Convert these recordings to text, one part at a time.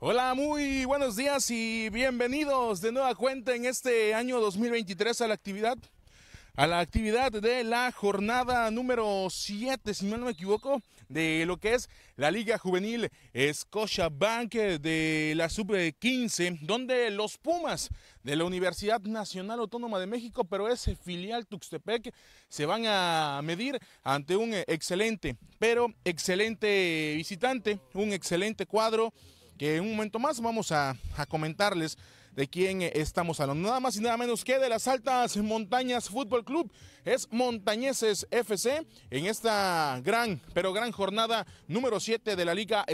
Hola, muy buenos días y bienvenidos de nueva cuenta en este año 2023 a la actividad. A la actividad de la jornada número 7, si no me equivoco, de lo que es la Liga Juvenil Scotia Bank de la Sub 15, donde los Pumas de la Universidad Nacional Autónoma de México, pero es filial Tuxtepec, se van a medir ante un excelente, pero excelente visitante, un excelente cuadro que en un momento más vamos a, comentarles de quién estamos hablando. Nada más y nada menos que de las Altas Montañas Fútbol Club. Es Montañeses FC en esta gran, pero gran jornada número 7 de la Liga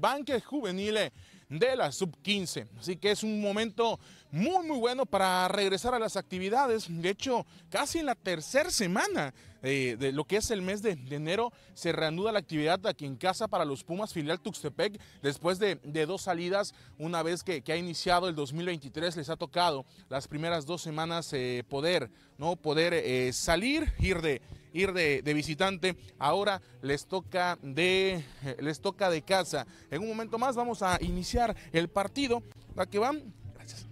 bank Juvenil eh, de la sub-15. Así que es un momento muy, muy bueno para regresar a las actividades. De hecho, casi en la tercera semana eh, de lo que es el mes de, enero, se reanuda la actividad aquí en casa para los Pumas filial Tuxtepec. Después de, dos salidas, una vez que, ha iniciado el 2023, les ha tocado las primeras dos semanas eh, poder, ¿no? poder eh, salir, ir de ir de, visitante, ahora les toca de, les toca de casa. En un momento más vamos a iniciar el partido, van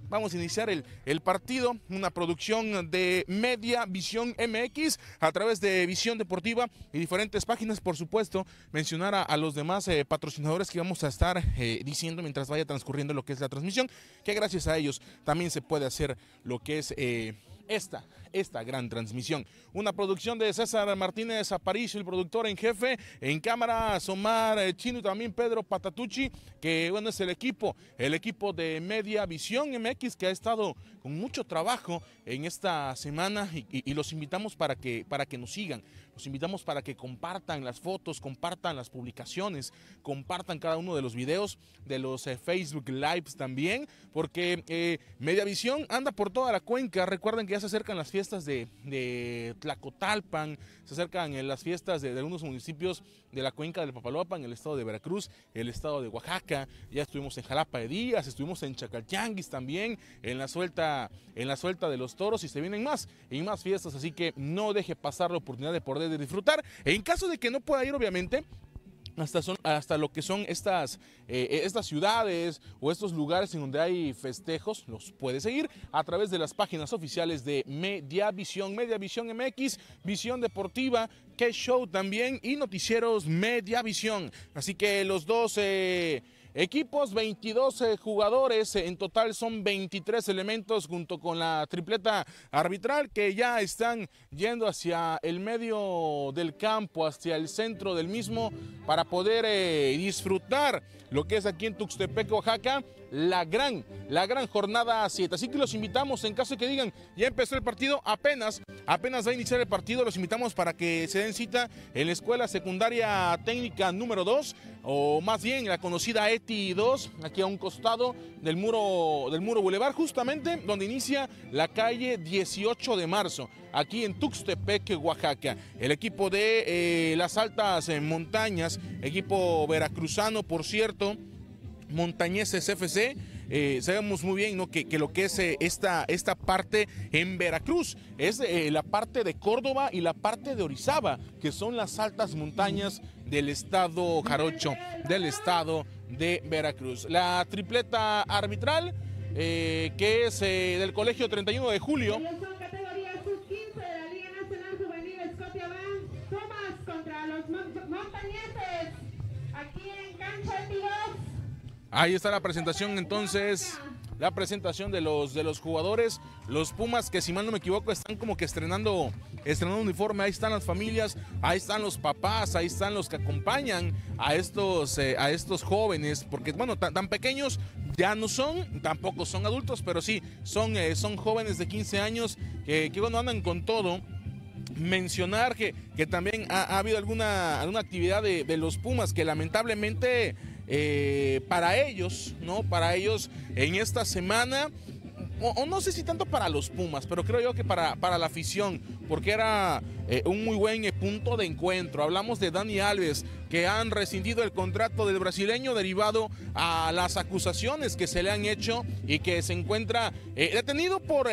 Vamos a iniciar el, partido, una producción de Media Visión MX a través de Visión Deportiva y diferentes páginas, por supuesto. Mencionar a, los demás eh, patrocinadores que vamos a estar eh, diciendo mientras vaya transcurriendo lo que es la transmisión, que gracias a ellos también se puede hacer lo que es... Eh, esta, esta gran transmisión. Una producción de César Martínez Aparicio, el productor en jefe, en cámara Somar eh, Chino y también Pedro Patatucci, que bueno, es el equipo, el equipo de Media Visión MX que ha estado con mucho trabajo en esta semana y, y los invitamos para que, para que nos sigan, los invitamos para que compartan las fotos, compartan las publicaciones, compartan cada uno de los videos, de los eh, Facebook Lives también, porque eh, Mediavisión anda por toda la cuenca. Recuerden que ya se acercan las fiestas de, Tlacotalpan, se acercan en eh, las fiestas de, algunos municipios de la cuenca del Papaloapan, el estado de Veracruz, el estado de Oaxaca. Ya estuvimos en Jalapa de Díaz, estuvimos en Chacalchanguis también, en la suelta, en la suelta de los toros y se vienen más y más fiestas. Así que no deje pasar la oportunidad de poder de disfrutar. En caso de que no pueda ir, obviamente, hasta, son, hasta lo que son estas, eh, estas ciudades o estos lugares en donde hay festejos, los puede seguir a través de las páginas oficiales de Mediavisión, Mediavisión MX, Visión Deportiva, Que Show también y Noticieros Mediavisión. Así que los dos... Eh, Equipos, 22 jugadores, en total son 23 elementos junto con la tripleta arbitral que ya están yendo hacia el medio del campo, hacia el centro del mismo para poder eh, disfrutar lo que es aquí en Tuxtepec, Oaxaca, la gran, la gran jornada 7. Así que los invitamos, en caso de que digan, ya empezó el partido, apenas, apenas va a iniciar el partido, los invitamos para que se den cita en la Escuela Secundaria Técnica número 2, o más bien la conocida ETI 2, aquí a un costado del muro, del muro Boulevard, justamente donde inicia la calle 18 de marzo, aquí en Tuxtepec, Oaxaca. El equipo de eh, las altas montañas, equipo veracruzano, por cierto, Montañeses FC. Eh, sabemos muy bien ¿no? que, lo que es eh, esta, esta parte en Veracruz es eh, la parte de Córdoba y la parte de Orizaba, que son las altas montañas del estado jarocho, del estado de Veracruz. La tripleta arbitral, que es del Colegio 31 de Julio, contra los Montañeses, aquí en Cancha de Ahí está la presentación entonces, la presentación de los, de los jugadores, los Pumas que si mal no me equivoco están como que estrenando, estrenando uniforme, ahí están las familias, ahí están los papás, ahí están los que acompañan a estos, eh, a estos jóvenes, porque bueno, tan, pequeños ya no son, tampoco son adultos, pero sí, son, eh, son jóvenes de 15 años que, que bueno, andan con todo mencionar que, que también ha, habido alguna, actividad de, de, los Pumas que lamentablemente eh, para ellos, ¿no? Para ellos en esta semana. O, no sé si tanto para los Pumas, pero creo yo que para, para la afición, porque era eh, un muy buen eh, punto de encuentro. Hablamos de Dani Alves, que han rescindido el contrato del brasileño derivado a las acusaciones que se le han hecho y que se encuentra detenido por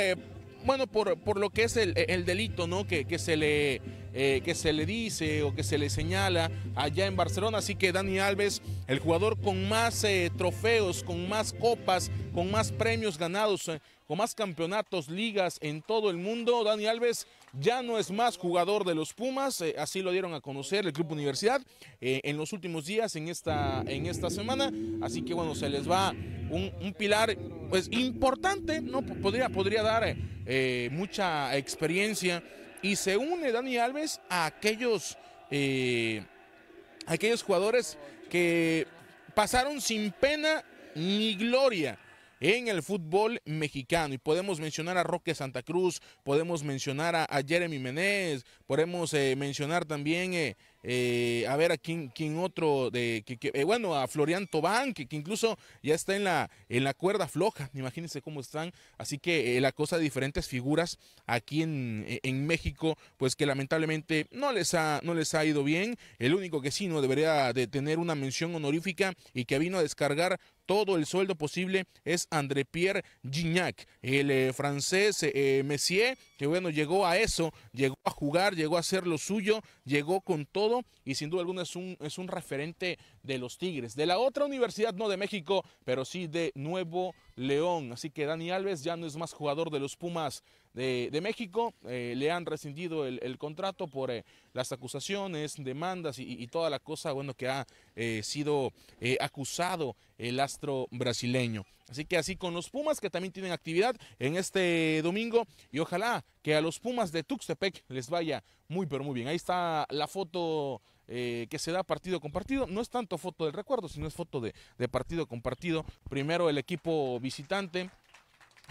bueno, por, por lo que es el, delito, ¿no? Que, se le, eh, que se le dice o que se le señala allá en Barcelona. Así que Dani Alves, el jugador con más eh, trofeos, con más copas, con más premios ganados, eh, con más campeonatos, ligas en todo el mundo. Dani Alves ya no es más jugador de los Pumas, eh, así lo dieron a conocer el Club Universidad eh, en los últimos días, en esta, en esta semana. Así que bueno, se les va un, pilar pues importante, ¿no? Podría, podría dar eh, mucha experiencia. Y se une Dani Alves a aquellos, a aquellos jugadores que pasaron sin pena ni gloria en el fútbol mexicano. Y podemos mencionar a Roque Santa Cruz, podemos mencionar a, Jeremy Menez, podemos eh, mencionar también, eh, eh, a ver, a quién, quién otro, de bueno, a Florian Tobán, que, incluso ya está en la, en la cuerda floja, imagínense cómo están. Así que la cosa de diferentes figuras aquí en, México, pues que lamentablemente no les, ha, no les ha ido bien. El único que sí no debería de tener una mención honorífica y que vino a descargar todo el sueldo posible es André Pierre Gignac, el eh, francés eh, eh, Messier, que bueno, llegó a eso, llegó a jugar, llegó a hacer lo suyo, llegó con todo y sin duda alguna es un, es un referente de los Tigres. De la otra universidad, no de México, pero sí de Nuevo León. Así que Dani Alves ya no es más jugador de los Pumas de, México. Eh, le han rescindido el, contrato por eh, las acusaciones, demandas y, toda la cosa bueno, que ha eh, sido acusado el astro brasileño. Así que así con los Pumas que también tienen actividad en este domingo y ojalá que a los Pumas de Tuxtepec les vaya muy pero muy bien. Ahí está la foto que se da partido con partido. No es tanto foto del recuerdo, sino es foto de, partido con partido. Primero el equipo visitante,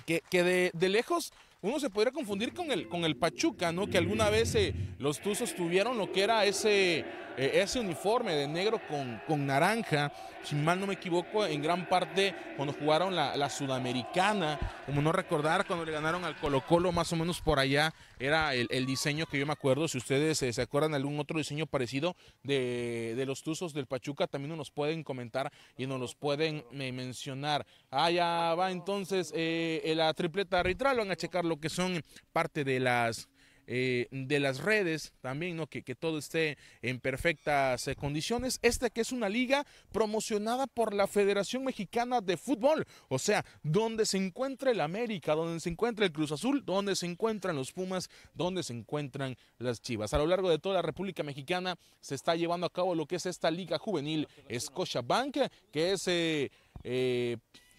que, que de, de lejos uno se podría confundir con el, con el Pachuca, ¿no? Que alguna vez eh, los Tuzos tuvieron lo que era ese, eh, ese uniforme de negro con, con, naranja, si mal no me equivoco, en gran parte cuando jugaron la, Sudamericana, como no recordar, cuando le ganaron al Colo Colo, más o menos por allá, era el, diseño que yo me acuerdo, si ustedes eh, se acuerdan algún otro diseño parecido de, los Tuzos del Pachuca, también nos pueden comentar y nos los pueden mencionar. Ah, ya va entonces la tripleta arbitral, van a checarlo lo que son parte de las eh, de las redes también, ¿no? Que, que todo esté en perfectas eh, condiciones. Esta que es una liga promocionada por la Federación Mexicana de Fútbol, o sea, donde se encuentra el América, donde se encuentra el Cruz Azul, donde se encuentran los Pumas, donde se encuentran las Chivas. A lo largo de toda la República Mexicana se está llevando a cabo lo que es esta liga juvenil Scotia Bank, que es... Eh,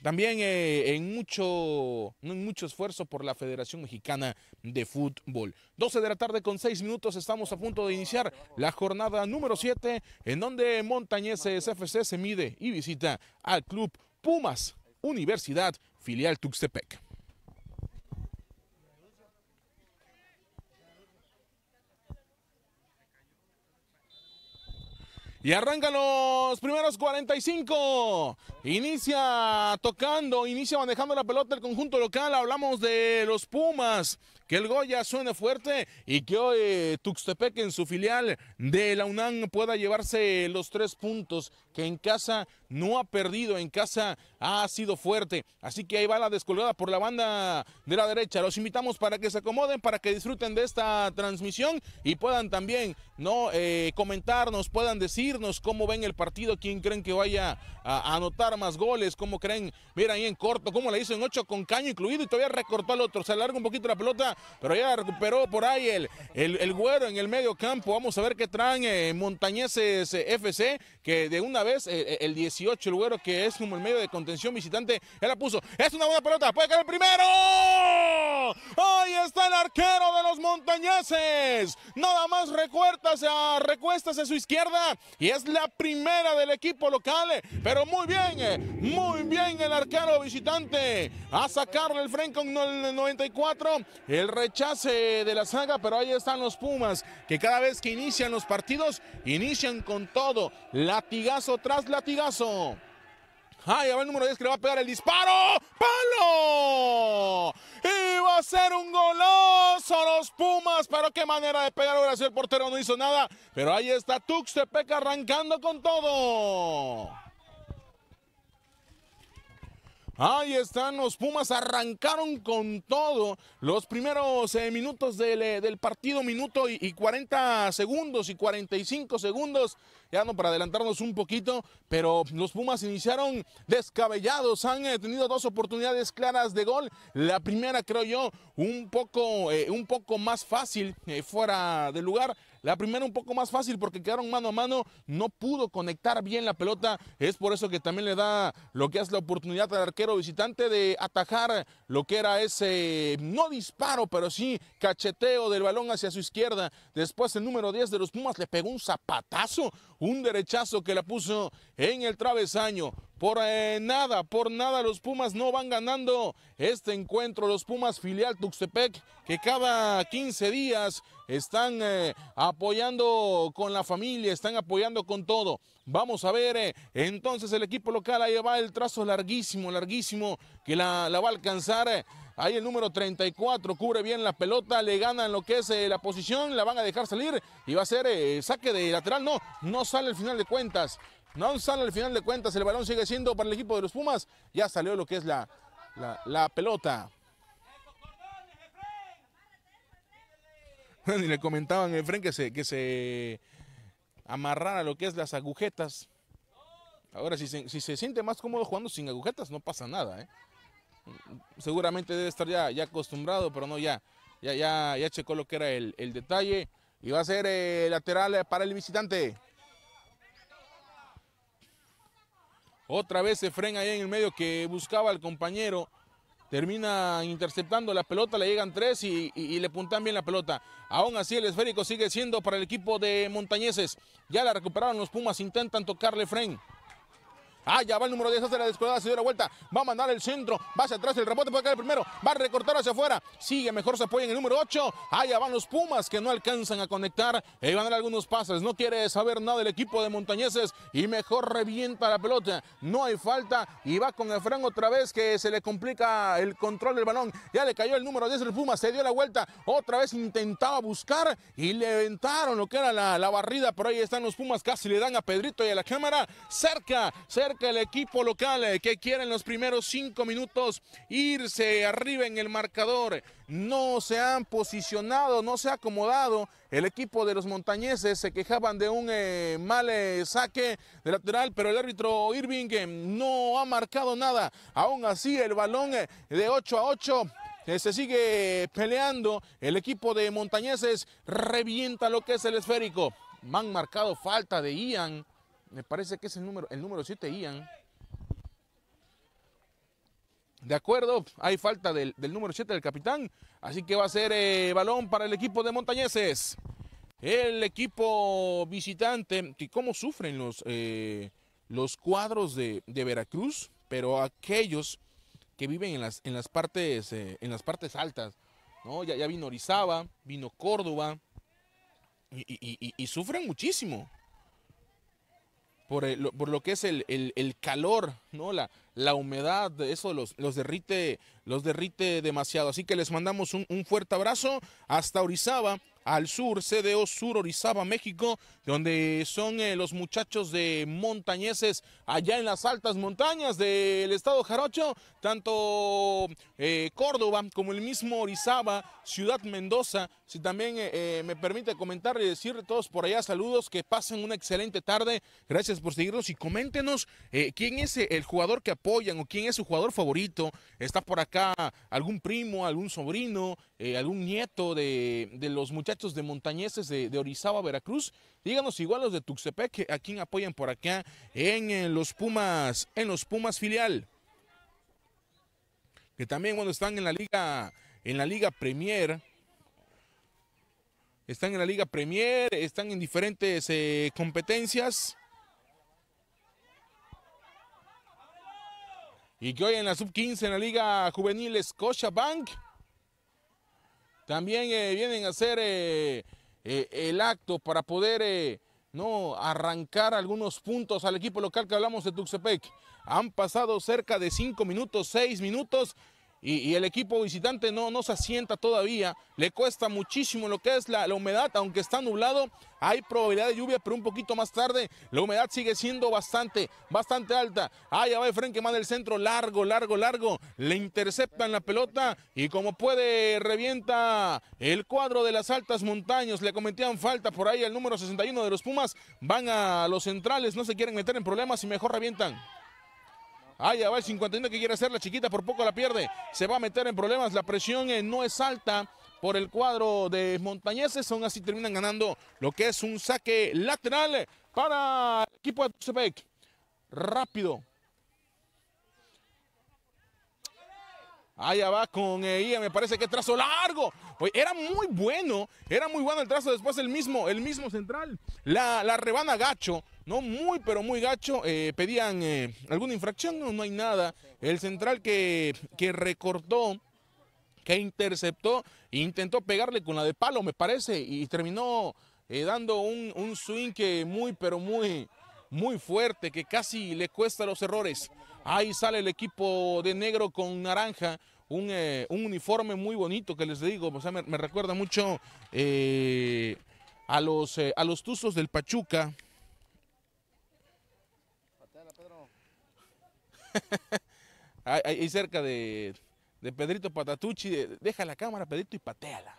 también eh, en, mucho, en mucho esfuerzo por la Federación Mexicana de Fútbol. 12 de la tarde con 6 minutos estamos a punto de iniciar la jornada número 7 en donde Montañeses FC se mide y visita al club Pumas Universidad Filial Tuxtepec. Y arrancan los primeros 45. Inicia tocando, inicia manejando la pelota el conjunto local. Hablamos de los Pumas. Que el Goya suene fuerte y que hoy Tuxtepec en su filial de la UNAM pueda llevarse los tres puntos que en casa no ha perdido en casa, ha sido fuerte. Así que ahí va la descolgada por la banda de la derecha. Los invitamos para que se acomoden, para que disfruten de esta transmisión y puedan también no eh, comentarnos, puedan decirnos cómo ven el partido, quién creen que vaya a, anotar más goles, cómo creen, mira ahí en corto, cómo la hizo en 8 con caño incluido y todavía recortó al otro, se alarga un poquito la pelota, pero ya recuperó por ahí el, el, güero en el medio campo. Vamos a ver qué traen eh, Montañeses eh, FC, que de una vez eh, el 18 el güero que es como el medio de contención visitante. Él la puso. Es una buena pelota. Puede caer el primero. Ahí está el arquero de los montañeses. Nada más recuertas a, ah, recuestas a su izquierda. Y es la primera del equipo local. Pero muy bien, eh, muy bien el arquero visitante. A sacarle el frenco con el 94. El rechace de la saga. Pero ahí están los Pumas. Que cada vez que inician los partidos, inician con todo. Latigazo tras latigazo. Ahí va el número 10 que le va a pegar el disparo. ¡Palo! Y va a ser un goloso los Pumas. Pero qué manera de pegar. Ahora el portero no hizo nada. Pero ahí está Tuxtepec arrancando con todo. Ahí están los Pumas, arrancaron con todo los primeros eh, minutos eh, del, partido, minuto y, 40 segundos y 45 segundos, ya no para adelantarnos un poquito, pero los Pumas iniciaron descabellados, han eh, tenido dos oportunidades claras de gol, la primera creo yo un poco, un poco más fácil fuera de lugar, la primera un poco más fácil porque quedaron mano a mano, no pudo conectar bien la pelota, es por eso que también le da lo que es la oportunidad al arquero visitante de atajar lo que era ese, no disparo, pero sí cacheteo del balón hacia su izquierda. Después el número 10 de los Pumas le pegó un zapatazo, un derechazo que la puso en el travesaño. Por eh, nada, por nada los Pumas no van ganando este encuentro. Los Pumas filial Tuxtepec que cada 15 días están eh, apoyando con la familia, están apoyando con todo. Vamos a ver, eh, entonces el equipo local ahí va el trazo larguísimo, larguísimo, que la, va a alcanzar. Ahí el número 34 cubre bien la pelota, le ganan lo que es la posición, la van a dejar salir y va a ser saque de lateral. No, no sale al final de cuentas. No sale al final de cuentas, el balón sigue siendo para el equipo de los Pumas. Ya salió lo que es la, pelota. le comentaban a Efren que se, que se amarrara lo que es las agujetas. Ahora, si se, si se siente más cómodo jugando sin agujetas, no pasa nada. ¿eh? Seguramente debe estar ya, ya acostumbrado, pero no, ya, ya, ya, ya checó lo que era el, detalle. Y va a ser eh, lateral eh, para el visitante. Otra vez Efren ahí en el medio que buscaba al compañero. Termina interceptando la pelota, le llegan tres y, le puntan bien la pelota. Aún así el esférico sigue siendo para el equipo de Montañeses. Ya la recuperaron los Pumas, intentan tocarle fren. Ah, va el número 10, hace la descolada, se dio la vuelta. Va a mandar el centro, va hacia atrás, el rebote puede caer primero. Va a recortar hacia afuera. Sigue, mejor se apoya en el número 8. Allá ah, van los Pumas que no alcanzan a conectar. Eh, van a dar algunos pases, no quiere saber nada el equipo de Montañeses y mejor revienta la pelota. No hay falta y va con Efraín otra vez que se le complica el control del balón. Ya le cayó el número 10 el Pumas, se dio la vuelta. Otra vez intentaba buscar y le aventaron lo que era la, barrida, por ahí están los Pumas, casi le dan a Pedrito y a la cámara. Cerca, cerca que el equipo local eh, que quiere en los primeros cinco minutos irse arriba en el marcador. No se han posicionado, no se ha acomodado. El equipo de los montañeses se quejaban de un eh, mal eh, saque de lateral, pero el árbitro Irving no ha marcado nada. Aún así, el balón de 8 a 8 se sigue peleando. El equipo de montañeses revienta lo que es el esférico. Han marcado falta de Ian. Me parece que es el número, el número 7, Ian. De acuerdo, hay falta del, número 7 del capitán, así que va a ser eh, balón para el equipo de Montañeses. El equipo visitante, cómo sufren los, eh, los cuadros de, Veracruz, pero aquellos que viven en las, en las, partes, eh, en las partes altas, ¿no? Ya, ya vino Orizaba, vino Córdoba, y, y, y sufren muchísimo por, lo que es el, el, calor, ¿no? La, la, humedad, eso los, los, derrite, los derrite demasiado. Así que les mandamos un, un fuerte abrazo hasta Orizaba al sur, CDO Sur Orizaba, México, donde son eh, los muchachos de montañeses allá en las altas montañas del estado Jarocho, tanto eh, Córdoba como el mismo Orizaba, Ciudad Mendoza. Si también eh, me permite comentar y decirle a todos por allá saludos, que pasen una excelente tarde. Gracias por seguirnos y coméntenos quién es el jugador que apoyan o quién es su jugador favorito. Está por acá algún primo, algún sobrino, eh, algún nieto de, los muchachos de montañeses de, Orizaba, Veracruz, díganos igual los de Tuxtepec, a quien apoyan por acá en, los Pumas, en los Pumas filial. Que también cuando están en la liga, en la liga Premier, están en la liga Premier, están en diferentes eh, competencias. Y que hoy en la sub-15 en la Liga Juvenil Scotia Bank también eh, vienen a hacer eh, eh, el acto para poder no arrancar algunos puntos al equipo local que hablamos de Tuxtepec. Han pasado cerca de cinco minutos, seis minutos y, el equipo visitante no, no se asienta todavía, le cuesta muchísimo lo que es la, humedad, aunque está nublado, hay probabilidad de lluvia, pero un poquito más tarde la humedad sigue siendo bastante, bastante alta. Allá ah, va el frente más del centro, largo, largo, largo, le interceptan la pelota y como puede revienta el cuadro de las altas montañas, le cometían falta por ahí el número 61 de los Pumas, van a los centrales, no se quieren meter en problemas y mejor revientan. Ahí va el 51 que quiere hacer la chiquita, por poco la pierde. Se va a meter en problemas, la presión eh, no es alta por el cuadro de Montañeses. Aún así terminan ganando lo que es un saque lateral para el equipo de Tuxepec. Rápido. Allá va con ella, eh, me parece que trazo largo era muy bueno, era muy bueno el trazo. Después el mismo, el mismo central, la, rebana gacho, ¿no? Muy, pero muy gacho. Eh, pedían eh, alguna infracción, no, hay nada. El central que, que recortó que interceptó intentó pegarle con la de palo, me parece, y terminó eh, dando un, swing muy, pero muy, muy fuerte, que casi le cuesta los errores. Ahí sale el equipo de negro con naranja, un, eh, un uniforme muy bonito que les digo, me, recuerda mucho eh, a, los, eh, a los Tuzos del Pachuca. ahí, ahí, cerca de, de Pedrito Patatucci, deja la cámara, Pedrito, y pateala.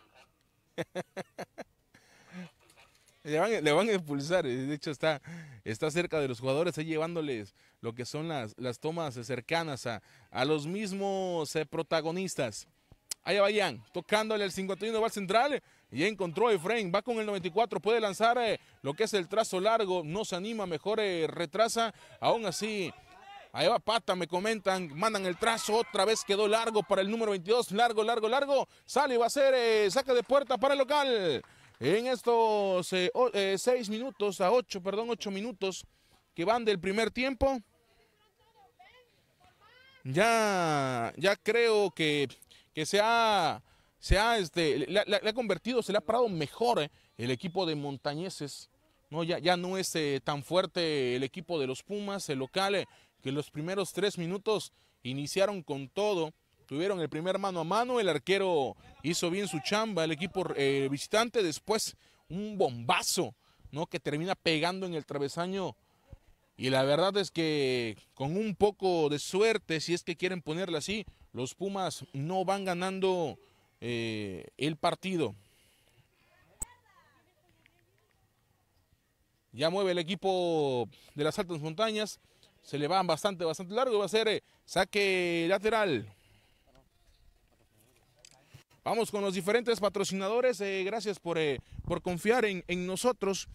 Le van, a expulsar. Eh, de hecho, está, está cerca de los jugadores, ahí llevándoles lo que son las, tomas cercanas a, los mismos eh, protagonistas. Allá vayan, tocándole el 51 va al central. Y encontró a Efraín, va con el 94, puede lanzar eh, lo que es el trazo largo, no se anima, mejor retrasa. Aún así, Ahí va Pata, me comentan, mandan el trazo, otra vez quedó largo para el número 22, largo, largo, largo. Sale y va a ser saca de puerta para el local. En estos eh, eh, seis minutos, a ocho, perdón, ocho minutos que van del primer tiempo, ya, ya creo que, que se ha, este, le, ha convertido, se le ha parado mejor eh, el equipo de Montañeses. No, ya, ya no es tan fuerte el equipo de los Pumas, el local, que los primeros tres minutos iniciaron con todo Tuvieron el primer mano a mano, el arquero hizo bien su chamba, el equipo eh, visitante, después un bombazo, ¿no? Que termina pegando en el travesaño. Y la verdad es que con un poco de suerte, si es que quieren ponerle así, los Pumas no van ganando eh, el partido. Ya mueve el equipo de las altas montañas. Se le van bastante, bastante largo. Va a ser eh, saque lateral. Vamos con los diferentes patrocinadores. Eh, gracias eh, por, confiar en, en nosotros.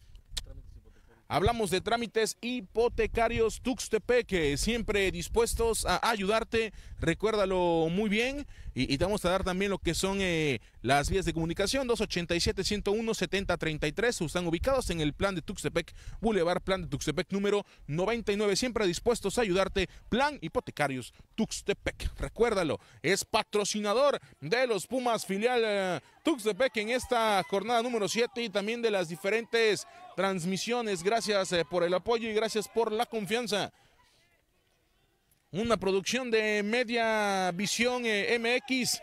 Hablamos de trámites hipotecarios Tuxtepec, siempre dispuestos a ayudarte. Recuérdalo muy bien. Y, te vamos a dar también lo que son eh, las vías de comunicación: 287-101-7033. Están ubicados en el plan de Tuxtepec, Boulevard Plan de Tuxtepec número 99. Siempre dispuestos a ayudarte. Plan Hipotecarios Tuxtepec. Recuérdalo, es patrocinador de los Pumas, filial eh, Tuxtepec en esta jornada número 7 y también de las diferentes transmisiones. Gracias eh, por el apoyo y gracias por la confianza. Una producción de Media Visión eh, MX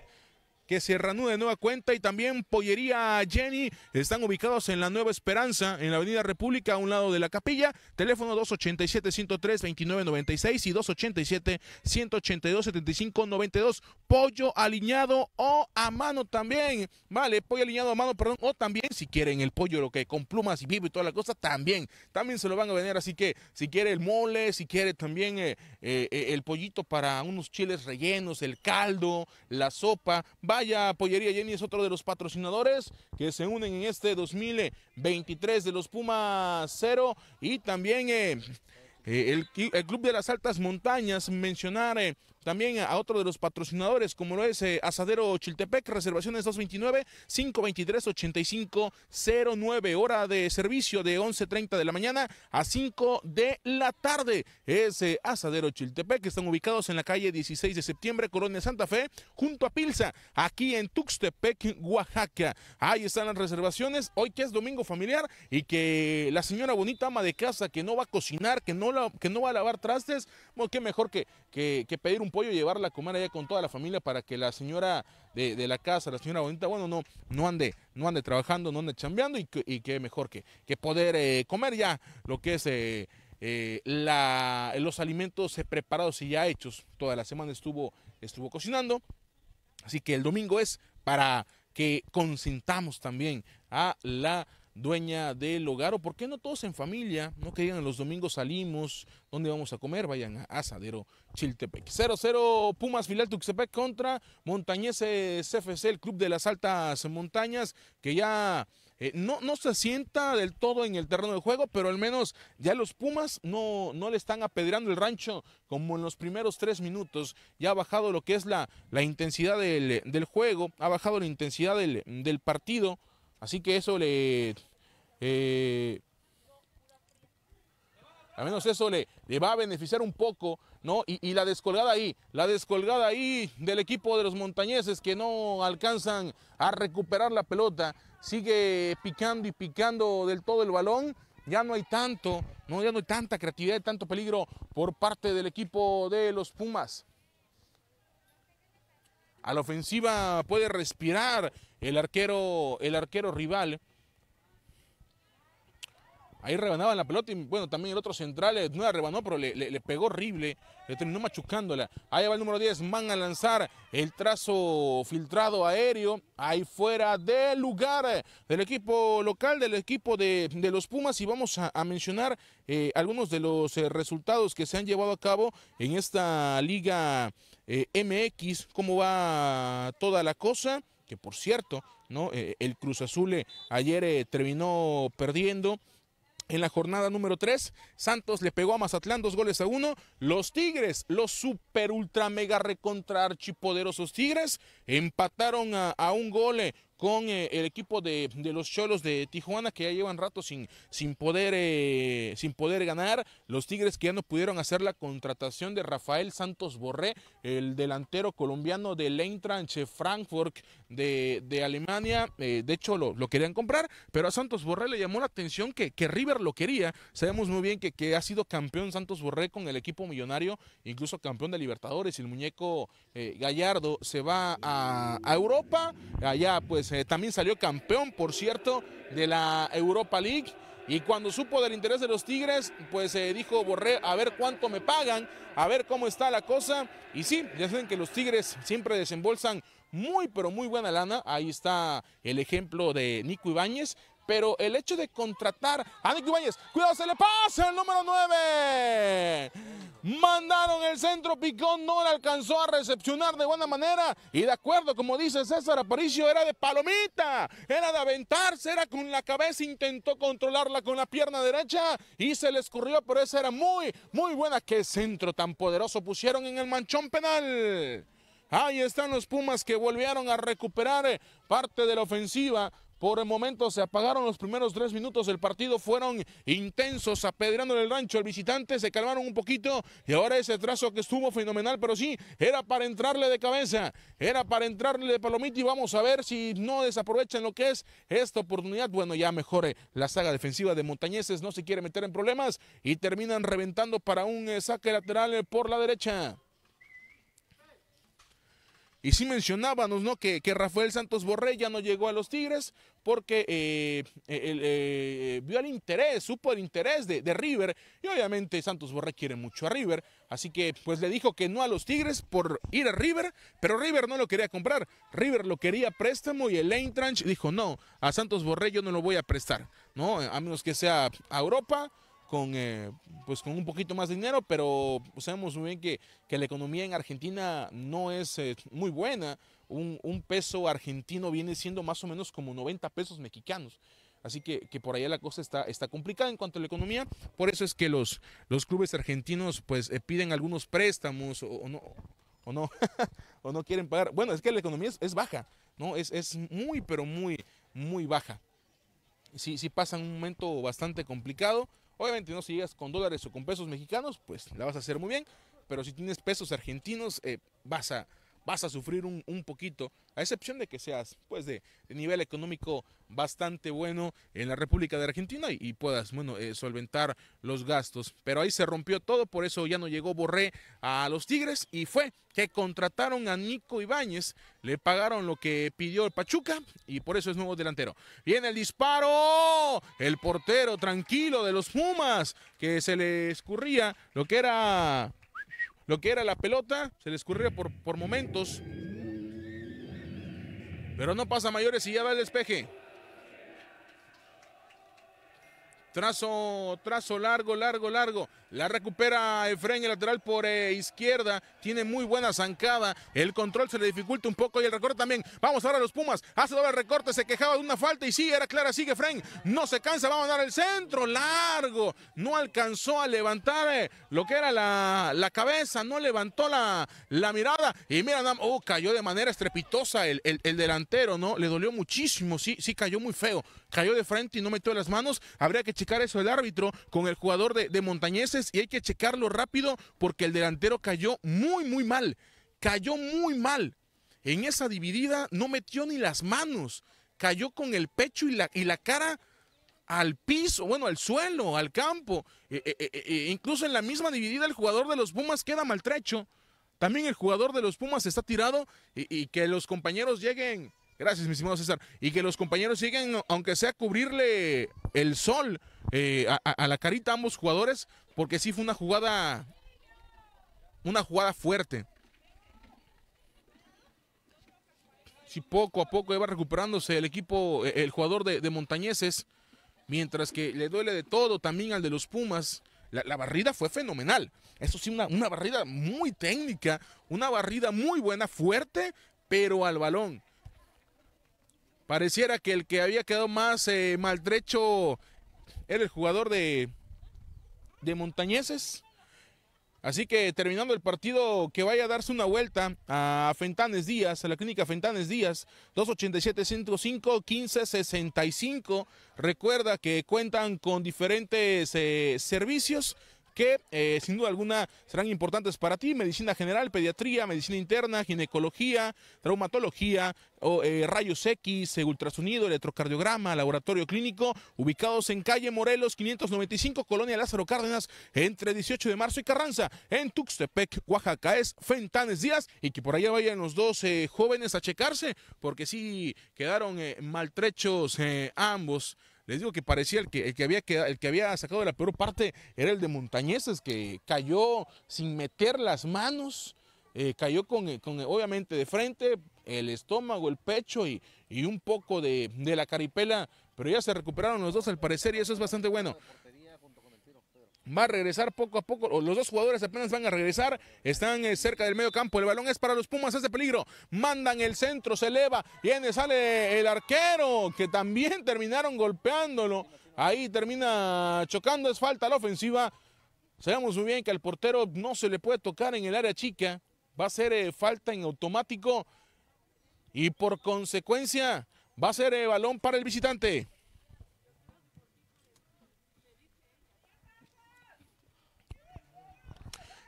que se reanude de nueva cuenta y también Pollería Jenny están ubicados en la Nueva Esperanza, en la Avenida República, a un lado de la capilla, teléfono 287-103-2996 y 287-182-7592, pollo aliñado o a mano también, vale, pollo aliñado a mano, perdón, o también si quieren el pollo lo que con plumas y vivo y toda la cosa, también, también se lo van a vender, así que si quiere el mole, si quiere también eh, eh, eh, el pollito para unos chiles rellenos, el caldo, la sopa, Vaya, Pollería Jenny es otro de los patrocinadores que se unen en este 2023 de los Pumas Cero y también eh, eh, el, Club de las Altas Montañas mencionar eh, también a otro de los patrocinadores, como lo es eh, Asadero Chiltepec, reservaciones 229-523-8509, hora de servicio de 11.30 de la mañana a 5 de la tarde. Es eh, Asadero Chiltepec, están ubicados en la calle 16 de septiembre, Colonia Santa Fe, junto a Pilsa, aquí en Tuxtepec, Oaxaca. Ahí están las reservaciones, hoy que es domingo familiar y que la señora bonita ama de casa que no va a cocinar, que no, la, que no va a lavar trastes, bueno, pues, qué mejor que, que pedir un pollo, llevarla a comer allá con toda la familia para que la señora de, la casa, la señora bonita, bueno, no, no ande, no ande trabajando, no ande chambeando y que, mejor que, poder eh, comer ya lo que es eh, eh, los alimentos preparados y ya hechos. Toda la semana estuvo, estuvo cocinando. Así que el domingo es para que consintamos también a la dueña del hogar o por qué no todos en familia, no que digan los domingos salimos, ¿dónde vamos a comer? Vayan a Asadero Chiltepec. 0-0 Pumas Filal Tuxtepec contra Montañeses eh, CFC, el club de las altas montañas que ya eh, no, se sienta del todo en el terreno de juego, pero al menos ya los Pumas no, no le están apedreando el rancho como en los primeros tres minutos. Ya ha bajado lo que es la, la intensidad del, juego, ha bajado la intensidad del partido. Así que eso le... Eh, menos eso le, va a beneficiar un poco, ¿no? Y, la descolgada ahí, la descolgada ahí del equipo de los montañeses que no alcanzan a recuperar la pelota, sigue picando y picando del todo el balón, ya no hay tanto, ¿no? Ya no hay tanta creatividad y tanto peligro por parte del equipo de los Pumas. A la ofensiva puede respirar el arquero, el arquero rival. Ahí rebanaba la pelota y bueno, también el otro central, eh, no la rebanó, pero le, pegó horrible, le terminó machucándola. Ahí va el número 10, ...van a lanzar el trazo filtrado aéreo, ahí fuera del lugar eh, del equipo local, del equipo de, los Pumas. Y vamos a, mencionar eh, algunos de los resultados que se han llevado a cabo en esta liga MX, cómo va toda la cosa que por cierto, ¿no? Eh, el Cruz Azul eh, ayer eh, terminó perdiendo. En la jornada número 3, Santos le pegó a Mazatlán dos goles a uno. Los Tigres, los super ultra mega recontra archipoderosos Tigres, empataron a, a un gol con eh, el equipo de, los Cholos de Tijuana que ya llevan rato sin, sin, poder, eh, sin poder ganar. Los Tigres que ya no pudieron hacer la contratación de Rafael Santos Borré, el delantero colombiano del Eintracht Frankfurt de, Alemania. Eh, de hecho, lo, lo, querían comprar, pero a Santos Borré le llamó la atención que, que River lo quería. Sabemos muy bien que, que, ha sido campeón Santos Borré con el equipo millonario, incluso campeón de Libertadores. El muñeco Gallardo se va a, a Europa. Allá, pues eh, también salió campeón, por cierto, de la Europa League. Y cuando supo del interés de los Tigres, pues eh, dijo Borré, a ver cuánto me pagan, a ver cómo está la cosa. Y sí, ya saben que los Tigres siempre desembolsan muy, pero muy buena lana. Ahí está el ejemplo de Nico Ibáñez, pero el hecho de contratar a Nick Ibáñez, cuidado, se le pasa el número 9. Mandaron el centro, Picón no le alcanzó a recepcionar de buena manera y de acuerdo, como dice César Aparicio, era de palomita, era de aventarse, era con la cabeza, intentó controlarla con la pierna derecha y se le escurrió, pero esa era muy, muy buena. Qué centro tan poderoso pusieron en el manchón penal. Ahí están los Pumas que volvieron a recuperar eh, parte de la ofensiva por el momento se apagaron los primeros tres minutos del partido, fueron intensos, apedreando el rancho al visitante, se calmaron un poquito y ahora ese trazo que estuvo fenomenal, pero sí, era para entrarle de cabeza, era para entrarle de palomita y vamos a ver si no desaprovechan lo que es esta oportunidad. Bueno, ya mejore la saga defensiva de Montañeses, no se quiere meter en problemas y terminan reventando para un eh, saque lateral eh, por la derecha. Y sí mencionábamos, ¿no? Que, Rafael Santos Borré ya no llegó a los Tigres porque eh, eh, eh, vio el interés, supo el interés de, River. Y obviamente Santos Borré quiere mucho a River. Así que pues le dijo que no a los Tigres por ir a River, pero River no lo quería comprar. River lo quería préstamo y el Tranch dijo, no, a Santos Borré yo no lo voy a prestar, ¿no? A menos que sea a Europa con, eh, pues con un poquito más de dinero, pero sabemos muy bien que, la economía en Argentina no es eh, muy buena. Un, peso argentino viene siendo más o menos como 90 pesos mexicanos. Así que, que por allá la cosa está, está complicada en cuanto a la economía. Por eso es que los, los clubes argentinos pues eh, piden algunos préstamos o, no, o no, o no quieren pagar. Bueno, es que la economía es, baja, ¿no? Es, es muy, pero muy, muy baja. Sí, pasa pasan un momento bastante complicado. Obviamente no si llegas con dólares o con pesos mexicanos, pues la vas a hacer muy bien, pero si tienes pesos argentinos, eh, vas a vas a sufrir un, poquito, a excepción de que seas pues de, nivel económico bastante bueno en la República de Argentina y, puedas bueno eh, solventar los gastos. Pero ahí se rompió todo, por eso ya no llegó Borré a los Tigres y fue que contrataron a Nico Ibáñez, le pagaron lo que pidió el Pachuca y por eso es nuevo delantero. Viene el disparo, el portero tranquilo de los Pumas que se le escurría lo que era lo que era la pelota, se le escurría por, por momentos. Pero no pasa mayores y ya va el despeje. Trazo, trazo largo, largo, largo. La recupera Efraín, el lateral por eh, izquierda. Tiene muy buena zancada. El control se le dificulta un poco y el recorte también. Vamos ahora a los Pumas. Hace doble recorte. Se quejaba de una falta y sí, era clara. Sigue Efraín. No se cansa. Va a mandar el centro. Largo. No alcanzó a levantar eh, lo que era la, cabeza. No levantó la, mirada. Y mira, oh, cayó de manera estrepitosa el, delantero, ¿no? Le dolió muchísimo. Sí, sí, cayó muy feo. Cayó de frente y no metió las manos. Habría que checar eso el árbitro con el jugador de, de Montañeses y hay que checarlo rápido porque el delantero cayó muy, muy mal. Cayó muy mal. En esa dividida no metió ni las manos. Cayó con el pecho y la, y la cara al piso, bueno, al suelo, al campo. Eh, eh, eh, incluso en la misma dividida el jugador de los Pumas queda maltrecho. También el jugador de los Pumas está tirado y que los compañeros lleguen Gracias, mi estimado César. Y que los compañeros sigan, aunque sea cubrirle el sol eh, a, la carita a ambos jugadores, porque sí fue una jugada, una jugada fuerte. Si poco a poco iba recuperándose el equipo, eh, el jugador de, Montañeses, mientras que le duele de todo también al de los Pumas. La, barrida fue fenomenal. Eso sí, una barrida muy técnica, una barrida muy buena, fuerte, pero al balón Pareciera que el que había quedado más eh, maltrecho era el jugador de, de Montañeses. Así que terminando el partido, que vaya a darse una vuelta a Fentanes Díaz, a la clínica Fentanes Díaz, 287-105-1565. Recuerda que cuentan con diferentes eh, servicios que eh, sin duda alguna serán importantes para ti. Medicina general, pediatría, medicina interna, ginecología, traumatología, o, eh, rayos X, ultrasonido, electrocardiograma, laboratorio clínico, ubicados en calle Morelos 595, Colonia Lázaro Cárdenas, entre 18 de marzo y Carranza, en Tuxtepec, Oaxaca. Es Fentanes Díaz y que por allá vayan los dos eh, jóvenes a checarse, porque sí quedaron maltrechos ambos. Les digo que parecía el que, el que, había, el que había sacado de la peor parte era el de Montañeses, que cayó sin meter las manos, eh, cayó con, eh, eh, obviamente de frente, el estómago, el pecho y, un poco de, de la caripela, pero ya se recuperaron los dos al parecer y eso es bastante bueno va a regresar poco a poco. Los dos jugadores apenas van a regresar. Están eh, cerca del medio campo. El balón es para los Pumas, ese peligro. Mandan el centro, se eleva. Viene, sale el arquero, que también terminaron golpeándolo. Ahí termina chocando, es falta la ofensiva. Sabemos muy bien que al portero no se le puede tocar en el área chica. Va a ser eh, falta en automático. Y por consecuencia, va a ser el eh, balón para el visitante.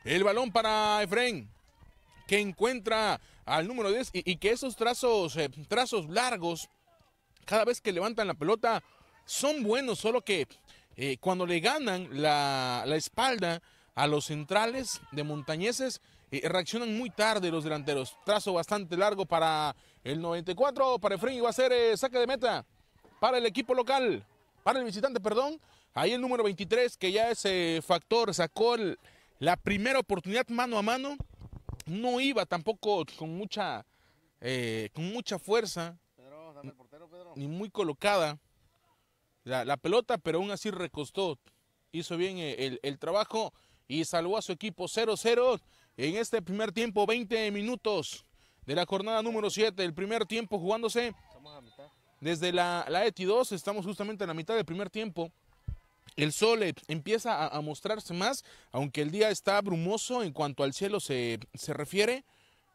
El balón para Efren, que encuentra al número 10 y, que esos trazos, eh, trazos largos, cada vez que levantan la pelota, son buenos, solo que eh, cuando le ganan la, espalda a los centrales de montañeses, eh, reaccionan muy tarde los delanteros. Trazo bastante largo para el 94, para Efraín y va a ser saque de meta para el equipo local, para el visitante, perdón. Ahí el número 23, que ya ese factor, sacó el, la primera oportunidad mano a mano no iba tampoco con mucha, eh, con mucha fuerza. Ni muy colocada la, pelota, pero aún así recostó. Hizo bien eh, el, trabajo y salvó a su equipo 0-0 en este primer tiempo, 20 minutos de la jornada número 7. El primer tiempo jugándose desde la, la ETI 2, estamos justamente en la mitad del primer tiempo. El sol eh, empieza a, mostrarse más, aunque el día está brumoso en cuanto al cielo se, se refiere.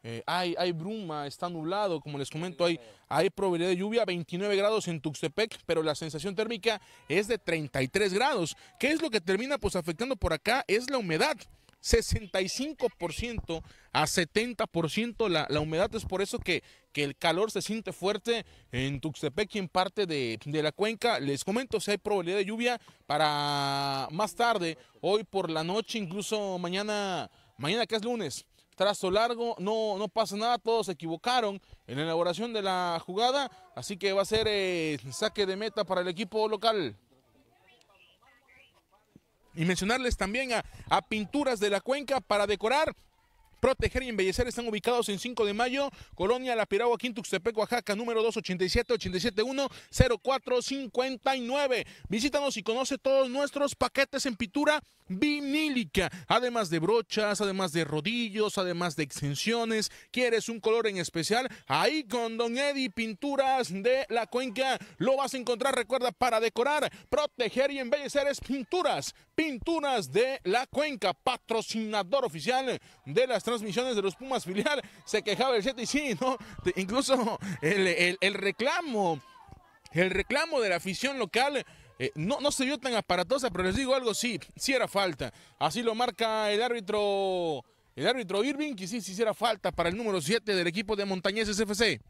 Eh, hay, hay, bruma, está nublado, como les comento, hay, hay probabilidad de lluvia, 29 grados en Tuxtepec, pero la sensación térmica es de 33 grados. ¿Qué es lo que termina pues afectando por acá? Es la humedad. 65% a 70% la, la humedad. Es por eso que, que, el calor se siente fuerte en Tuxtepec y en parte de, la cuenca. Les comento si hay probabilidad de lluvia para más tarde, hoy por la noche, incluso mañana, mañana que es lunes. Trazo largo, no, no pasa nada, todos se equivocaron en la elaboración de la jugada, así que va a ser eh, saque de meta para el equipo local. Y mencionarles también a, Pinturas de la Cuenca para decorar proteger y embellecer están ubicados en 5 de mayo, Colonia La Piragua, Quintuxtepec, Oaxaca, número 287-871-0459. Visítanos y conoce todos nuestros paquetes en pintura vinílica, además de brochas, además de rodillos, además de extensiones. ¿Quieres un color en especial? Ahí con Don Eddy, Pinturas de la Cuenca lo vas a encontrar, recuerda, para decorar, proteger y embellecer es pinturas, pinturas de la Cuenca, patrocinador oficial de las millones de los Pumas filial se quejaba el 7 y sí, ¿no? Incluso el, reclamo, el reclamo de la afición local. Eh, no, no se vio tan aparatosa, pero les digo algo, sí, sí era falta. Así lo marca el árbitro, el árbitro Irving, que sí, sí hiciera falta para el número 7 del equipo de Montañeses FC.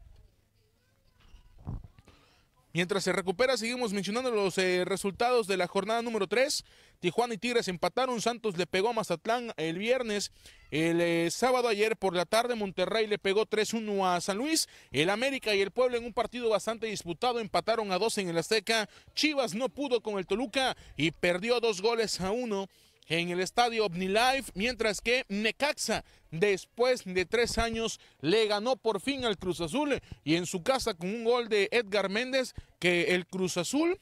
Mientras se recupera, seguimos mencionando los eh, resultados de la jornada número 3. Tijuana y Tigres empataron, Santos le pegó a Mazatlán el viernes, el eh, sábado ayer por la tarde Monterrey le pegó 3-1 a San Luis, el América y el Pueblo en un partido bastante disputado empataron a 2 en el Azteca, Chivas no pudo con el Toluca y perdió dos goles a uno en el estadio OmniLife, mientras que Necaxa, después de tres años, le ganó por fin al Cruz Azul y en su casa con un gol de Edgar Méndez, que el Cruz Azul,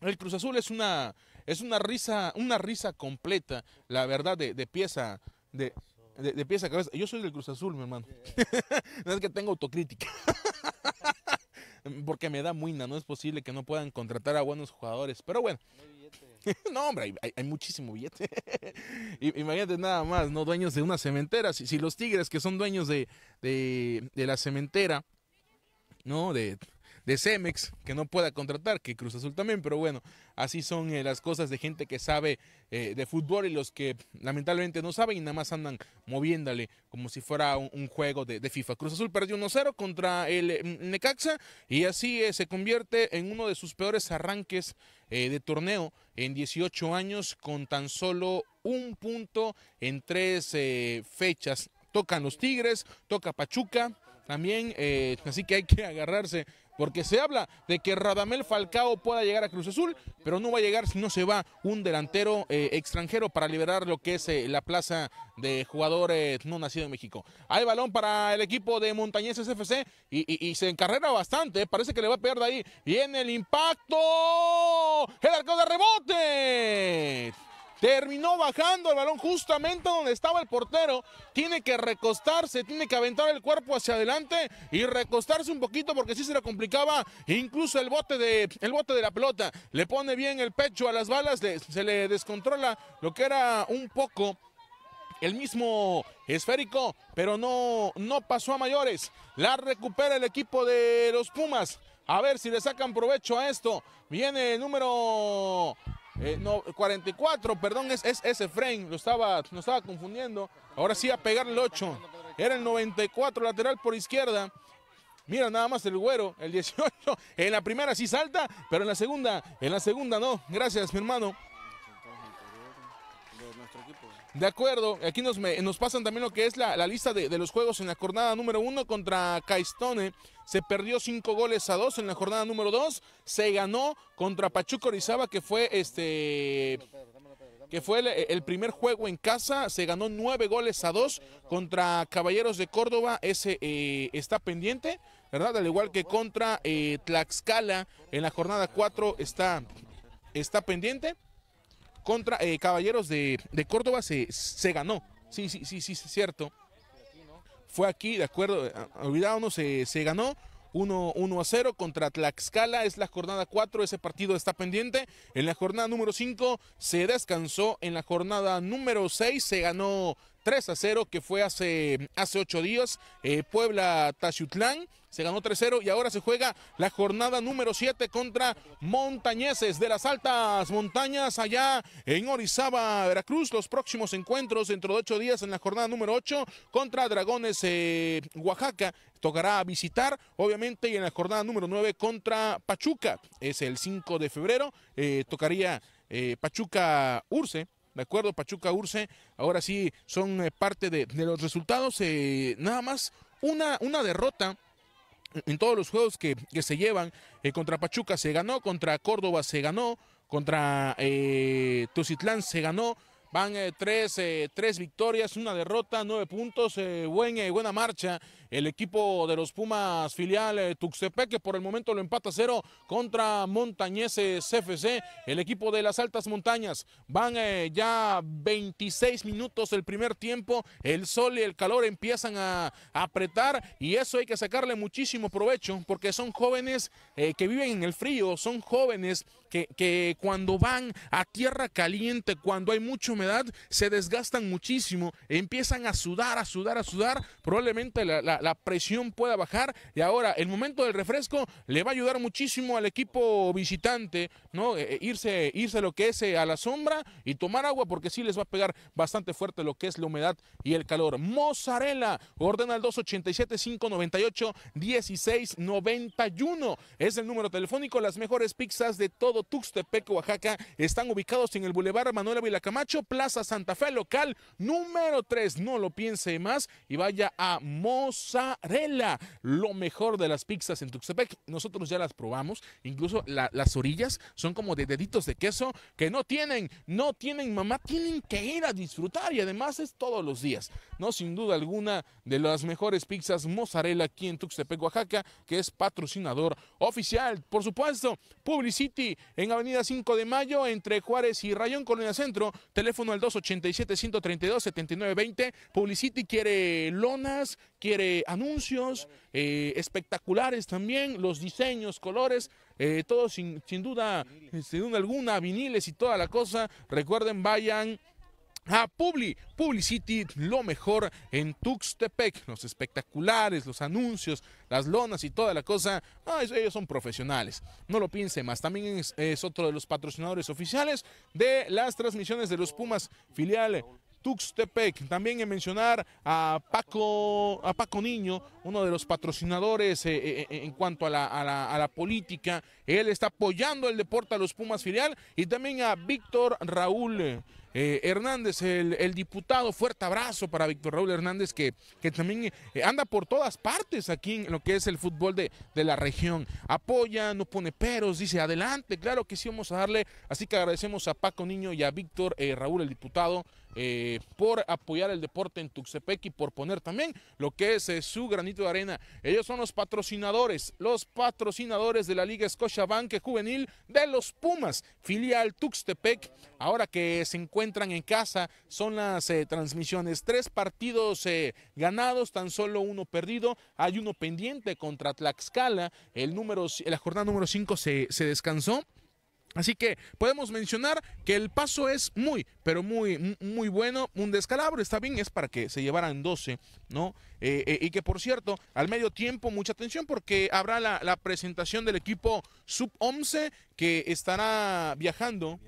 el Cruz Azul es una, es una risa, una risa completa, la verdad, de, pieza, de, pieza Yo soy del Cruz Azul, mi hermano. es que tengo autocrítica. Porque me da muina, no es posible que no puedan contratar a buenos jugadores. Pero bueno, no, hombre, hay, muchísimo billete. Imagínate nada más, ¿no? Dueños de una cementera. Si, los tigres que son dueños de, de la cementera, ¿no? De de Cemex que no pueda contratar, que Cruz Azul también, pero bueno, así son eh, las cosas de gente que sabe eh, de fútbol y los que lamentablemente no saben y nada más andan moviéndole como si fuera un, juego de, FIFA. Cruz Azul perdió 1-0 contra el eh, Necaxa y así se convierte en uno de sus peores arranques de torneo en 18 años con tan solo un punto en tres fechas. Tocan los Tigres, toca Pachuca, también, así que hay que agarrarse porque se habla de que Radamel Falcao pueda llegar a Cruz Azul, pero no va a llegar si no se va un delantero eh, extranjero para liberar lo que es eh, la plaza de jugadores no nacido en México. Hay balón para el equipo de Montañeses FC y, se encarrera bastante, eh, parece que le va a pegar de ahí. Viene el impacto, el arco de rebote. Terminó bajando el balón justamente donde estaba el portero. Tiene que recostarse, tiene que aventar el cuerpo hacia adelante y recostarse un poquito porque sí se le complicaba incluso el bote de, el bote de la pelota. Le pone bien el pecho a las balas, se le descontrola lo que era un poco el mismo esférico, pero no, no pasó a mayores. La recupera el equipo de los Pumas. A ver si le sacan provecho a esto. Viene el número 44, eh, perdón, es, ese frame, lo estaba, estaba confundiendo. Ahora sí a pegar el 8. Era el 94 lateral por izquierda. Mira nada más el güero, el 18. En la primera sí salta, pero en la segunda, en la segunda no. Gracias, mi hermano. nuestro equipo. De acuerdo, aquí nos, nos pasan también lo que es la, lista de, los juegos en la jornada número uno contra Caistone. Se perdió cinco goles a dos en la jornada número dos. Se ganó contra Pachuco Orizaba, que fue este que fue el, primer juego en casa, se ganó nueve goles a dos contra Caballeros de Córdoba, ese eh, está pendiente, ¿verdad? Al igual que contra eh, Tlaxcala en la jornada 4 está, está pendiente contra eh, Caballeros de, Córdoba se, se ganó. Sí, sí, sí, sí, es cierto. Fue aquí, de acuerdo, eh, olvidábamos, se, se ganó. 1, 1 a 0 contra Tlaxcala, es la jornada 4, ese partido está pendiente. En la jornada número 5 se descansó, en la jornada número 6 se ganó 3 a 0 que fue hace, hace 8 días. Eh, Puebla Tachutlán. se ganó 3-0 a y ahora se juega la jornada número 7 contra Montañeses de las altas montañas allá en Orizaba, Veracruz. Los próximos encuentros dentro de 8 días en la jornada número 8 contra Dragones eh, Oaxaca. Tocará visitar, obviamente, y en la jornada número 9 contra Pachuca. Es el 5 de febrero. Eh, tocaría Pachuca Urce de acuerdo, Pachuca Urce, ahora sí son eh, parte de, los resultados, eh, nada más una, una derrota en todos los juegos que, se llevan. Eh, contra Pachuca se ganó, contra Córdoba se ganó, contra eh, se ganó, Van eh, tres, eh, tres, victorias, una derrota, nueve puntos. Eh, eh, buena marcha el equipo de los Pumas filial Tuxtepec, que por el momento lo empata cero contra Montañeses CFC, El equipo de las altas montañas van ya 26 minutos el primer tiempo. El sol y el calor empiezan a, apretar y eso hay que sacarle muchísimo provecho porque son jóvenes que viven en el frío, son jóvenes que, cuando van a tierra caliente, cuando hay mucha humedad, se desgastan muchísimo, empiezan a sudar, a sudar, a sudar, probablemente la, presión pueda bajar y ahora el momento del refresco le va a ayudar muchísimo al equipo visitante, ¿no? E, e, irse, irse lo que es eh, a la sombra y tomar agua porque sí les va a pegar bastante fuerte lo que es la humedad y el calor. Mozzarella ordena al 287-598-1691. Es el número telefónico, las mejores pizzas de todo Tuxtepec, Oaxaca, están ubicados en el Boulevard Manuel Ávila Camacho, Plaza Santa Fe, local número 3. No lo piense más y vaya a Mozzarella, lo mejor de las pizzas en Tuxtepec. Nosotros ya las probamos, incluso las orillas son como de deditos de queso que no tienen, no tienen mamá, tienen que ir a disfrutar y además es todos los días. No, sin duda alguna, de las mejores pizzas Mozzarella aquí en Tuxtepec, Oaxaca, que es patrocinador oficial. Por supuesto, Publicity en Avenida 5 de Mayo, entre Juárez y Rayón, Colonia Centro, teléfono al 287-132-7920. Publicity quiere lonas, quiere anuncios eh, espectaculares también, los diseños, colores, eh, todo sin, sin duda, sin duda alguna, viniles y toda la cosa. Recuerden, vayan a Publi. Publicity, lo mejor en Tuxtepec. Los espectaculares, los anuncios, las lonas y toda la cosa. Ah, ellos son profesionales. No lo piense más. También es, otro de los patrocinadores oficiales de las transmisiones de los Pumas, filial Tuxtepec. También en mencionar a Paco, a Paco Niño, uno de los patrocinadores eh, eh, eh, en cuanto a la, política. Él está apoyando el deporte a los Pumas filial y también a Víctor Raúl. Hernández, el, diputado, fuerte abrazo para Víctor Raúl Hernández, que, también anda por todas partes aquí en lo que es el fútbol de, de, la región. Apoya, no pone peros, dice adelante, claro que sí vamos a darle. Así que agradecemos a Paco Niño y a Víctor Raúl, el diputado, eh, por apoyar el deporte en Tuxtepec y por poner también lo que es eh, su granito de arena. Ellos son los patrocinadores, los patrocinadores de la Liga Escocia Banque Juvenil de los Pumas, filial Tuxtepec. Ahora que se encuentran en casa, son las eh, transmisiones. Tres partidos ganados, tan solo uno perdido. Hay uno pendiente contra Tlaxcala. El número, la jornada número 5 se, se descansó. Así que podemos mencionar que el paso es muy, pero muy, muy bueno. Un descalabro está bien, es para que se llevaran 12, ¿no? Eh, eh, y que por cierto, al medio tiempo, mucha atención porque habrá la, la presentación del equipo sub-11 que estará viajando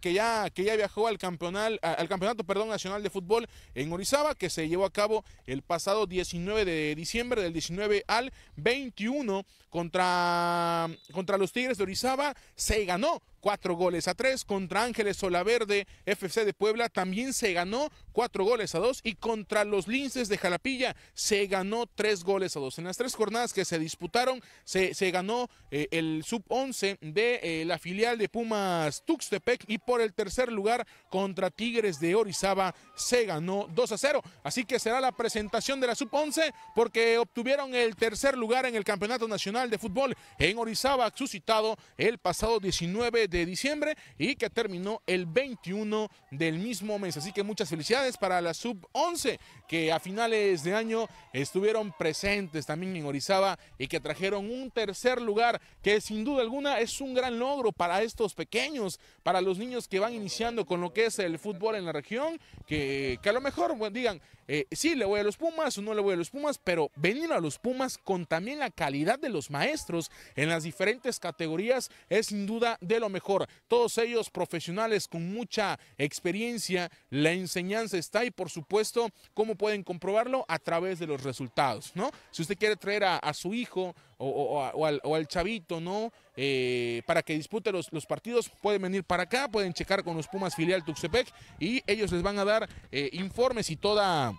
que, ya, que ya viajó al, campeonal, al Campeonato perdón, Nacional de Fútbol en Orizaba, que se llevó a cabo el pasado 19 de diciembre, del 19 al 21, contra, contra los Tigres de Orizaba. Se ganó cuatro goles a tres. Contra Ángeles Solaverde, FC de Puebla, también se ganó cuatro goles a dos. Y contra los Linces de Jalapilla, se ganó tres goles a dos. En las tres jornadas que se disputaron, se, se ganó eh, el sub-11 de eh, la filial de Pumas Tuxtepec. Y por el tercer lugar, contra Tigres de Orizaba, se ganó 2 a 0. Así que será la presentación de la sub-11 porque obtuvieron el tercer lugar en el Campeonato Nacional de Fútbol en Orizaba, suscitado el pasado 19 de diciembre y que terminó el 21 del mismo mes. Así que muchas felicidades para la sub-11 que a finales de año estuvieron presentes también en Orizaba y que trajeron un tercer lugar que sin duda alguna es un gran logro para estos pequeños, para los niños que van iniciando con lo que es el fútbol en la región, que, a lo mejor bueno, digan, eh, sí, le voy a los Pumas o no le voy a los Pumas, pero venir a los Pumas con también la calidad de los maestros en las diferentes categorías es sin duda de lo mejor. Todos ellos profesionales con mucha experiencia, la enseñanza está y por supuesto, ¿cómo pueden comprobarlo? A través de los resultados, ¿no? Si usted quiere traer a su hijo, o, al, o chavito, ¿no? Eh, para que dispute los, los, partidos, pueden venir para acá, pueden checar con los Pumas filial Tuxtepec y ellos les van a dar eh, informes y toda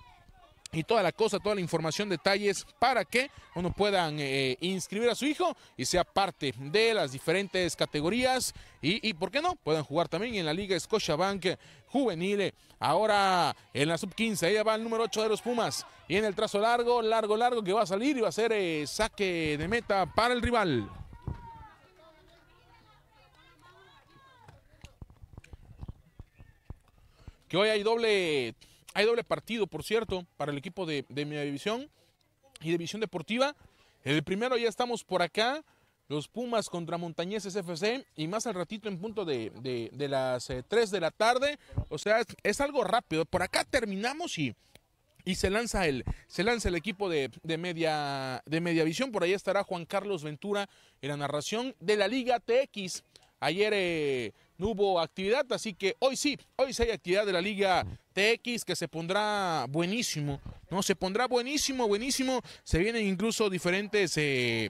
y toda la cosa, toda la información, detalles para que uno puedan eh, eh, inscribir a su hijo y sea parte de las diferentes categorías y, por qué no, puedan jugar también en la Liga Scotiabank Juvenil. Ahora en la sub-15, ahí va el número 8 de los Pumas y en el trazo largo, largo, largo que va a salir y va a ser eh, saque de meta para el rival. Que hoy hay doble hay doble partido, por cierto, para el equipo de, de división y división deportiva. El primero ya estamos por acá, los Pumas contra Montañeses FC y más al ratito en punto de, las 3 eh, de la tarde. O sea, es, algo rápido. Por acá terminamos y, se, lanza el, se lanza el equipo de, de, media, de Mediavisión. Por ahí estará Juan Carlos Ventura en la narración de la Liga TX. Ayer... Eh, hubo actividad, así que hoy sí, hoy sí hay actividad de la Liga TX que se pondrá buenísimo, ¿no? Se pondrá buenísimo, buenísimo, se vienen incluso diferentes, eh,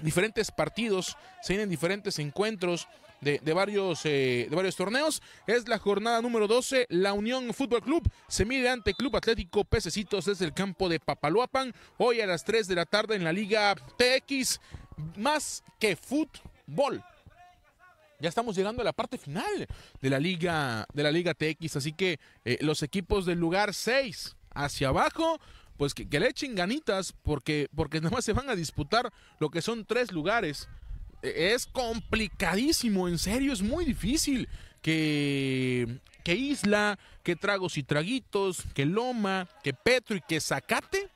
diferentes partidos, se vienen diferentes encuentros. De, de, varios, eh, de varios torneos. Es la jornada número 12. La Unión Fútbol Club se mide ante Club Atlético Pececitos desde el campo de Papaloapan. Hoy a las 3 de la tarde en la Liga TX. Más que fútbol ya estamos llegando a la parte final de la Liga, de la Liga TX. Así que eh, los equipos del lugar 6 hacia abajo, pues que, le echen ganitas, porque, porque nada más se van a disputar lo que son tres lugares. E, es complicadísimo, en serio, es muy difícil que, que Isla, que Tragos y Traguitos, que Loma, que Petro y que Zacate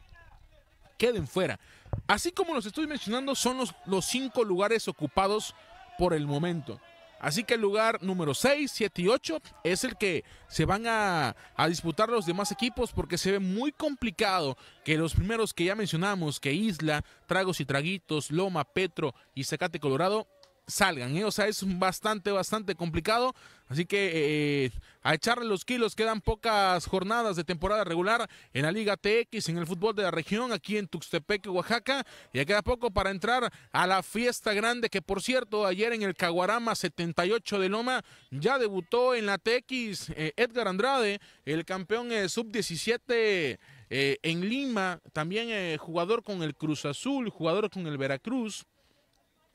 queden fuera. Así como los estoy mencionando, son los, los cinco lugares ocupados por el momento. Así que el lugar número 6, 7 y 8 es el que se van a, disputar los demás equipos porque se ve muy complicado que los primeros que ya mencionamos, que Isla, Tragos y Traguitos, Loma, Petro y Zacate Colorado, salgan. ¿eh? O sea, es bastante, bastante complicado. Así que eh, a echarle los kilos, quedan pocas jornadas de temporada regular en la Liga TX, en el fútbol de la región, aquí en Tuxtepec, Oaxaca. Ya queda poco para entrar a la fiesta grande, que por cierto, ayer en el Caguarama 78 de Loma ya debutó en la TX eh, Edgar Andrade, el campeón eh, sub-17. en Lima, también jugador con el Cruz Azul, jugador con el Veracruz,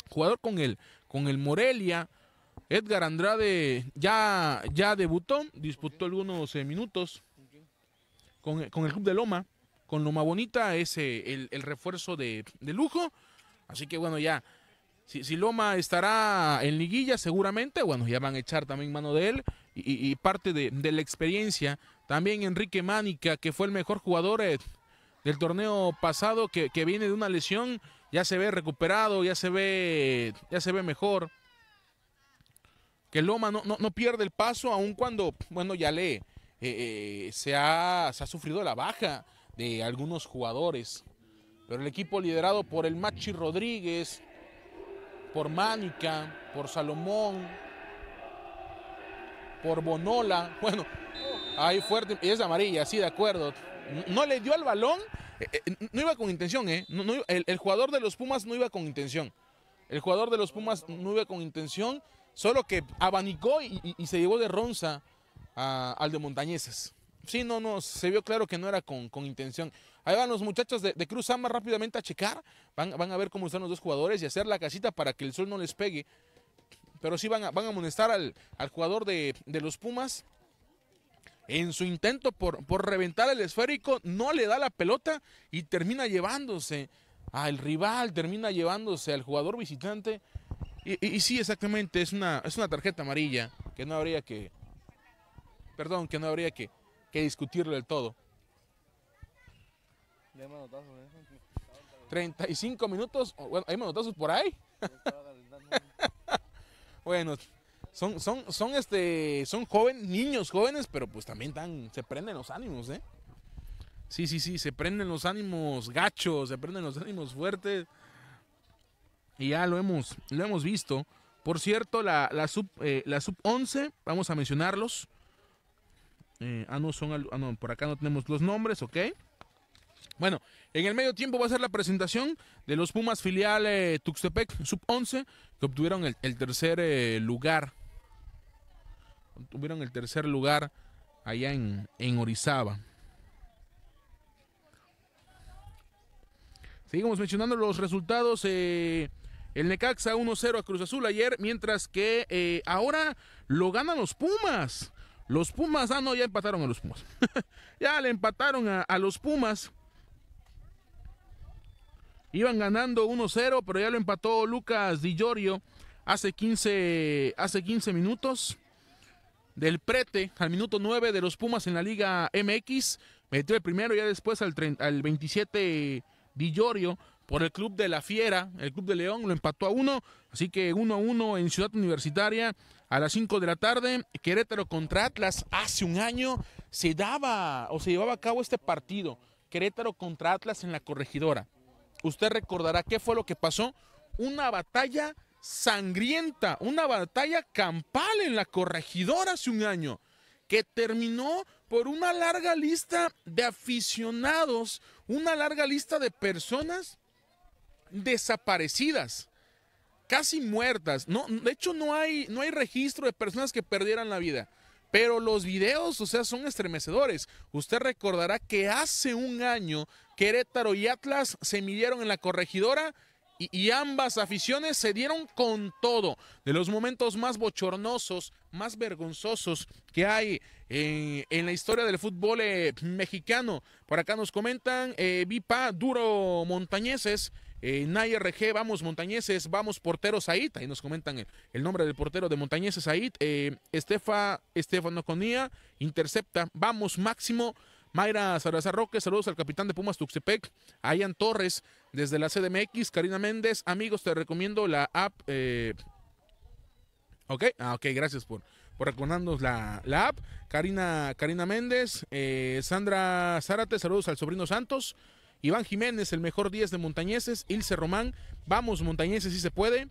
jugador con el, con el Morelia, Edgar Andrade ya, ya debutó, disputó algunos eh, minutos con, el club de Loma, con Loma Bonita, es eh, el, refuerzo de, lujo. Así que bueno, ya, si, Loma estará en liguilla seguramente, bueno, ya van a echar también mano de él y, parte de, la experiencia. También Enrique Mánica, que fue el mejor jugador eh, del torneo pasado, que, viene de una lesión, ya se ve recuperado, ya se ve, ya se ve mejor que Loma no, pierde el paso, aun cuando, bueno, ya le eh, eh, se, ha, sufrido la baja de algunos jugadores. Pero el equipo liderado por el Machi Rodríguez, por Mánica, por Salomón, por Bonola. Bueno, ahí fuerte. Es amarilla, sí, de acuerdo. No le dio al balón. Eh, no iba con intención, ¿eh? el, jugador de los Pumas no iba con intención. El jugador de los Pumas no iba con intención. Solo que abanicó y, se llevó de ronza al de Montañeses. Sí, no, no, se vio claro que no era con, intención. Ahí van los muchachos de, Cruz rápidamente a checar. Van, a ver cómo están los dos jugadores y hacer la casita para que el sol no les pegue. Pero sí van a, van a amonestar al, jugador de, los Pumas. En su intento por, por reventar el esférico, no le da la pelota y termina llevándose al rival, termina llevándose al jugador visitante. Y, sí, exactamente, es una, es una tarjeta amarilla que no habría que. Perdón, que no habría que, discutirlo del todo. 35 ¿eh? minutos, oh, ¿hay manotazos por ahí? bueno, son, son, son, este, son jóvenes, niños jóvenes, pero pues también se prenden los ánimos, ¿eh? Sí, sí, sí, se prenden los ánimos gachos, se prenden los ánimos fuertes. Y ya lo hemos, lo hemos visto. Por cierto, la, la sub, 11, eh, vamos a mencionarlos. Eh, ah, no, son, ah, no, por acá no tenemos los nombres, ok. Bueno, en el medio tiempo va a ser la presentación de los Pumas filial eh, Tuxtepec Sub 11, que obtuvieron el, tercer lugar. Obtuvieron el tercer lugar allá en, Orizaba. Seguimos mencionando los resultados el Necaxa 1-0 a Cruz Azul ayer, mientras que eh, ahora lo ganan los Pumas. Los Pumas, ah, no, ya empataron a los Pumas. ya le empataron a, los Pumas. Iban ganando 1-0, pero ya lo empató Lucas Di Giorgio hace 15, hace 15 minutos. Del prete al minuto 9 de los Pumas en la Liga MX. Metió el primero, ya después al, al 27 Di Giorgio por el club de la Fiera, el club de León lo empató a uno, así que uno a uno en Ciudad Universitaria a las 5 de la tarde, Querétaro contra Atlas, hace un año se daba o se llevaba a cabo este partido, Querétaro contra Atlas en la corregidora. Usted recordará qué fue lo que pasó, una batalla sangrienta, una batalla campal en la corregidora hace un año, que terminó por una larga lista de aficionados, una larga lista de personas desaparecidas, casi muertas. No, de hecho, no hay, no hay registro de personas que perdieran la vida. Pero los videos, o sea, son estremecedores. Usted recordará que hace un año Querétaro y Atlas se midieron en la corregidora y, ambas aficiones se dieron con todo. De los momentos más bochornosos, más vergonzosos que hay eh, en, la historia del fútbol eh, mexicano. Por acá nos comentan, eh, Vipa, duro montañeses. Eh, vamos Montañeses, vamos porteros Said. Ahí nos comentan el, nombre del portero de Montañeses Said. Eh, Estefa, Estefano Conía, intercepta. Vamos Máximo. Mayra Salazar Roque, saludos al capitán de Pumas Tuxtepec, Ayan Torres desde la CDMX, Karina Méndez, amigos, te recomiendo la app. Eh, ok, ah, ok, gracias por, por recordarnos la, la app. Karina, Karina Méndez, eh, Sandra Zárate, saludos al sobrino Santos, Iván Jiménez, el mejor 10 de Montañeses. Ilse Román, vamos Montañeses si se puede.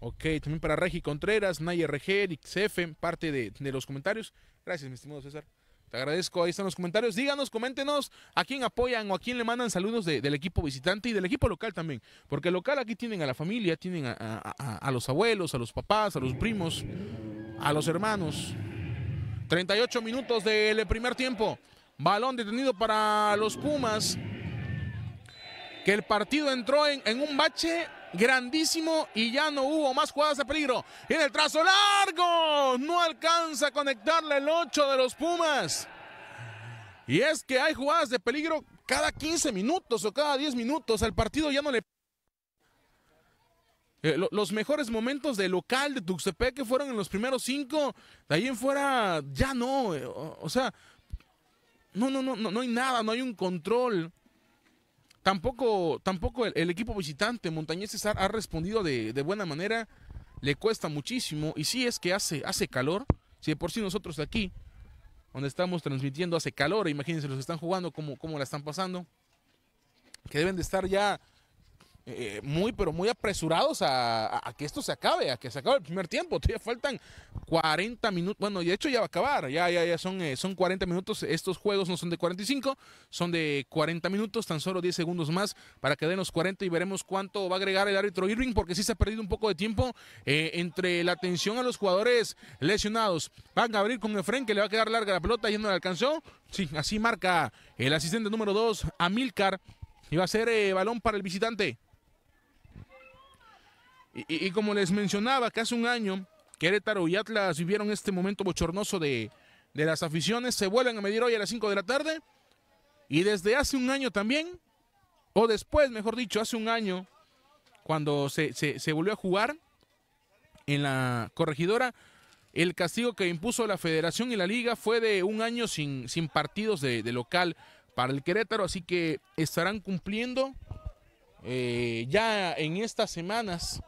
Ok, también para Regi Contreras, Naya Reger, XF, parte de, los comentarios. Gracias, mi estimado César. Te agradezco, ahí están los comentarios. Díganos, coméntenos a quién apoyan o a quién le mandan saludos del equipo visitante y del equipo local también. Porque local aquí tienen a la familia, tienen a, a los abuelos, a los papás, a los primos, a los hermanos. 38 minutos del primer tiempo. Balón detenido para los Pumas que el partido entró en, un bache grandísimo y ya no hubo más jugadas de peligro. En el trazo largo, no alcanza a conectarle el 8 de los Pumas. Y es que hay jugadas de peligro cada 15 minutos o cada 10 minutos. Al partido ya no le. Eh, los mejores momentos de local de Tuxtepec fueron en los primeros 5, de ahí en fuera ya no. Eh, o, sea, no, no, no, no, no hay nada, no hay un control tampoco, tampoco el, equipo visitante montañés ha, ha respondido de, buena manera. Le cuesta muchísimo. Y sí es que hace, hace calor. Si de por sí nosotros aquí, donde estamos transmitiendo, hace calor. Imagínense los que están jugando, cómo, cómo la están pasando. Que deben de estar ya eh, muy, pero muy apresurados a, que esto se acabe, a que se acabe el primer tiempo. Todavía faltan 40 minutos. Bueno, de hecho ya va a acabar. Ya, ya, ya son, eh, son 40 minutos. Estos juegos no son de 45, son de 40 minutos, tan solo 10 segundos más para que den los 40 y veremos cuánto va a agregar el árbitro Irving, porque sí se ha perdido un poco de tiempo eh, entre la atención a los jugadores lesionados. Van a abrir con Efren, que le va a quedar larga la pelota y no la alcanzó. Sí, así marca el asistente número 2, Amilcar. Y va a ser balón para el visitante. Y, como les mencionaba, que hace un año Querétaro y Atlas vivieron este momento bochornoso de, las aficiones. Se vuelven a medir hoy a las 5 de la tarde. Y desde hace un año también, o después, mejor dicho, hace un año, cuando se, volvió a jugar en la corregidora, el castigo que impuso la federación y la liga fue de un año sin, sin partidos de, local para el Querétaro, así que estarán cumpliendo eh, ya en estas semanas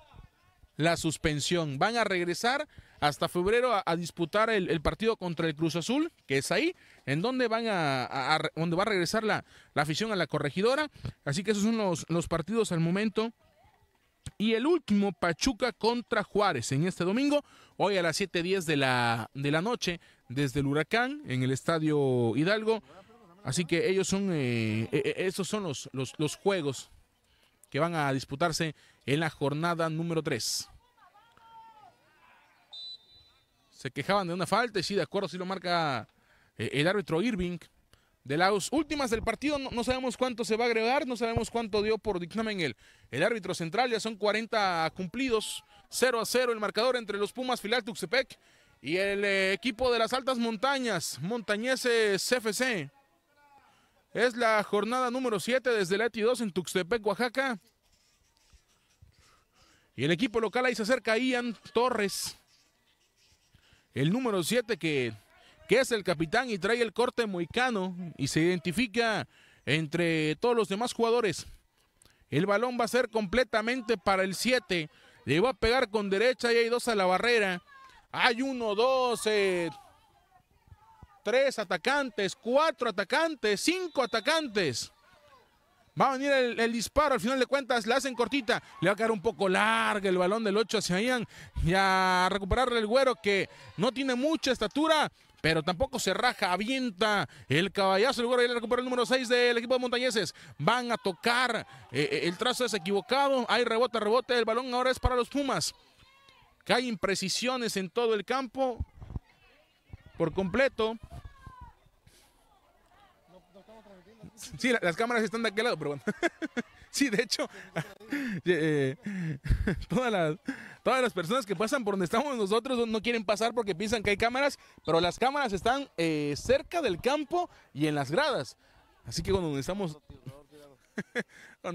la suspensión. Van a regresar hasta febrero a, disputar el, partido contra el Cruz Azul, que es ahí, en donde van a, donde va a regresar la, afición a la corregidora. Así que esos son los, partidos al momento. Y el último, Pachuca contra Juárez, en este domingo, hoy a las 7.10 de la, de la noche, desde el Huracán, en el Estadio Hidalgo. Así que ellos son, eh, eh, eh, esos son los, los juegos que van a disputarse en la jornada número 3. Se quejaban de una falta y sí, de acuerdo, sí lo marca eh, el árbitro Irving. De las últimas del partido no, sabemos cuánto se va a agregar, no sabemos cuánto dio por dictamen el, el árbitro central. Ya son 40 cumplidos, 0 a 0 el marcador entre los Pumas Filal Tuxtepec y el eh, equipo de las altas montañas, Montañeses CFC. Es la jornada número 7 desde la ETI 2 en Tuxtepec, Oaxaca. Y el equipo local ahí se acerca Ian Torres. El número 7 que, es el capitán y trae el corte moicano y se identifica entre todos los demás jugadores. El balón va a ser completamente para el 7. Le va a pegar con derecha y hay dos a la barrera. Hay uno, dos, eh, tres atacantes, cuatro atacantes, cinco atacantes. Va a venir el, disparo, al final de cuentas la hacen cortita, le va a quedar un poco larga el balón del 8 hacia allá. y a recuperarle el güero que no tiene mucha estatura, pero tampoco se raja, avienta el caballazo, el güero y le recupera el número 6 del equipo de Montañeses. Van a tocar, eh, eh, el trazo es equivocado, hay rebota, rebote, el balón ahora es para los Pumas. Que hay imprecisiones en todo el campo, por completo. Sí, las cámaras están de aquel lado, pero bueno. sí, de hecho, eh, eh, todas, las, todas las personas que pasan por donde estamos nosotros no quieren pasar porque piensan que hay cámaras, pero las cámaras están eh, cerca del campo y en las gradas. Así que cuando estamos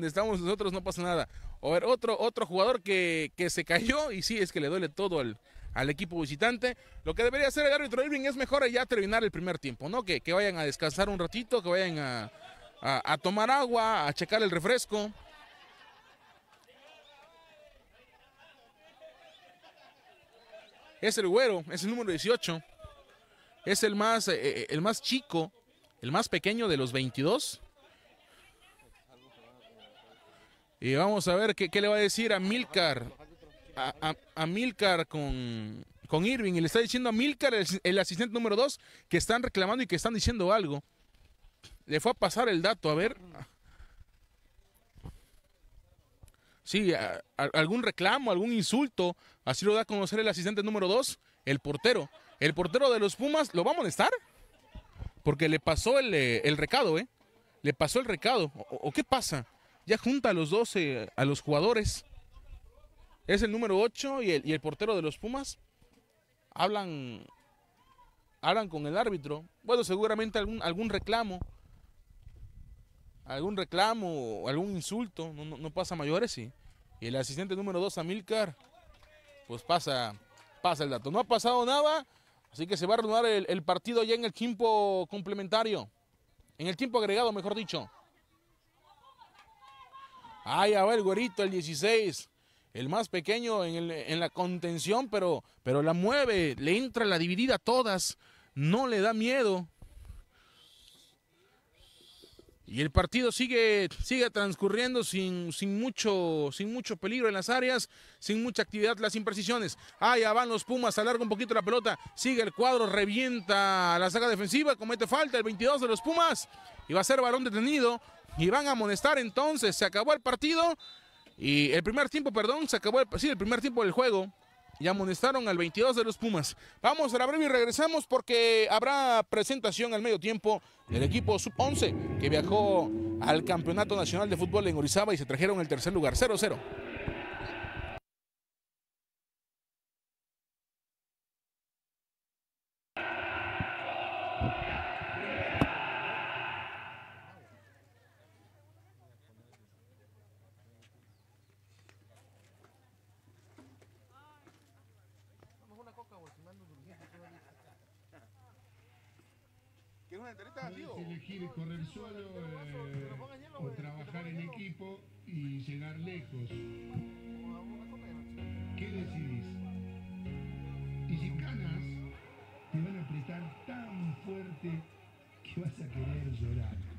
estamos nosotros no pasa nada. O ver, otro, otro jugador que, que se cayó y sí, es que le duele todo al, al equipo visitante. Lo que debería hacer el árbitro Irving es mejor ya terminar el primer tiempo, ¿no? Que, vayan a descansar un ratito, que vayan a, tomar agua, a checar el refresco. Es el güero, es el número 18. Es el más, eh, eh, el más chico, el más pequeño de los 22. Y vamos a ver qué, qué le va a decir a Milcar a, Milcar con, Irving y le está diciendo a Milcar, el, asistente número 2, que están reclamando y que están diciendo algo. Le fue a pasar el dato, a ver. Sí, algún reclamo, algún insulto. Así lo da a conocer el asistente número 2, el portero. El portero de los Pumas, ¿lo va a molestar? Porque le pasó el, eh, recado, ¿eh? Le pasó el recado. ¿O, qué pasa? Ya junta a los dos eh, a los jugadores es el número 8 y el, portero de los Pumas, hablan, hablan con el árbitro. Bueno, seguramente algún, algún reclamo, algún reclamo, o algún insulto, no, no, pasa mayores. sí. y, el asistente número 2, Amilcar, pues pasa, pasa el dato. No ha pasado nada, así que se va a renovar el, el partido ya en el tiempo complementario, en el tiempo agregado, mejor dicho. ay a va el güerito, el 16 el más pequeño en, la contención, pero, la mueve, le entra la dividida a todas, no le da miedo. Y el partido sigue, sigue transcurriendo sin, sin, mucho, sin mucho peligro en las áreas, sin mucha actividad, las imprecisiones. ya van los Pumas, alarga un poquito la pelota, sigue el cuadro, revienta la saga defensiva, comete falta el 22 de los Pumas y va a ser varón detenido. Y van a amonestar entonces, se acabó el partido y el primer tiempo, perdón, se acabó el, sí, el primer tiempo del juego. Y amonestaron al 22 de los Pumas. Vamos a la breve y regresamos porque habrá presentación al medio tiempo del equipo sub-11 que viajó al Campeonato Nacional de Fútbol en Orizaba y se trajeron el tercer lugar 0-0. elegir correr solo eh, o trabajar en equipo y llegar lejos. ¿Qué decidís? Y si ganas, te van a apretar tan fuerte que vas a querer llorar.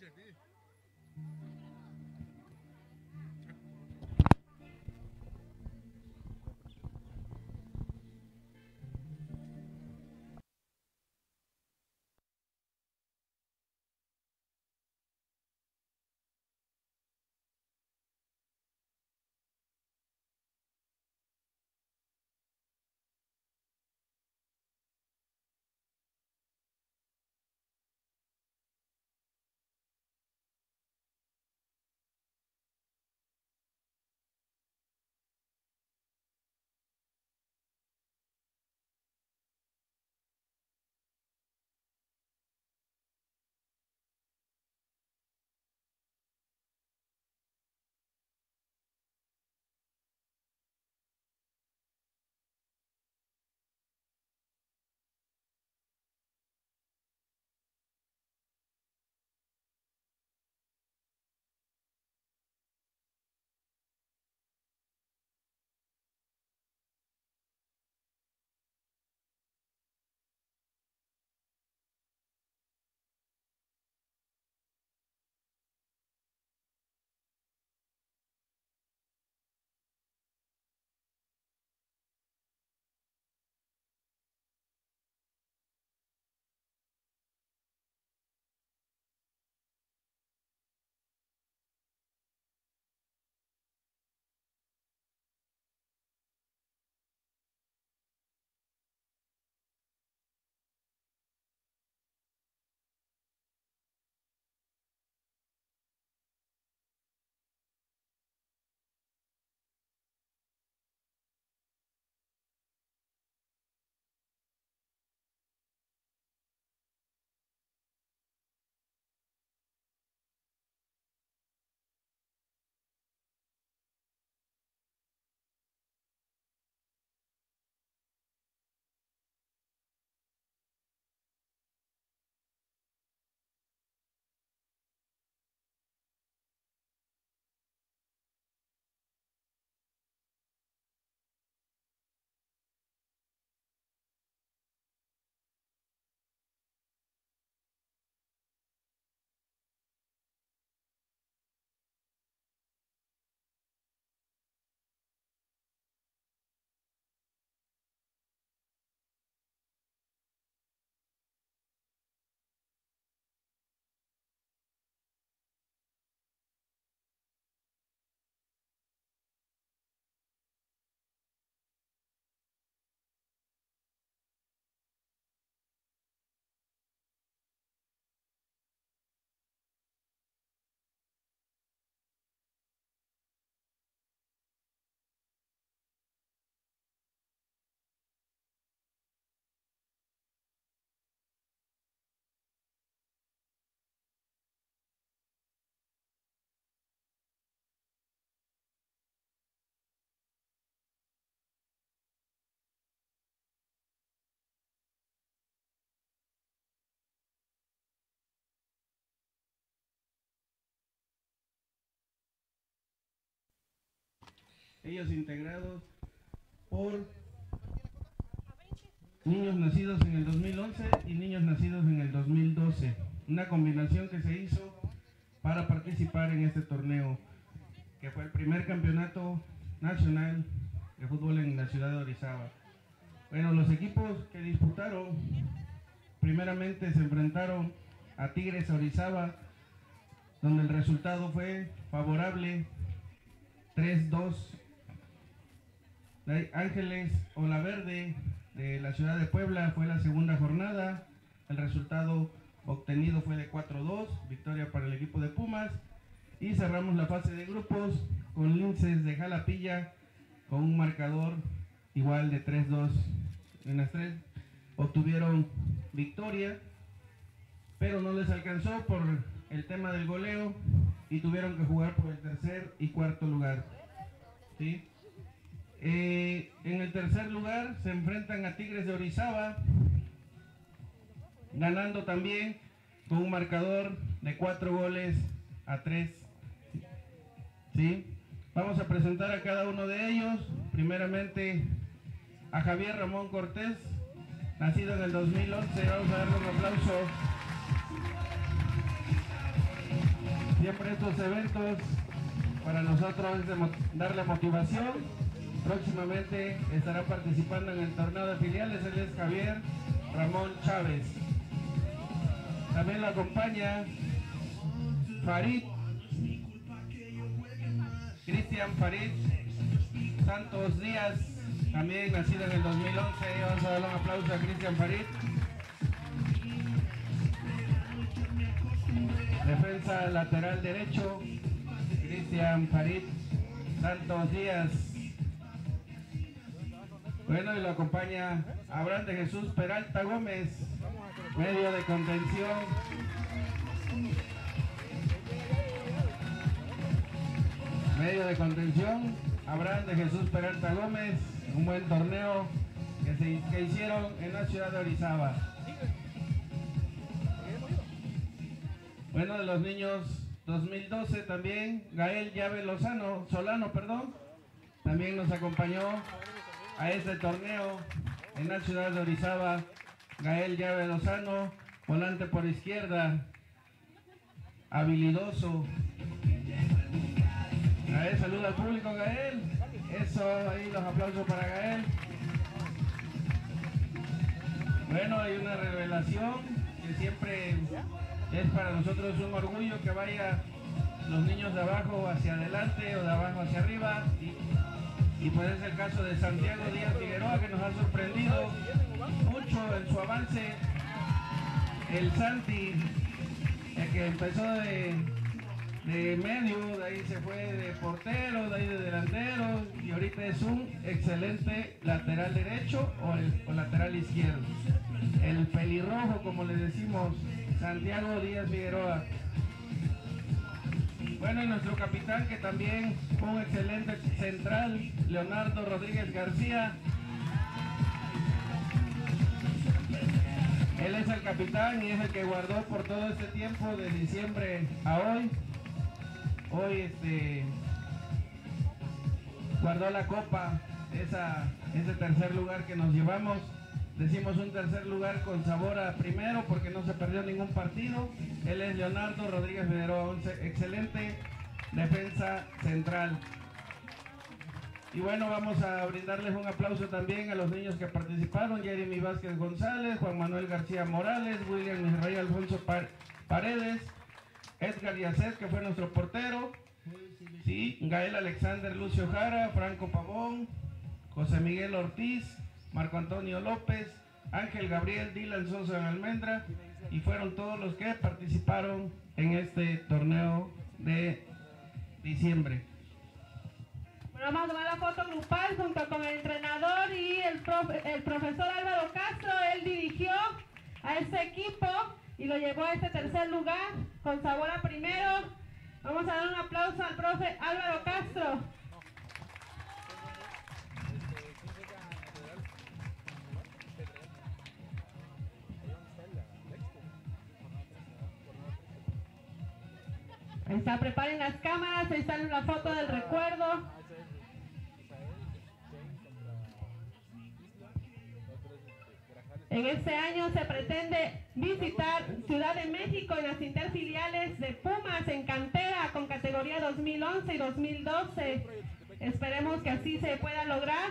Ranger, did ellos integrados por niños nacidos en el 2011 y niños nacidos en el 2012. Una combinación que se hizo para participar en este torneo, que fue el primer campeonato nacional de fútbol en la ciudad de Orizaba. Bueno, los equipos que disputaron, primeramente se enfrentaron a Tigres Orizaba, donde el resultado fue favorable 3-2 Ángeles Olaverde de la ciudad de Puebla fue la segunda jornada. El resultado obtenido fue de 4-2, victoria para el equipo de Pumas. Y cerramos la fase de grupos con Linces de Jalapilla con un marcador igual de 3-2. En las tres obtuvieron victoria, pero no les alcanzó por el tema del goleo y tuvieron que jugar por el tercer y cuarto lugar en el tercer lugar se enfrentan a Tigres de Orizaba, ganando también con un marcador de cuatro goles a tres. Vamos a presentar a cada uno de ellos. Primeramente a Javier Ramón Cortés, nacido en el 2011. Vamos a darle un aplauso. Siempre estos eventos para nosotros es darle motivación Próximamente estará participando en el torneo de filiales, él es Javier Ramón Chávez. También lo acompaña Farid, Cristian Farid Santos Díaz, también nacido en el 2011, vamos a darle un aplauso a Cristian Farid. Defensa lateral derecho, Cristian Farid Santos Díaz. Bueno, y lo acompaña Abraham de Jesús Peralta Gómez, medio de contención. Medio de contención, Abraham de Jesús Peralta Gómez, un buen torneo que, se, hicieron en la ciudad de Orizaba. Bueno, de los niños 2012 también, Gael Llave Lozano, Solano, perdón, también nos acompañó a este torneo en la ciudad de Orizaba, Gael Llave Lozano, volante por izquierda, habilidoso. Gael, saluda al público, Gael. Eso, ahí los aplausos para Gael. Bueno, hay una revelación que siempre es para nosotros un orgullo que vaya los niños de abajo hacia adelante o de abajo hacia arriba y pues es el caso de Santiago Díaz Figueroa que nos ha sorprendido mucho en su avance el Santi el que empezó de, medio, de ahí se fue de portero, de ahí de delantero y ahorita es un excelente lateral derecho o, el, o lateral izquierdo el pelirrojo como le decimos Santiago Díaz Figueroa bueno, y nuestro capitán que también fue un excelente central, Leonardo Rodríguez García. Él es el capitán y es el que guardó por todo este tiempo de diciembre a hoy. Hoy este guardó la copa, esa, ese tercer lugar que nos llevamos. Decimos un tercer lugar con sabor a primero porque no se perdió ningún partido. Él es Leonardo Rodríguez Figueroa, excelente defensa central. Y bueno, vamos a brindarles un aplauso también a los niños que participaron, Jeremy Vázquez González, Juan Manuel García Morales, William Israel Alfonso Paredes, Edgar Yacet, que fue nuestro portero, sí, Gael Alexander Lucio Jara, Franco Pavón, José Miguel Ortiz, Marco Antonio López, Ángel Gabriel, Dylan Sosa en Almendra y fueron todos los que participaron en este torneo de diciembre. Bueno, vamos a tomar la foto grupal junto con el entrenador y el, profesor Álvaro Castro. Él dirigió a este equipo y lo llevó a este tercer lugar con sabor primero. Vamos a dar un aplauso al profe Álvaro Castro. Ahí está, preparen las cámaras, ahí sale una foto del recuerdo. En este año se pretende visitar Ciudad de México en las interfiliales de Pumas en cantera con categoría 2011 y 2012. Esperemos que así se pueda lograr.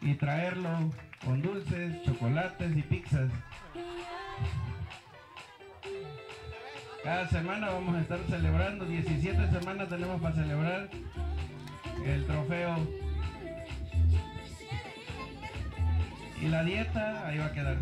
y traerlo con dulces, chocolates y pizzas. Cada semana vamos a estar celebrando, 17 semanas tenemos para celebrar el trofeo. Y la dieta ahí va a quedar.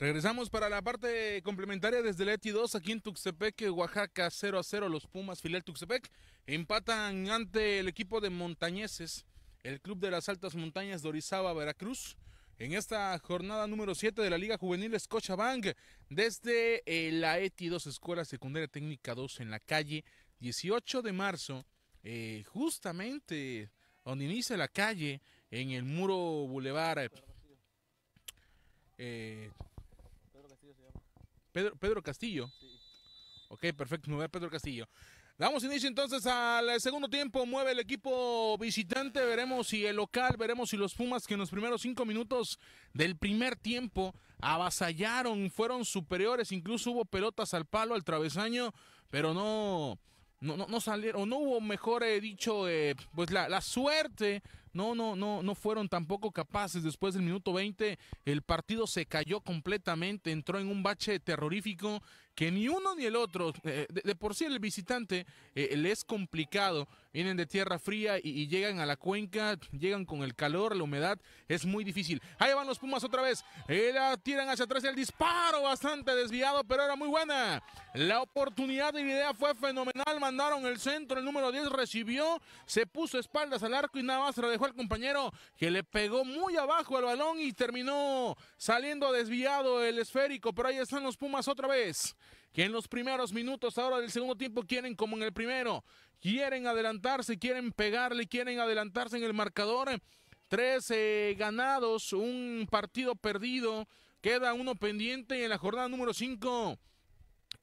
Regresamos para la parte complementaria desde la ETI 2 aquí en Tuxtepec, Oaxaca 0 a 0. Los Pumas, filial Tuxtepec, empatan ante el equipo de montañeses, el club de las altas montañas de Orizaba, Veracruz. En esta jornada número 7 de la Liga Juvenil Scotiabank, desde eh, la ETI 2 Escuela Secundaria Técnica 2 en la calle 18 de marzo, eh, justamente donde inicia la calle, en el muro Boulevard. Eh, Pedro, Castillo. Ok, perfecto, me Pedro Castillo. Damos inicio entonces al eh, segundo tiempo. Mueve el equipo visitante. Veremos si el local, veremos si los Pumas, que en los primeros cinco minutos del primer tiempo avasallaron, fueron superiores. Incluso hubo pelotas al palo, al travesaño, pero no, no, no, no salieron, no hubo, mejor dicho, eh, pues la, la, suerte no, no, no, no fueron tampoco capaces. Después del minuto 20, el partido se cayó completamente, entró en un bache terrorífico que ni uno ni el otro, eh, de, por sí el visitante eh, le es complicado vienen de tierra fría y, llegan a la cuenca, llegan con el calor, la humedad, es muy difícil. Ahí van los Pumas otra vez, eh, la tiran hacia atrás el disparo, bastante desviado, pero era muy buena. La oportunidad de idea fue fenomenal, mandaron el centro, el número 10 recibió, se puso espaldas al arco y nada más lo dejó al compañero que le pegó muy abajo el balón y terminó saliendo desviado el esférico, pero ahí están los Pumas otra vez que en los primeros minutos ahora del segundo tiempo quieren como en el primero, quieren adelantarse, quieren pegarle, quieren adelantarse en el marcador. Tres ganados, un partido perdido, queda uno pendiente y en la jornada número cinco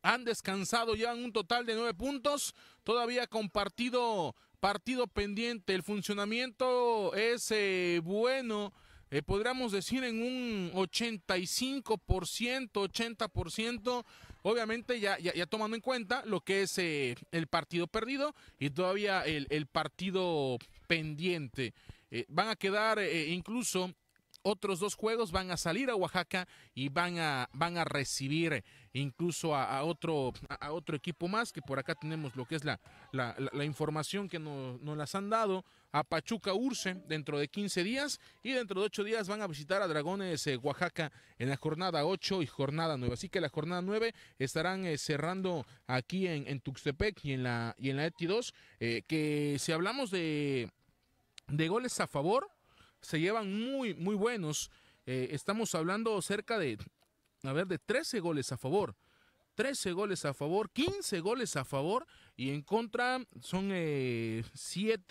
han descansado, ya en un total de nueve puntos, todavía con partido, partido pendiente. El funcionamiento es eh, bueno. Eh, podríamos decir en un 85%, 80%, obviamente ya, ya, tomando en cuenta lo que es eh, el partido perdido y todavía el, partido pendiente. Eh, van a quedar eh, incluso otros dos juegos, van a salir a Oaxaca y van a, van a recibir incluso a, otro, a, otro equipo más, que por acá tenemos lo que es la, la, información que nos, las han dado, a Pachuca Urce dentro de 15 días y dentro de 8 días van a visitar a Dragones eh, Oaxaca en la jornada 8 y jornada 9. Así que la jornada 9 estarán eh, cerrando aquí en, Tuxtepec y en la, y en la ETI 2, eh, que si hablamos de, de goles a favor, se llevan muy, muy buenos. estamos hablando cerca de a ver, de 13 goles a favor. 13 goles a favor, 15 goles a favor y en contra son 7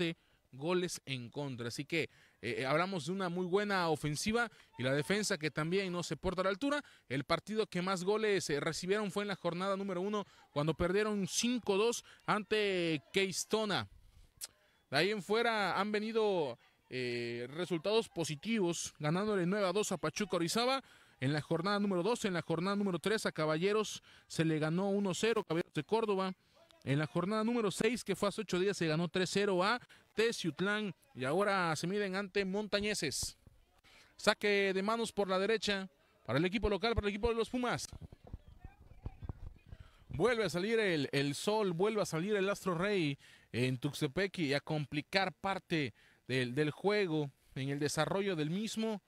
eh, goles en contra. Así que eh, eh, hablamos de una muy buena ofensiva y la defensa que también no se porta a la altura. El partido que más goles recibieron fue en la jornada número 1 cuando perdieron 5-2 ante Keistona. De ahí en fuera han venido resultados positivos, ganándole 9 2 a Pachuca Orizaba en la jornada número 12, en la jornada número 3 a Caballeros se le ganó 1-0, Caballeros de Córdoba. En la jornada número 6, que fue hace 8 días, se ganó 3-0 a Teciutlán y ahora se miden ante Montañeses. Saque de manos por la derecha para el equipo local, para el equipo de los Pumas. Vuelve a salir el, sol, vuelve a salir el astro rey en Tuxtepec y a complicar parte del, del juego en el desarrollo del mismo.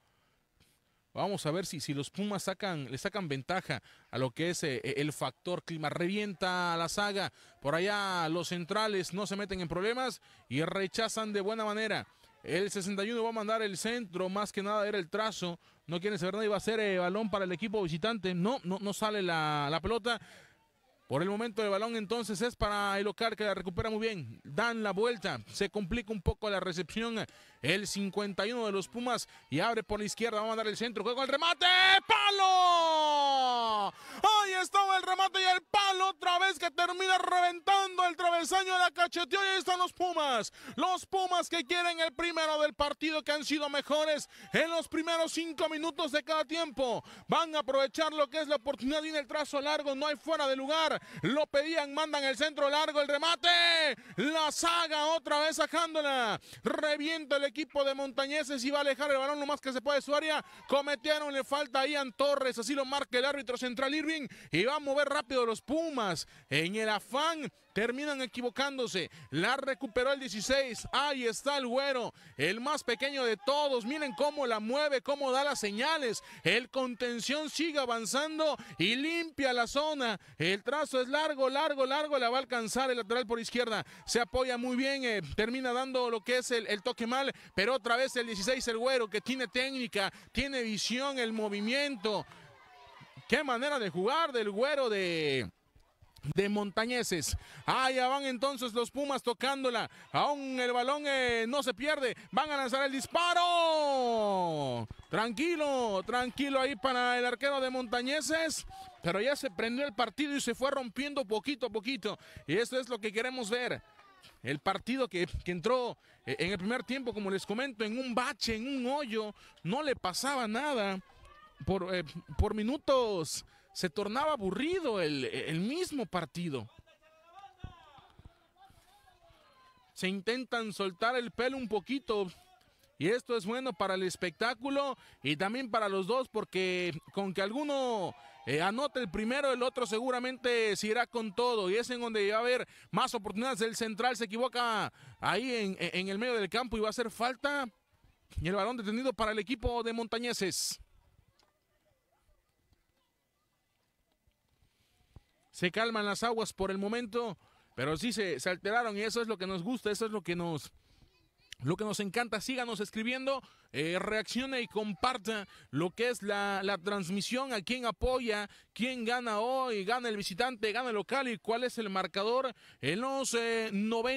Vamos a ver si, si los Pumas sacan, le sacan ventaja a lo que es eh, eh, el factor clima. Revienta la saga. Por allá los centrales no se meten en problemas y rechazan de buena manera. El 61 va a mandar el centro, más que nada era el trazo. No quiere saber nada, va a ser eh, balón para el equipo visitante. No, no, no sale la, la pelota. Por el momento de balón entonces es para el Elocar que la recupera muy bien. Dan la vuelta, se complica un poco la recepción. El 51 de los Pumas y abre por la izquierda, va a mandar el centro, juego al remate, palo. Ahí estaba el remate y el palo otra vez que termina reventando el travesaño de la cacheteo y ahí están los Pumas. Los Pumas que quieren el primero del partido que han sido mejores en los primeros cinco minutos de cada tiempo. Van a aprovechar lo que es la oportunidad y en el trazo largo, no hay fuera de lugar. Lo pedían, mandan el centro largo, el remate. La saga otra vez sacándola. Revienta el equipo de Montañeses y va a alejar el balón lo más que se puede de su área. Cometieron le falta a Ian Torres. Así lo marca el árbitro central Irving. Y va a mover rápido los Pumas en el afán terminan equivocándose. La recuperó el 16. Ahí está el güero, el más pequeño de todos. Miren cómo la mueve, cómo da las señales. El contención sigue avanzando y limpia la zona. El trazo es largo, largo, largo. La va a alcanzar el lateral por izquierda. Se apoya muy bien. Eh, termina dando lo que es el toque mal. Pero otra vez el 16, el güero, que tiene técnica, tiene visión, el movimiento. Qué manera de jugar del güero de de Montañeses. Allá ah, van entonces los Pumas tocándola. Aún el balón eh, no se pierde. Van a lanzar el disparo. Tranquilo, tranquilo ahí para el arquero de Montañeses. Pero ya se prendió el partido y se fue rompiendo poquito a poquito. Y eso es lo que queremos ver. El partido que, entró eh, en el primer tiempo, como les comento, en un bache, en un hoyo, no le pasaba nada por, eh, por minutos se tornaba aburrido el, mismo partido. Se intentan soltar el pelo un poquito. Y esto es bueno para el espectáculo y también para los dos porque con que alguno eh, anote el primero, el otro seguramente se irá con todo. Y es en donde va a haber más oportunidades. El central se equivoca ahí en, en el medio del campo y va a hacer falta. Y el balón detenido para el equipo de Montañeses. se calman las aguas por el momento, pero sí se, alteraron y eso es lo que nos gusta, eso es lo que nos... Lo que nos encanta, síganos escribiendo, eh, reaccione y comparta lo que es la, transmisión, a quién apoya, quién gana hoy, gana el visitante, gana el local y cuál es el marcador en los 90,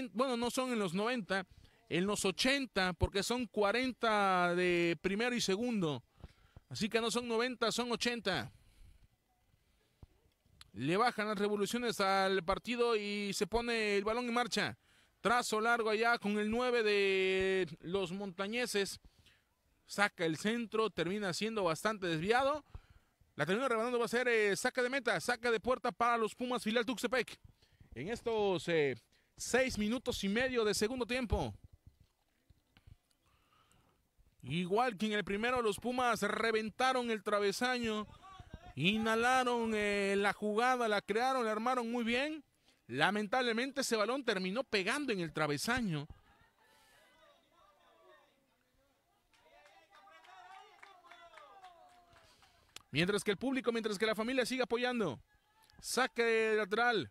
eh, bueno, no son en los 90, en los 80, porque son 40 de primero y segundo. Así que no son 90, son 80. Le bajan las revoluciones al partido y se pone el balón en marcha. Trazo largo allá con el 9 de los montañeses. Saca el centro, termina siendo bastante desviado. La termina rebanando, va a ser eh, saca de meta, saca de puerta para los Pumas filial Tuxtepec. En estos 6 eh, seis minutos y medio de segundo tiempo. Igual que en el primero, los Pumas reventaron el travesaño Inhalaron eh, la jugada, la crearon, la armaron muy bien. Lamentablemente ese balón terminó pegando en el travesaño. Mientras que el público, mientras que la familia sigue apoyando. Saque lateral.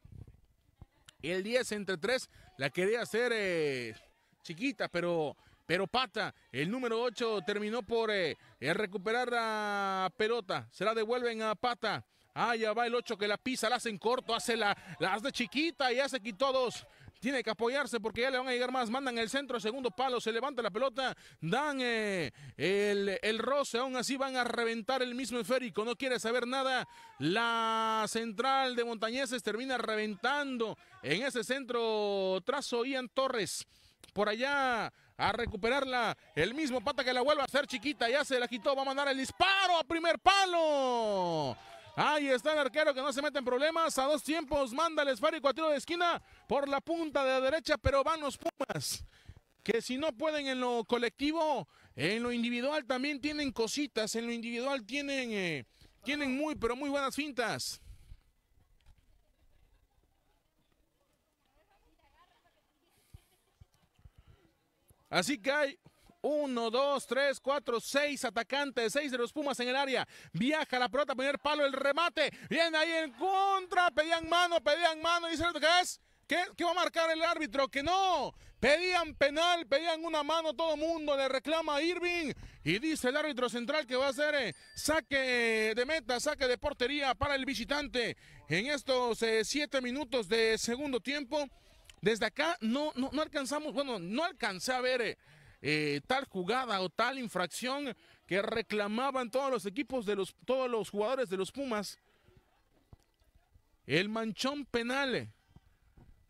El 10 entre 3 la quería hacer eh, chiquita, pero pero pata. El número 8 terminó por eh, eh, recuperar la pelota. Se la devuelven a pata. Ah, ya va el 8 que la pisa, la hacen corto, hace la, las de chiquita y hace que todos Tiene que apoyarse porque ya le van a llegar más. Mandan el centro, segundo palo, se levanta la pelota, dan eh, el, el, roce, aún así van a reventar el mismo esférico, no quiere saber nada. La central de Montañeses termina reventando en ese centro trazo Ian Torres. Por allá a recuperarla. El mismo pata que la vuelve a hacer chiquita. Ya se la quitó. Va a mandar el disparo a primer palo. Ahí está el arquero que no se mete en problemas. A dos tiempos manda el esférico a tiro de esquina por la punta de la derecha, pero van los Pumas. Que si no pueden en lo colectivo, en lo individual también tienen cositas. En lo individual tienen, eh, tienen muy, pero muy buenas fintas. Así que hay uno, dos, tres, cuatro, seis atacantes, seis de los Pumas en el área. Viaja la pelota, primer palo, el remate. Viene ahí en contra, pedían mano, pedían mano. Dice que es. ¿Qué, va a marcar el árbitro? Que no. Pedían penal, pedían una mano, todo el mundo le reclama a Irving. Y dice el árbitro central que va a hacer eh, saque de meta, saque de portería para el visitante en estos eh, siete minutos de segundo tiempo. Desde acá no, no, alcanzamos, bueno, no alcancé a ver eh, eh, tal jugada o tal infracción que reclamaban todos los equipos de los, todos los jugadores de los Pumas. El manchón penal. Eh,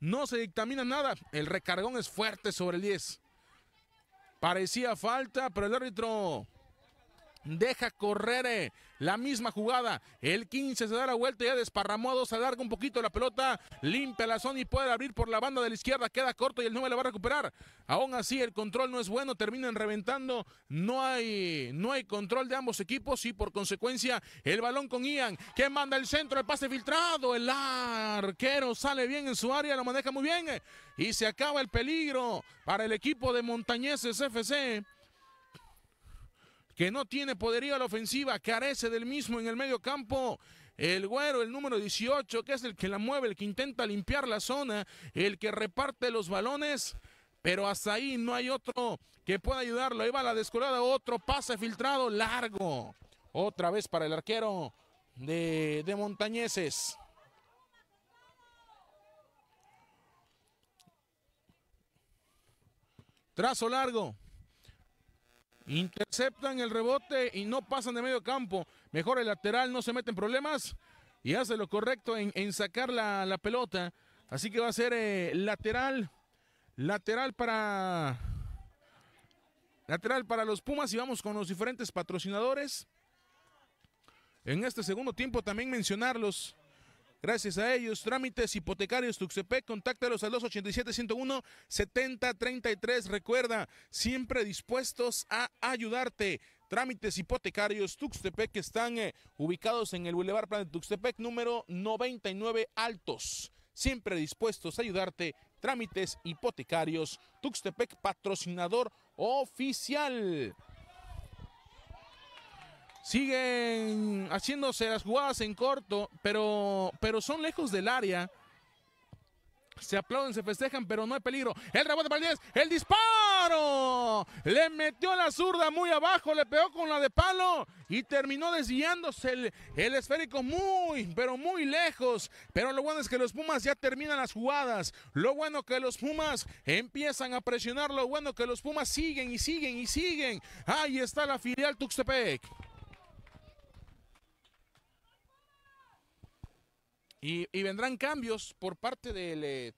no se dictamina nada. El recargón es fuerte sobre el 10. Parecía falta, pero el árbitro Deja correr eh. la misma jugada. El 15 se da la vuelta, ya desparramó a dos, alarga un poquito la pelota, limpia la zona y puede abrir por la banda de la izquierda. Queda corto y el 9 la va a recuperar. Aún así, el control no es bueno, terminan reventando. No hay, no hay control de ambos equipos y por consecuencia el balón con Ian, que manda el centro, el pase filtrado. El arquero sale bien en su área, lo maneja muy bien eh. y se acaba el peligro para el equipo de Montañeses FC que no tiene poderío a la ofensiva, carece del mismo en el medio campo. El güero, el número 18, que es el que la mueve, el que intenta limpiar la zona, el que reparte los balones. Pero hasta ahí no hay otro que pueda ayudarlo. Ahí va la descolada, otro pase filtrado largo. Otra vez para el arquero de, de Montañeses. Trazo largo. Interceptan el rebote y no pasan de medio campo. Mejor el lateral, no se meten problemas y hace lo correcto en, sacar la, pelota. Así que va a ser eh, lateral, lateral para lateral para los Pumas y vamos con los diferentes patrocinadores. En este segundo tiempo también mencionarlos. Gracias a ellos, trámites hipotecarios Tuxtepec, contáctalos al 287-101-7033. Recuerda, siempre dispuestos a ayudarte. Trámites hipotecarios Tuxtepec que están eh, ubicados en el Boulevard Plan de Tuxtepec número 99 Altos. Siempre dispuestos a ayudarte. Trámites hipotecarios Tuxtepec, patrocinador oficial siguen haciéndose las jugadas en corto, pero, pero son lejos del área. Se aplauden, se festejan, pero no hay peligro. El rebote para el 10, el disparo. Le metió la zurda muy abajo, le pegó con la de palo y terminó desviándose el, el, esférico muy, pero muy lejos. Pero lo bueno es que los Pumas ya terminan las jugadas. Lo bueno que los Pumas empiezan a presionar. Lo bueno que los Pumas siguen y siguen y siguen. Ahí está la filial Tuxtepec. Y, vendrán cambios por parte del, eh,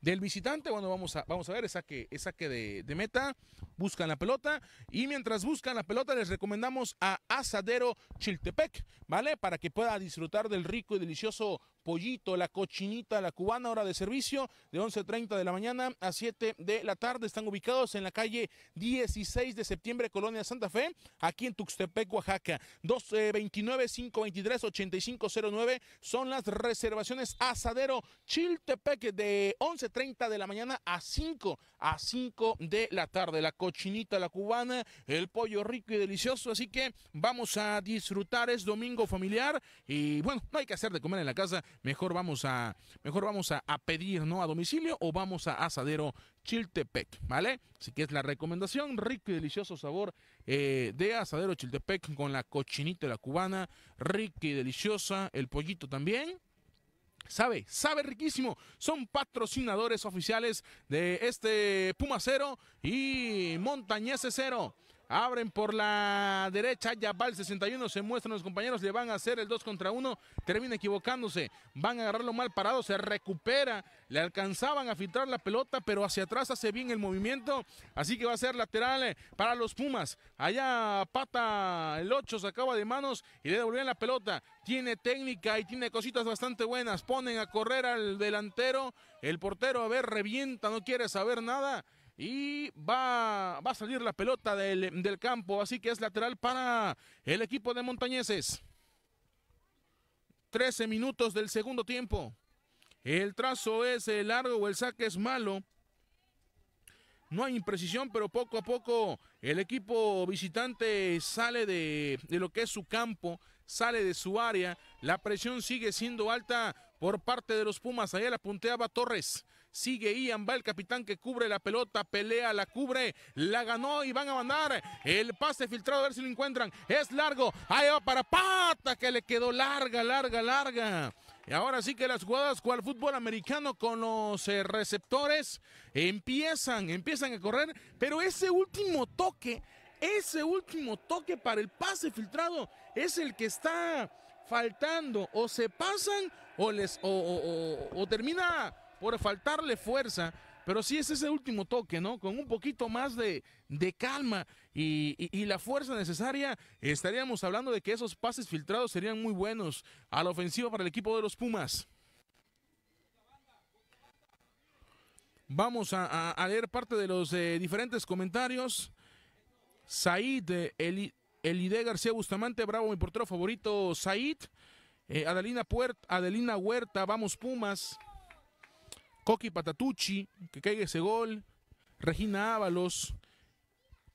del visitante. Bueno, vamos a, vamos a ver, esa saque, de, de, meta. Buscan la pelota. Y mientras buscan la pelota, les recomendamos a Asadero Chiltepec, ¿vale? Para que pueda disfrutar del rico y delicioso pollito, la cochinita, la cubana, hora de servicio de 11.30 de la mañana a 7 de la tarde. Están ubicados en la calle 16 de septiembre, Colonia Santa Fe, aquí en Tuxtepec, Oaxaca. 229-523-8509 eh, son las reservaciones Asadero Chiltepec de 11.30 de la mañana a 5, a 5 de la tarde. La cochinita, la cubana, el pollo rico y delicioso. Así que vamos a disfrutar. Es domingo familiar y bueno, no hay que hacer de comer en la casa mejor vamos a, mejor vamos a, pedir, ¿no? A domicilio o vamos a asadero Chiltepec, ¿vale? Así que es la recomendación, rico y delicioso sabor eh, de asadero Chiltepec con la cochinita de la cubana, rica y deliciosa, el pollito también. Sabe, sabe riquísimo. Son patrocinadores oficiales de este Puma y Montañese Cero. Abren por la derecha, ya va el 61, se muestran los compañeros, le van a hacer el 2 contra 1, termina equivocándose, van a agarrarlo mal parado, se recupera, le alcanzaban a filtrar la pelota, pero hacia atrás hace bien el movimiento, así que va a ser lateral eh, para los Pumas. Allá pata el 8, se acaba de manos y le devolvían la pelota. Tiene técnica y tiene cositas bastante buenas, ponen a correr al delantero, el portero, a ver, revienta, no quiere saber nada y va, a salir la pelota del, campo, así que es lateral para el equipo de Montañeses. 13 minutos del segundo tiempo. El trazo es eh, largo o el saque es malo. No hay imprecisión, pero poco a poco el equipo visitante sale de, de, lo que es su campo, sale de su área. La presión sigue siendo alta por parte de los Pumas. ahí la punteaba Torres. Sigue Ian, va el capitán que cubre la pelota, pelea, la cubre, la ganó y van a mandar el pase filtrado a ver si lo encuentran. Es largo, ahí va para pata que le quedó larga, larga, larga. Y ahora sí que las jugadas cual fútbol americano con los eh, receptores empiezan, empiezan a correr, pero ese último toque, ese último toque para el pase filtrado es el que está faltando. O se pasan o les o termina por faltarle fuerza, pero sí es ese último toque, ¿no? Con un poquito más de, calma y, la fuerza necesaria, estaríamos hablando de que esos pases filtrados serían muy buenos a la ofensiva para el equipo de los Pumas. Vamos a, leer parte de los eh, diferentes comentarios. Said eh, el ID Elide García Bustamante, bravo, mi portero favorito, Said. Eh, Adelina, Puerta, Adelina Huerta, vamos Pumas. Coqui Patatucci, que caiga ese gol, Regina Ábalos,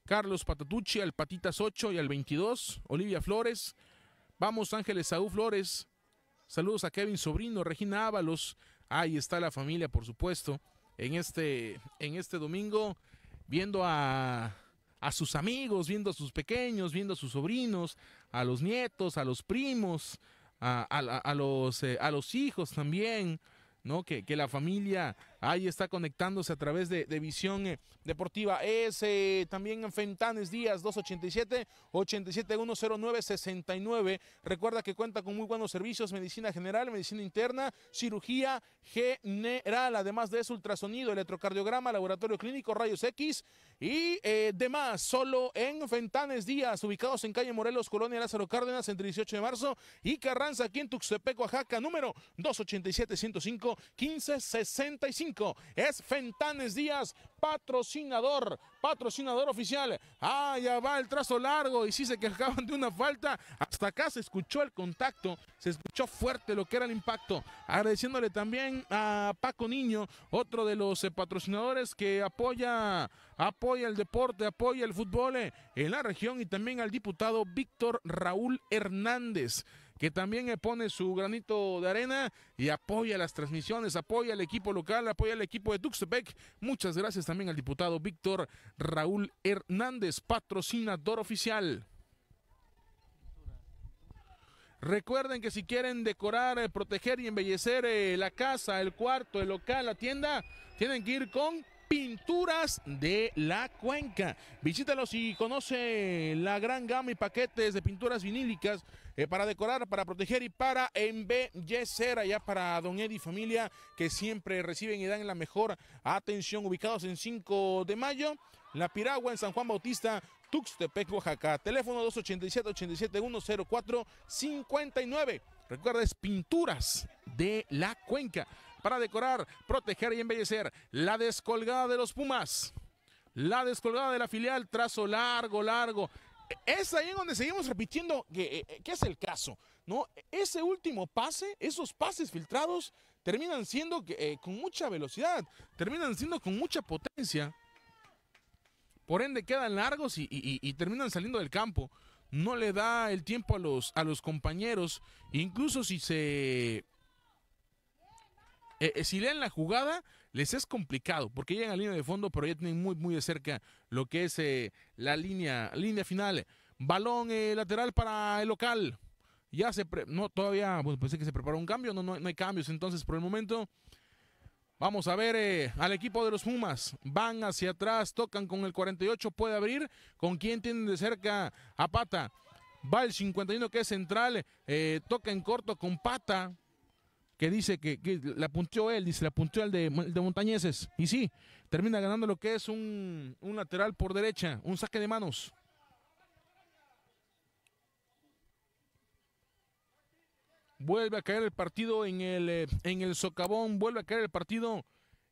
Carlos Patatucci al Patitas 8 y al 22, Olivia Flores, vamos Ángeles Saúl Flores, saludos a Kevin Sobrino, Regina Ábalos, ahí está la familia por supuesto, en este, en este domingo, viendo a, a sus amigos, viendo a sus pequeños, viendo a sus sobrinos, a los nietos, a los primos, a, los, eh, a los hijos también, ¿no? Que, que la familia Ahí está conectándose a través de, Visión eh, Deportiva. Es también también Fentanes Díaz, 287 8710969. Recuerda que cuenta con muy buenos servicios, medicina general, medicina interna, cirugía general. Además de eso, ultrasonido, electrocardiograma, laboratorio clínico, rayos X y eh, demás. Solo en Fentanes Díaz, ubicados en calle Morelos, Colonia Lázaro Cárdenas, entre 18 de marzo y Carranza, aquí en Tuxtepec, Oaxaca, número 287-105-1565 es Fentanes Díaz, patrocinador, patrocinador oficial. Ah, ya va el trazo largo y sí se quejaban de una falta. Hasta acá se escuchó el contacto, se escuchó fuerte lo que era el impacto. Agradeciéndole también a Paco Niño, otro de los eh, patrocinadores que apoya, apoya el deporte, apoya el fútbol eh, en la región y también al diputado Víctor Raúl Hernández que también pone su granito de arena y apoya las transmisiones, apoya al equipo local, apoya al equipo de Tuxtepec. Muchas gracias también al diputado Víctor Raúl Hernández, patrocinador oficial. Recuerden que si quieren decorar, eh, proteger y embellecer eh, la casa, el cuarto, el local, la tienda, tienen que ir con Pinturas de la Cuenca. Visítalos y conoce la gran gama y paquetes de pinturas vinílicas eh, para decorar, para proteger y para embellecer allá para Don Eddie familia que siempre reciben y dan la mejor atención. Ubicados en 5 de mayo, La Piragua en San Juan Bautista, Tuxtepec, Oaxaca. Teléfono 287 8710459 59 Recuerda, es Pinturas de la Cuenca para decorar, proteger y embellecer. La descolgada de los Pumas. La descolgada de la filial, trazo largo, largo. Es ahí en donde seguimos repitiendo que, eh, eh, es el caso, ¿no? Ese último pase, esos pases filtrados, terminan siendo eh, con mucha velocidad, terminan siendo con mucha potencia. Por ende, quedan largos y, y, terminan saliendo del campo. No le da el tiempo a los, a los compañeros. Incluso si se eh, eh, si leen la jugada, les es complicado, porque llegan a línea de fondo, pero ya tienen muy, muy de cerca lo que es eh, la línea, línea final. Balón lateral para el local. Ya se... no, todavía... bueno, pensé que se preparó un cambio. No, hay cambios. Entonces, por el momento... Vamos a ver al equipo de los Pumas. Van hacia atrás, tocan con el 48, puede abrir. ¿Con quién tienen de cerca a Pata? Va el 51 que es central, toca en corto con Pata que dice que, la punteó él, dice, la apuntó el de, de, Montañeses. Y sí, termina ganando lo que es un, un lateral por derecha, un saque de manos. Vuelve a caer el partido en el, eh, en el socavón, vuelve a caer el partido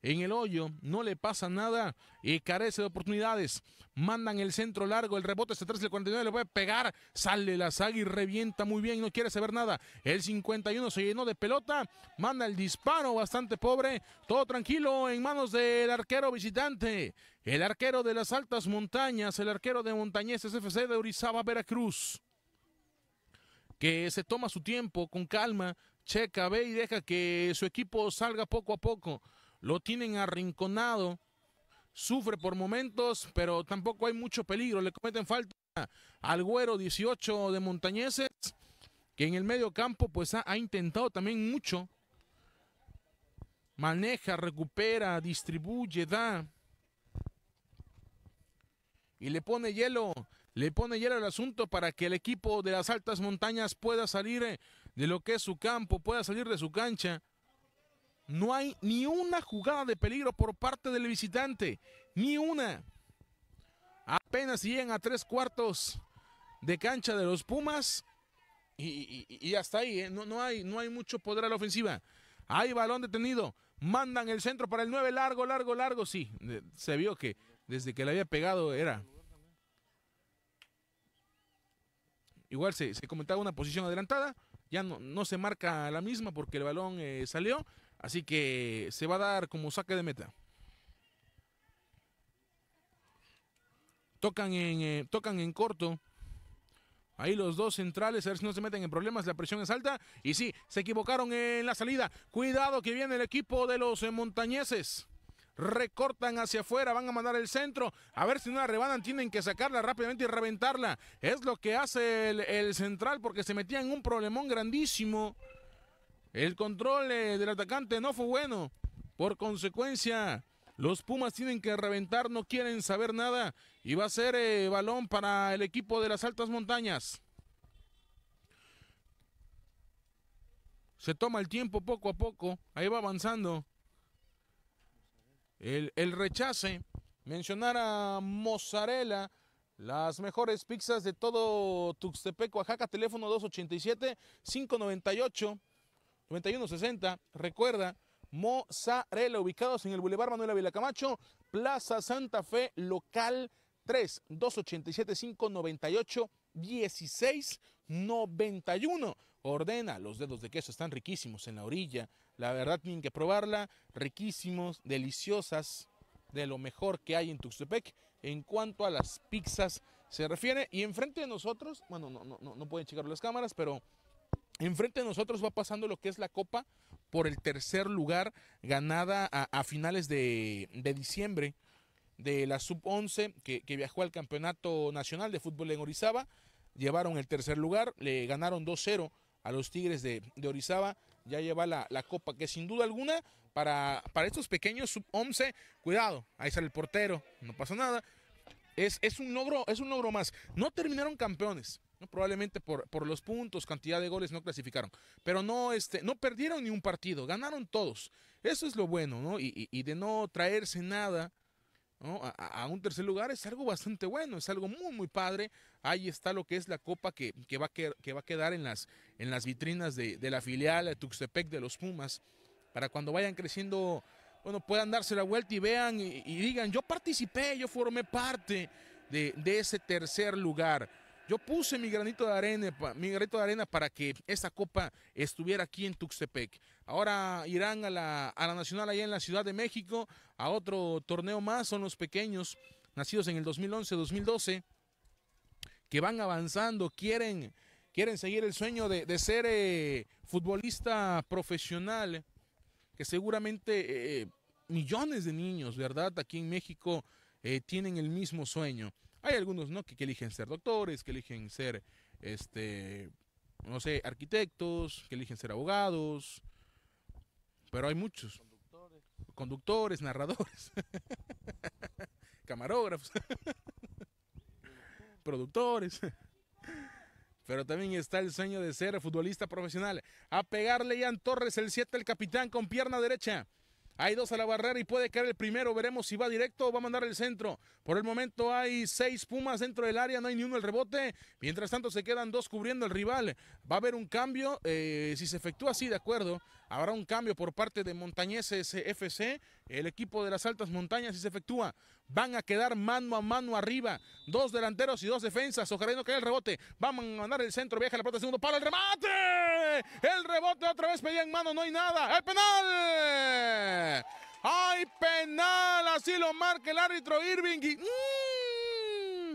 en el hoyo, no le pasa nada y carece de oportunidades. Mandan el centro largo, el rebote se tras el 49 le puede pegar, sale la saga y revienta muy bien, no quiere saber nada. El 51 se llenó de pelota, manda el disparo bastante pobre, todo tranquilo en manos del arquero visitante. El arquero de las altas montañas, el arquero de Montañeses FC de Orizaba, Veracruz que se toma su tiempo con calma, checa, ve y deja que su equipo salga poco a poco. Lo tienen arrinconado, sufre por momentos, pero tampoco hay mucho peligro. Le cometen falta al Güero 18 de Montañeses, que en el medio campo pues ha, ha intentado también mucho. Maneja, recupera, distribuye, da. Y le pone hielo, le pone hielo al asunto para que el equipo de las altas montañas pueda salir de lo que es su campo, pueda salir de su cancha. No hay ni una jugada de peligro por parte del visitante. Ni una. Apenas llegan a tres cuartos de cancha de los Pumas. Y, hasta ahí, ¿eh? no, hay, no hay mucho poder a la ofensiva. Hay balón detenido. Mandan el centro para el 9. Largo, largo, largo. Sí, se vio que desde que le había pegado era. Igual se, comentaba una posición adelantada. Ya no, no se marca la misma porque el balón eh, salió. Así que se va a dar como saque de meta. Tocan en, eh, tocan en corto. Ahí los dos centrales, a ver si no se meten en problemas, la presión es alta. Y sí, se equivocaron en la salida. Cuidado que viene el equipo de los eh, montañeses. Recortan hacia afuera, van a mandar el centro. A ver si no la rebanan, tienen que sacarla rápidamente y reventarla. Es lo que hace el, el central porque se metía en un problemón grandísimo. El control eh, del atacante no fue bueno. Por consecuencia, los Pumas tienen que reventar, no quieren saber nada. Y va a ser eh, balón para el equipo de las altas montañas. Se toma el tiempo poco a poco. Ahí va avanzando. El, rechace. Mencionar a Mozzarella. Las mejores pizzas de todo Tuxtepec, Oaxaca. Teléfono 287 598 9160, recuerda, Mozarella, ubicados en el Boulevard Manuel Ávila Camacho, Plaza Santa Fe, local 3, 287 598 1691. Ordena, los dedos de queso están riquísimos en la orilla. La verdad tienen que probarla, riquísimos, deliciosas, de lo mejor que hay en Tuxtepec en cuanto a las pizzas se refiere. Y enfrente de nosotros, bueno, no, no, no pueden checar las cámaras, pero Enfrente de nosotros va pasando lo que es la Copa por el tercer lugar ganada a, finales de, diciembre de la Sub-11 que, viajó al Campeonato Nacional de Fútbol en Orizaba. Llevaron el tercer lugar, le ganaron 2-0 a los Tigres de, Orizaba. Ya lleva la, Copa que sin duda alguna para, para estos pequeños Sub-11, cuidado, ahí sale el portero, no pasa nada. Es, es, un logro, es un logro más. No terminaron campeones, Probablemente por, los puntos, cantidad de goles no clasificaron. Pero no, este, no perdieron ni un partido, ganaron todos. Eso es lo bueno, ¿no? Y, de no traerse nada. A, un tercer lugar es algo bastante bueno, es algo muy, muy padre. Ahí está lo que es la copa que, va, a que, va, a quedar en las, en las vitrinas de, la filial de Tuxtepec de los Pumas, para cuando vayan creciendo, bueno, puedan darse la vuelta y vean y, digan, yo participé, yo formé parte de, de ese tercer lugar. Yo puse mi granito de arena, mi granito de arena para que esta copa estuviera aquí en Tuxtepec. Ahora irán a la, a la Nacional allá en la Ciudad de México, a otro torneo más, son los pequeños, nacidos en el 2011, 2012, que van avanzando, quieren, quieren seguir el sueño de, ser eh, futbolista profesional, que seguramente eh, millones de niños, ¿verdad? Aquí en México eh, tienen el mismo sueño. Hay algunos, Que, eligen ser doctores, que eligen ser, este, no sé, arquitectos, que eligen ser abogados, pero hay muchos. Conductores. Conductores, narradores, camarógrafos, productores. Pero también está el sueño de ser futbolista profesional. A pegarle Ian Torres, el 7, el capitán con pierna derecha. Hay dos a la barrera y puede caer el primero. Veremos si va directo o va a mandar el centro. Por el momento hay seis Pumas dentro del área. No hay ni uno el rebote. Mientras tanto se quedan dos cubriendo el rival. Va a haber un cambio. Eh, si se efectúa así, de acuerdo Habrá un cambio por parte de Montañeses FC. El equipo de las altas montañas, si se efectúa, van a quedar mano a mano arriba. Dos delanteros y dos defensas. Ojalá no el rebote. Van a mandar el centro. Viaja la pelota segundo para el remate. El rebote otra vez pedía en mano. No hay nada. ¡El penal! ¡Ay, penal! Así lo marca el árbitro Irving.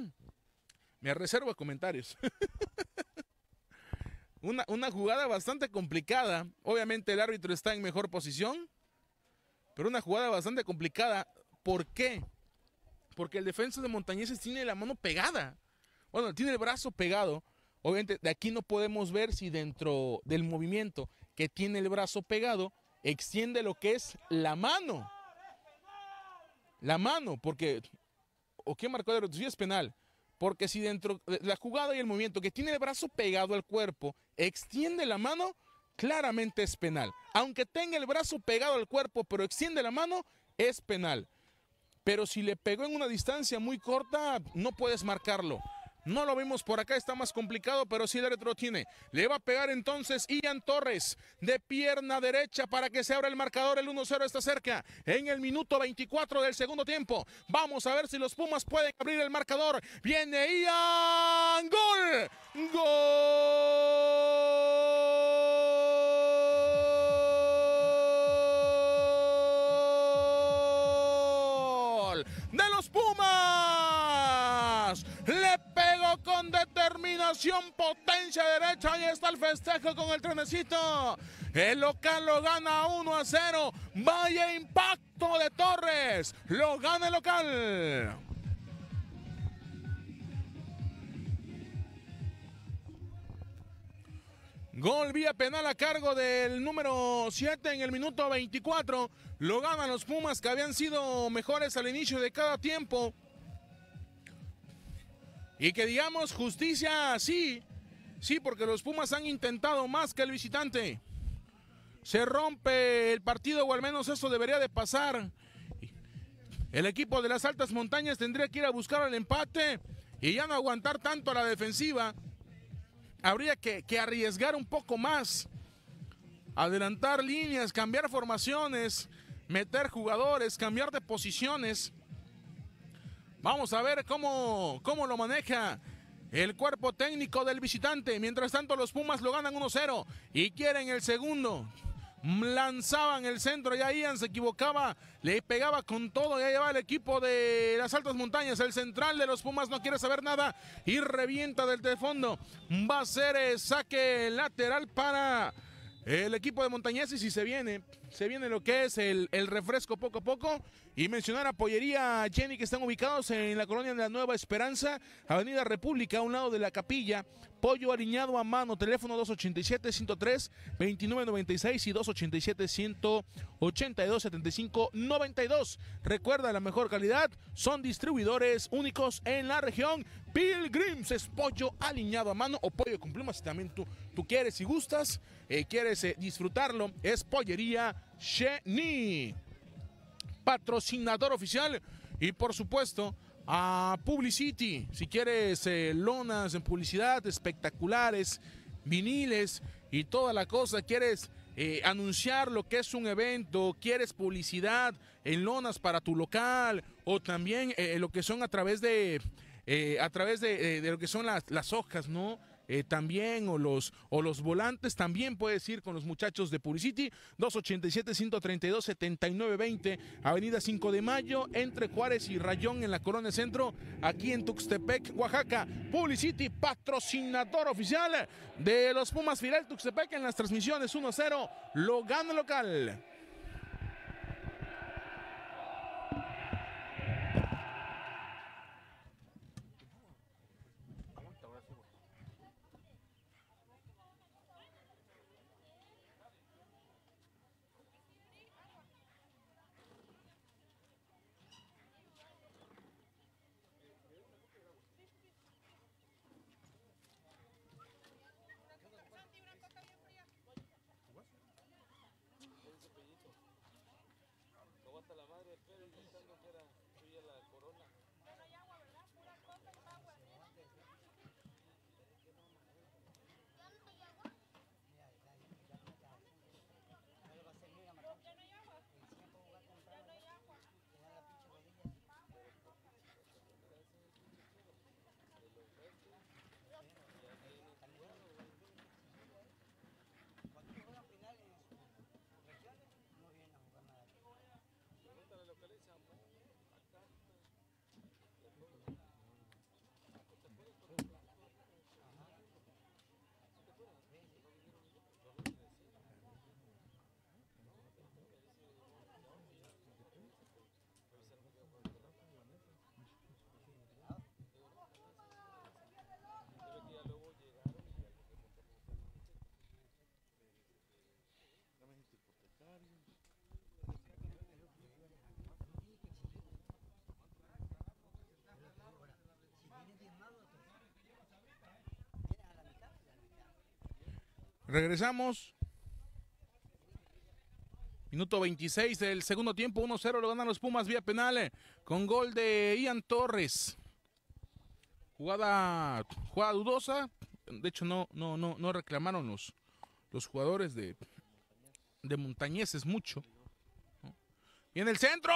Mm, me reservo comentarios. Una, jugada bastante complicada. Obviamente el árbitro está en mejor posición. Pero una jugada bastante complicada. ¿Por qué? Porque el defensa de Montañeses tiene la mano pegada. Bueno, tiene el brazo pegado. Obviamente, de aquí no podemos ver si dentro del movimiento que tiene el brazo pegado, extiende lo que es la mano. La mano, porque. ¿O qué marcó de sí es penal? Porque si dentro de eh, la jugada y el movimiento que tiene el brazo pegado al cuerpo extiende la mano, claramente es penal. Aunque tenga el brazo pegado al cuerpo, pero extiende la mano, es penal. Pero si le pegó en una distancia muy corta, no puedes marcarlo. No lo vimos por acá, está más complicado, pero sí el lo tiene. Le va a pegar entonces Ian Torres de pierna derecha para que se abra el marcador. El 1-0 está cerca en el minuto 24 del segundo tiempo. Vamos a ver si los Pumas pueden abrir el marcador. Viene Ian. ¡Gol! ¡Gol! Terminación potencia derecha. Ahí está el festejo con el trenecito. El local lo gana 1 a 0. Vaya impacto de Torres. Lo gana el local. Gol vía penal a cargo del número 7 en el minuto 24. Lo ganan los Pumas que habían sido mejores al inicio de cada tiempo. Y que digamos justicia, sí, sí, porque los Pumas han intentado más que el visitante. Se rompe el partido o al menos eso debería de pasar. El equipo de las altas montañas tendría que ir a buscar el empate y ya no aguantar tanto a la defensiva. Habría que, que arriesgar un poco más, adelantar líneas, cambiar formaciones, meter jugadores, cambiar de posiciones Vamos a ver cómo, cómo lo maneja el cuerpo técnico del visitante. Mientras tanto, los Pumas lo ganan 1-0 y quieren el segundo. Lanzaban el centro, ya Ian se equivocaba, le pegaba con todo, ya lleva el equipo de las altas montañas, el central de los Pumas no quiere saber nada y revienta del fondo. Va a ser eh, saque lateral para el equipo de Montañeses y se viene, se viene lo que es el, el, refresco poco a poco. Y mencionar a Pollería Jenny que están ubicados en la colonia de la Nueva Esperanza, Avenida República, a un lado de la capilla. Pollo aliñado a mano, teléfono 287-103-2996 y 287-182-7592. Recuerda, la mejor calidad son distribuidores únicos en la región. Pilgrims es pollo alineado a mano o pollo con plumas. Si también tú, quieres y gustas, eh, quieres eh, disfrutarlo, es Pollería Cheni. Patrocinador oficial y por supuesto a Publicity. Si quieres eh, lonas en publicidad, espectaculares, viniles y toda la cosa, quieres anunciar lo que es un evento, quieres publicidad en lonas para tu local o también lo que son a través de eh, a través eh, de, lo que son las, las hojas, ¿no? Eh, también o los, o los volantes, también puedes ir con los muchachos de Publicity, 287-132-7920, Avenida 5 de Mayo, entre Juárez y Rayón en la Corona Centro, aquí en Tuxtepec, Oaxaca. Publicity, patrocinador oficial de los Pumas Firal Tuxtepec en las transmisiones 1-0, lo gana local. Regresamos. Minuto 26 del segundo tiempo, 1-0 lo ganan los Pumas vía penal eh, con gol de Ian Torres. Jugada, jugada dudosa. De hecho, no, no, no, no reclamaron los, los jugadores de, de Montañeses mucho. Y en el centro.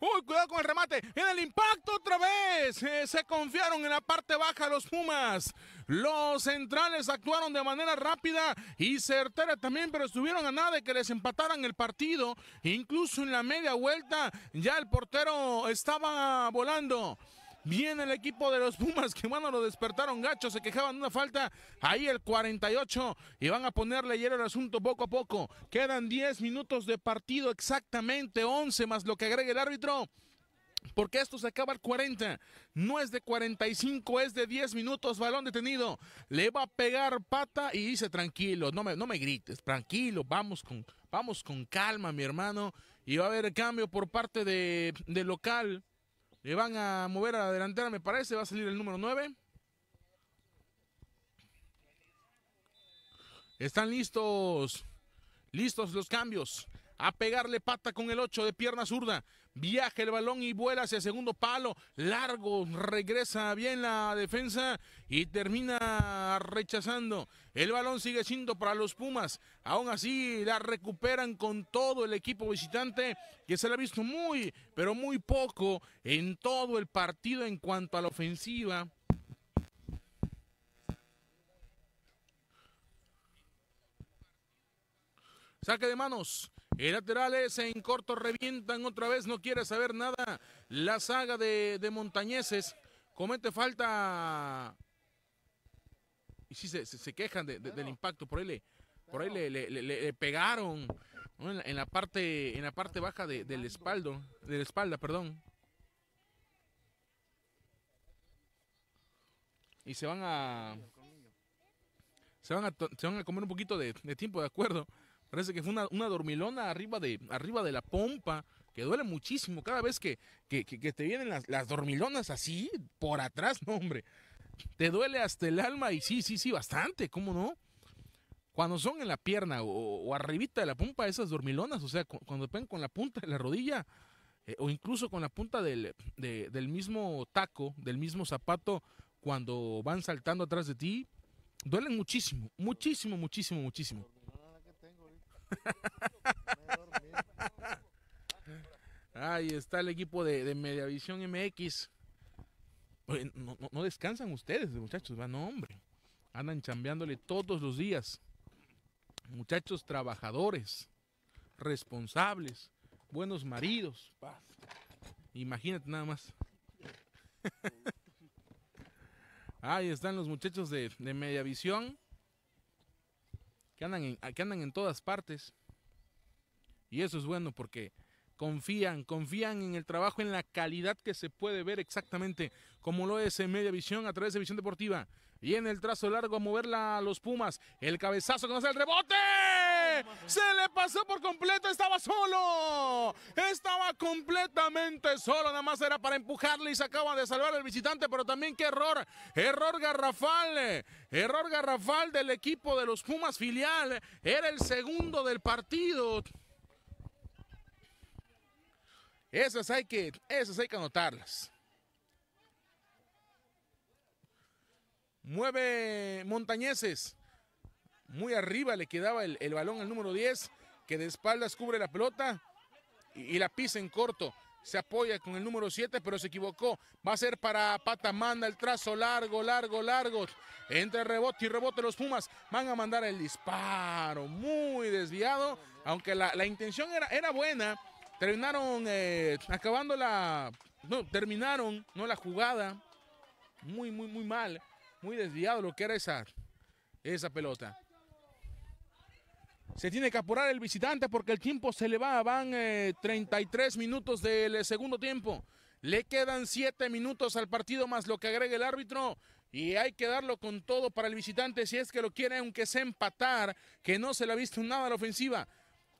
Uy, cuidado con el remate. en el impacto otra vez. Eh, se confiaron en la parte baja los Pumas. Los centrales actuaron de manera rápida y certera también, pero estuvieron a nada de que les empataran el partido. Incluso en la media vuelta ya el portero estaba volando. Viene el equipo de los Pumas que, bueno, lo despertaron gacho, se quejaban de una falta. Ahí el 48 y van a ponerle ayer el asunto poco a poco. Quedan 10 minutos de partido exactamente, 11 más lo que agregue el árbitro. Porque esto se acaba al 40. No es de 45, es de 10 minutos. Balón detenido. Le va a pegar pata y dice tranquilo. No me, no me grites. Tranquilo. Vamos con, vamos con calma, mi hermano. Y va a haber cambio por parte de, de local. Le van a mover a la delantera, me parece. Va a salir el número 9. Están listos. Listos los cambios. A pegarle pata con el 8 de pierna zurda. Viaja el balón y vuela hacia el segundo palo. Largo, regresa bien la defensa y termina rechazando. El balón sigue siendo para los Pumas. Aún así la recuperan con todo el equipo visitante que se le ha visto muy, pero muy poco en todo el partido en cuanto a la ofensiva. Saque de manos. El laterales en corto, revientan otra vez, no quiere saber nada. La saga de, Montañeses comete falta. Y sí, se, quejan del impacto. Por ahí le, por ahí le, pegaron en, la, parte, en la parte baja de, del espaldo, de la espalda. perdón. Y se van a. Se van a, se van a comer un poquito de tiempo, de acuerdo. Parece que fue una, una dormilona arriba de, arriba de la pompa, que duele muchísimo cada vez que, que, te vienen las, dormilonas así, por atrás, no, hombre. Te duele hasta el alma y sí, sí, sí, bastante, ¿cómo no? Cuando son en la pierna o, arribita de la pompa esas dormilonas, o sea, cuando ven con la punta de la rodilla eh, o incluso con la punta del, del mismo taco, del mismo zapato, cuando van saltando atrás de ti, duelen muchísimo, muchísimo, muchísimo, muchísimo. Ahí está el equipo de, de Mediavisión MX. no, descansan ustedes, muchachos. Van, no, hombre. Andan chambeándole todos los días. Muchachos trabajadores, responsables, buenos maridos. Imagínate nada más. Ahí están los muchachos de, de Mediavisión que andan en, que andan en todas partes. Y eso es bueno porque confían, confían en el trabajo, en la calidad que se puede ver exactamente como lo es en Media Visión a través de Visión Deportiva. Y en el trazo largo a moverla a los Pumas. El cabezazo que el rebote. Se le pasó por completo, estaba solo. Estaba completamente solo, nada más era para empujarle y se acaba de salvar el visitante, pero también qué error. Error garrafal. Error garrafal del equipo de los Pumas filial. Era el segundo del partido. Esas hay que, esas hay que anotarlas. Mueve Montañeses. Muy arriba le quedaba el, balón al número 10, que de espaldas cubre la pelota y, la pisa en corto se apoya con el número 7, pero se equivocó. Va a ser para patamanda, el trazo largo, largo, largo. Entre rebote y rebote los Pumas. Van a mandar el disparo, muy desviado, aunque la, intención era, era, buena. Terminaron eh, acabando la... No, terminaron, no la jugada. Muy, muy, muy mal. Muy desviado lo que era esa pelota. Se tiene que apurar el visitante porque el tiempo se le va. Van 33 eh, minutos del eh, segundo tiempo. Le quedan 7 minutos al partido más lo que agregue el árbitro. Y hay que darlo con todo para el visitante si es que lo quiere, aunque sea empatar, que no se le ha visto nada a la ofensiva.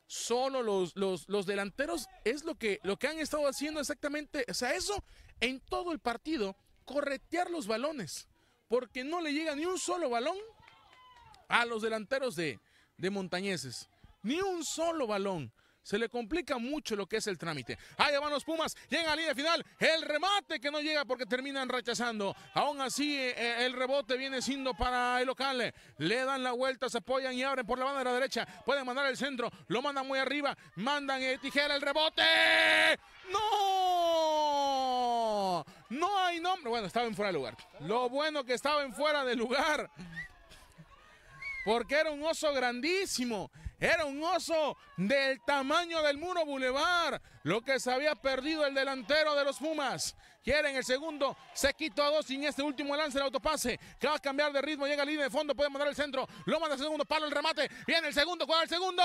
Solo los, los, los delanteros es lo que, lo que han estado haciendo exactamente. O sea, eso en todo el partido, corretear los balones. Porque no le llega ni un solo balón a los delanteros de, de Montañeses. Ni un solo balón. Se le complica mucho lo que es el trámite. hay van los Pumas, llegan a la línea final. El remate que no llega porque terminan rechazando. Aún así, eh, eh, el rebote viene siendo para el local. Le dan la vuelta, se apoyan y abren por la banda de la derecha. Pueden mandar el centro, lo mandan muy arriba. Mandan eh, tijera el rebote. ¡No! No hay nombre. Bueno, estaba en fuera de lugar. Lo bueno que estaba en fuera de lugar porque era un oso grandísimo, era un oso del tamaño del muro Boulevard, lo que se había perdido el delantero de los Pumas. Quieren el segundo, se quitó a dos sin este último lance el autopase, que va a cambiar de ritmo, llega a línea de fondo, puede mandar el centro, lo manda el segundo, palo el remate, viene el segundo, juega el segundo.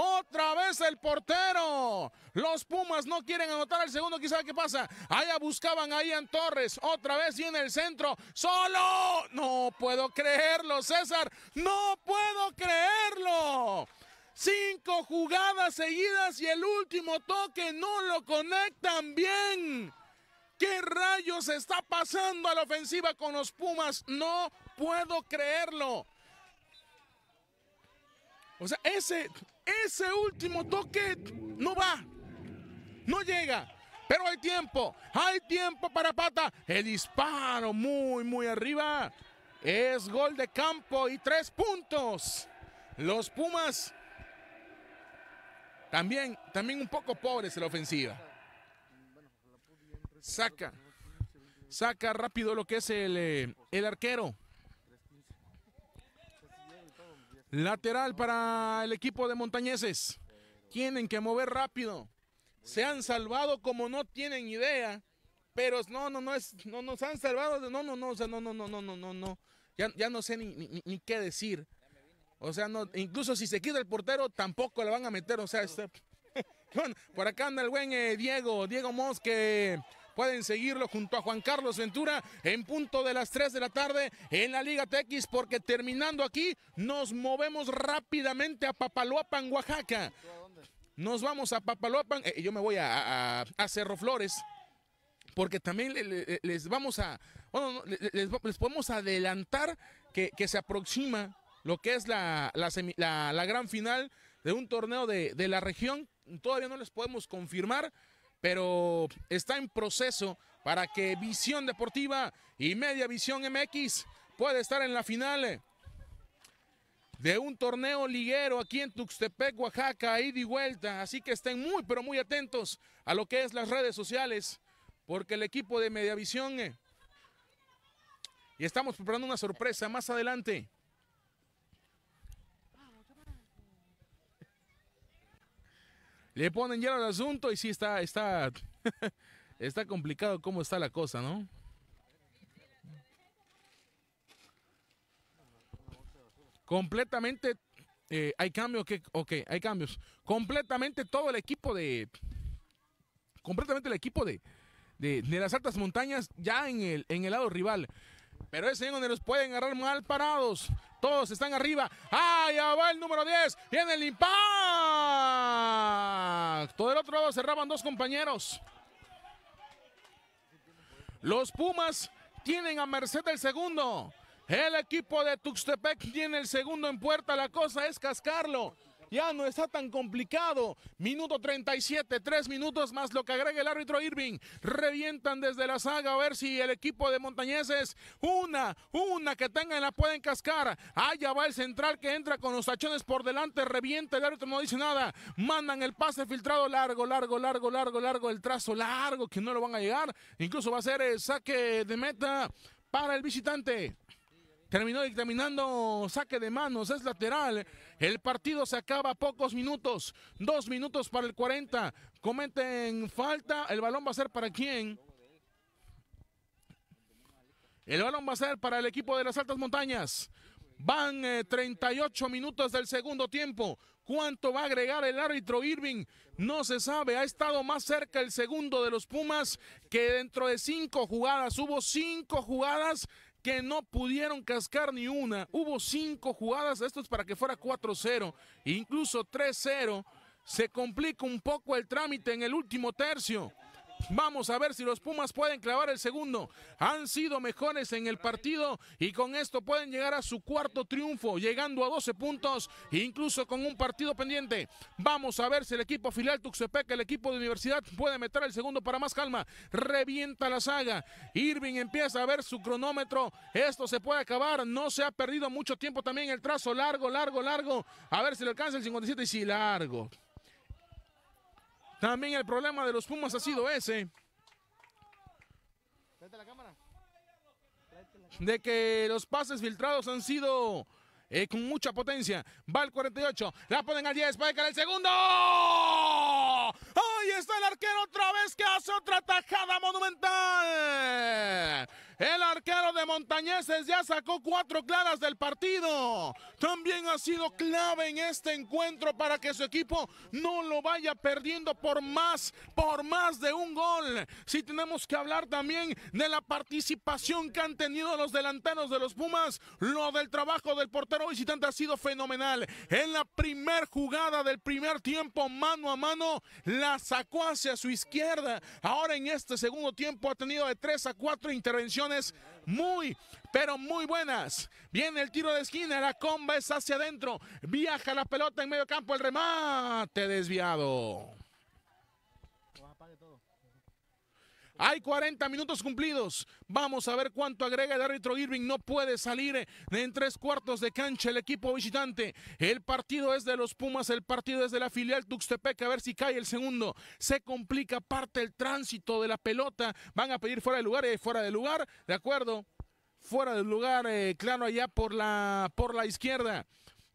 Otra vez el portero. Los Pumas no quieren anotar el segundo. sabe qué pasa. Allá buscaban a Ian Torres. Otra vez y en el centro. ¡Solo! No puedo creerlo, César. No puedo creerlo. Cinco jugadas seguidas y el último toque no lo conectan bien. ¿Qué rayos está pasando a la ofensiva con los Pumas? No puedo creerlo. O sea, ese, ese último toque no va, no llega. Pero hay tiempo, hay tiempo para Pata. El disparo muy, muy arriba. Es gol de campo y tres puntos. Los Pumas también, también un poco pobres en la ofensiva. Saca, saca rápido lo que es el, eh, el arquero. Lateral para el equipo de montañeses. Tienen que mover rápido. Se han salvado como no tienen idea. Pero no, no, no es, no nos han salvado. No, no, no, o no, no, no, no, no, no, no. Ya, no sé ni, qué decir. O sea, no, incluso si se quita el portero, tampoco le van a meter. O sea, este, por acá anda el buen eh, Diego, Diego Mosque Pueden seguirlo junto a Juan Carlos Ventura en punto de las 3 de la tarde en la Liga TX porque terminando aquí nos movemos rápidamente a Papaloapan, Oaxaca. Nos vamos a Papaloapan, eh, yo me voy a, Cerro Flores porque también les vamos a, les, podemos adelantar que, se aproxima lo que es la, gran final de un torneo de, de, la región. Todavía no les podemos confirmar, pero está en proceso para que Visión Deportiva y Media Visión MX pueda estar en la final de un torneo liguero aquí en Tuxtepec, Oaxaca, ida y vuelta. Así que estén muy, pero muy atentos a lo que es las redes sociales, porque el equipo de Media Visión eh, y estamos preparando una sorpresa más adelante. le ponen ya al asunto y sí está, está, está complicado cómo está la cosa, ¿no? Completamente, eh, hay cambios, que, ok, hay cambios. Completamente todo el equipo de, completamente el equipo de, de, de las altas montañas ya en el, en el lado rival. Pero ese donde los pueden agarrar mal parados. Todos están arriba. ¡Ah! va el número 10. Tiene el impacto. Del otro lado cerraban dos compañeros. Los Pumas tienen a merced el segundo. El equipo de Tuxtepec tiene el segundo en puerta. La cosa es cascarlo ya no está tan complicado. Minuto 37, tres minutos más lo que agrega el árbitro Irving. Revientan desde la saga a ver si el equipo de Montañeses, una, una que tengan la pueden cascar. Allá va el central que entra con los tachones por delante, revienta el árbitro, no dice nada. Mandan el pase filtrado largo, largo, largo, largo, largo, el trazo largo que no lo van a llegar. Incluso va a ser el saque de meta para el visitante. Terminó dictaminando saque de manos, es lateral. El partido se acaba a pocos minutos. Dos minutos para el 40. Cometen falta. El balón va a ser para quién. El balón va a ser para el equipo de las altas montañas. Van 38 eh, minutos del segundo tiempo. ¿Cuánto va a agregar el árbitro Irving? No se sabe. Ha estado más cerca el segundo de los Pumas que dentro de cinco jugadas. Hubo cinco jugadas que no pudieron cascar ni una. Hubo cinco jugadas, esto es para que fuera 4-0, incluso 3-0. Se complica un poco el trámite en el último tercio. Vamos a ver si los Pumas pueden clavar el segundo. Han sido mejores en el partido y con esto pueden llegar a su cuarto triunfo, llegando a 12 puntos, incluso con un partido pendiente. Vamos a ver si el equipo filial Tuxtepec, el equipo de Universidad, puede meter el segundo para más calma. Revienta la saga. Irving empieza a ver su cronómetro. Esto se puede acabar. No se ha perdido mucho tiempo también el trazo largo, largo, largo. A ver si le alcanza el 57 y sí, largo. También el problema de los Pumas ha sido ese. De que los pases filtrados han sido eh, con mucha potencia. Va al 48. La ponen al 10. para caer el segundo. Ahí está el arquero otra vez que hace otra tajada monumental. El arquero de Montañeses ya sacó cuatro claras del partido. También ha sido clave en este encuentro para que su equipo no lo vaya perdiendo por más, por más de un gol. Si tenemos que hablar también de la participación que han tenido los delanteros de los Pumas, lo del trabajo del portero visitante ha sido fenomenal. En la primer jugada del primer tiempo, mano a mano, la sacó hacia su izquierda. Ahora en este segundo tiempo ha tenido de tres a cuatro intervenciones muy, pero muy buenas. Viene el tiro de esquina, la comba es hacia adentro. Viaja la pelota en medio campo, el remate desviado. Hay 40 minutos cumplidos. Vamos a ver cuánto agrega el árbitro Irving. No puede salir en tres cuartos de cancha el equipo visitante. El partido es de los Pumas, el partido es de la filial Tuxtepec. A ver si cae el segundo. Se complica parte el tránsito de la pelota. Van a pedir fuera de lugar y eh, fuera de lugar. De acuerdo. Fuera de lugar, eh, claro, allá por la, por la izquierda.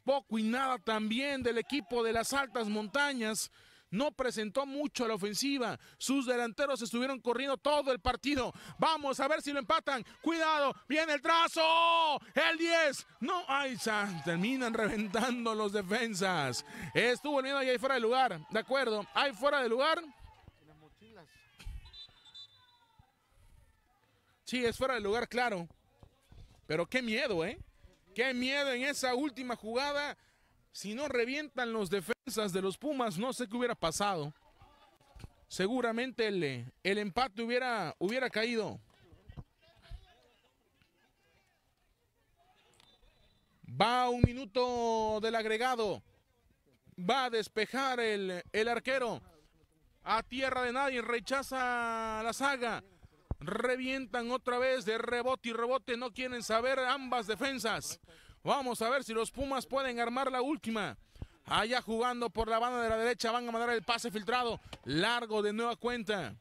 Poco y nada también del equipo de las altas montañas no presentó mucho a la ofensiva. Sus delanteros estuvieron corriendo todo el partido. Vamos a ver si lo empatan. Cuidado, viene el trazo. El 10. No, ay, terminan reventando los defensas. Estuvo el miedo ahí fuera de lugar. De acuerdo, ahí fuera de lugar. mochilas. Sí, es fuera de lugar, claro. Pero qué miedo, ¿eh? Qué miedo en esa última jugada. Si no revientan los defensas de los Pumas, no sé qué hubiera pasado. Seguramente el, el empate hubiera, hubiera caído. Va un minuto del agregado. Va a despejar el, el arquero. A tierra de nadie, rechaza la saga. Revientan otra vez de rebote y rebote. No quieren saber ambas defensas. Vamos a ver si los Pumas pueden armar la última. Allá jugando por la banda de la derecha van a mandar el pase filtrado. Largo de nueva cuenta.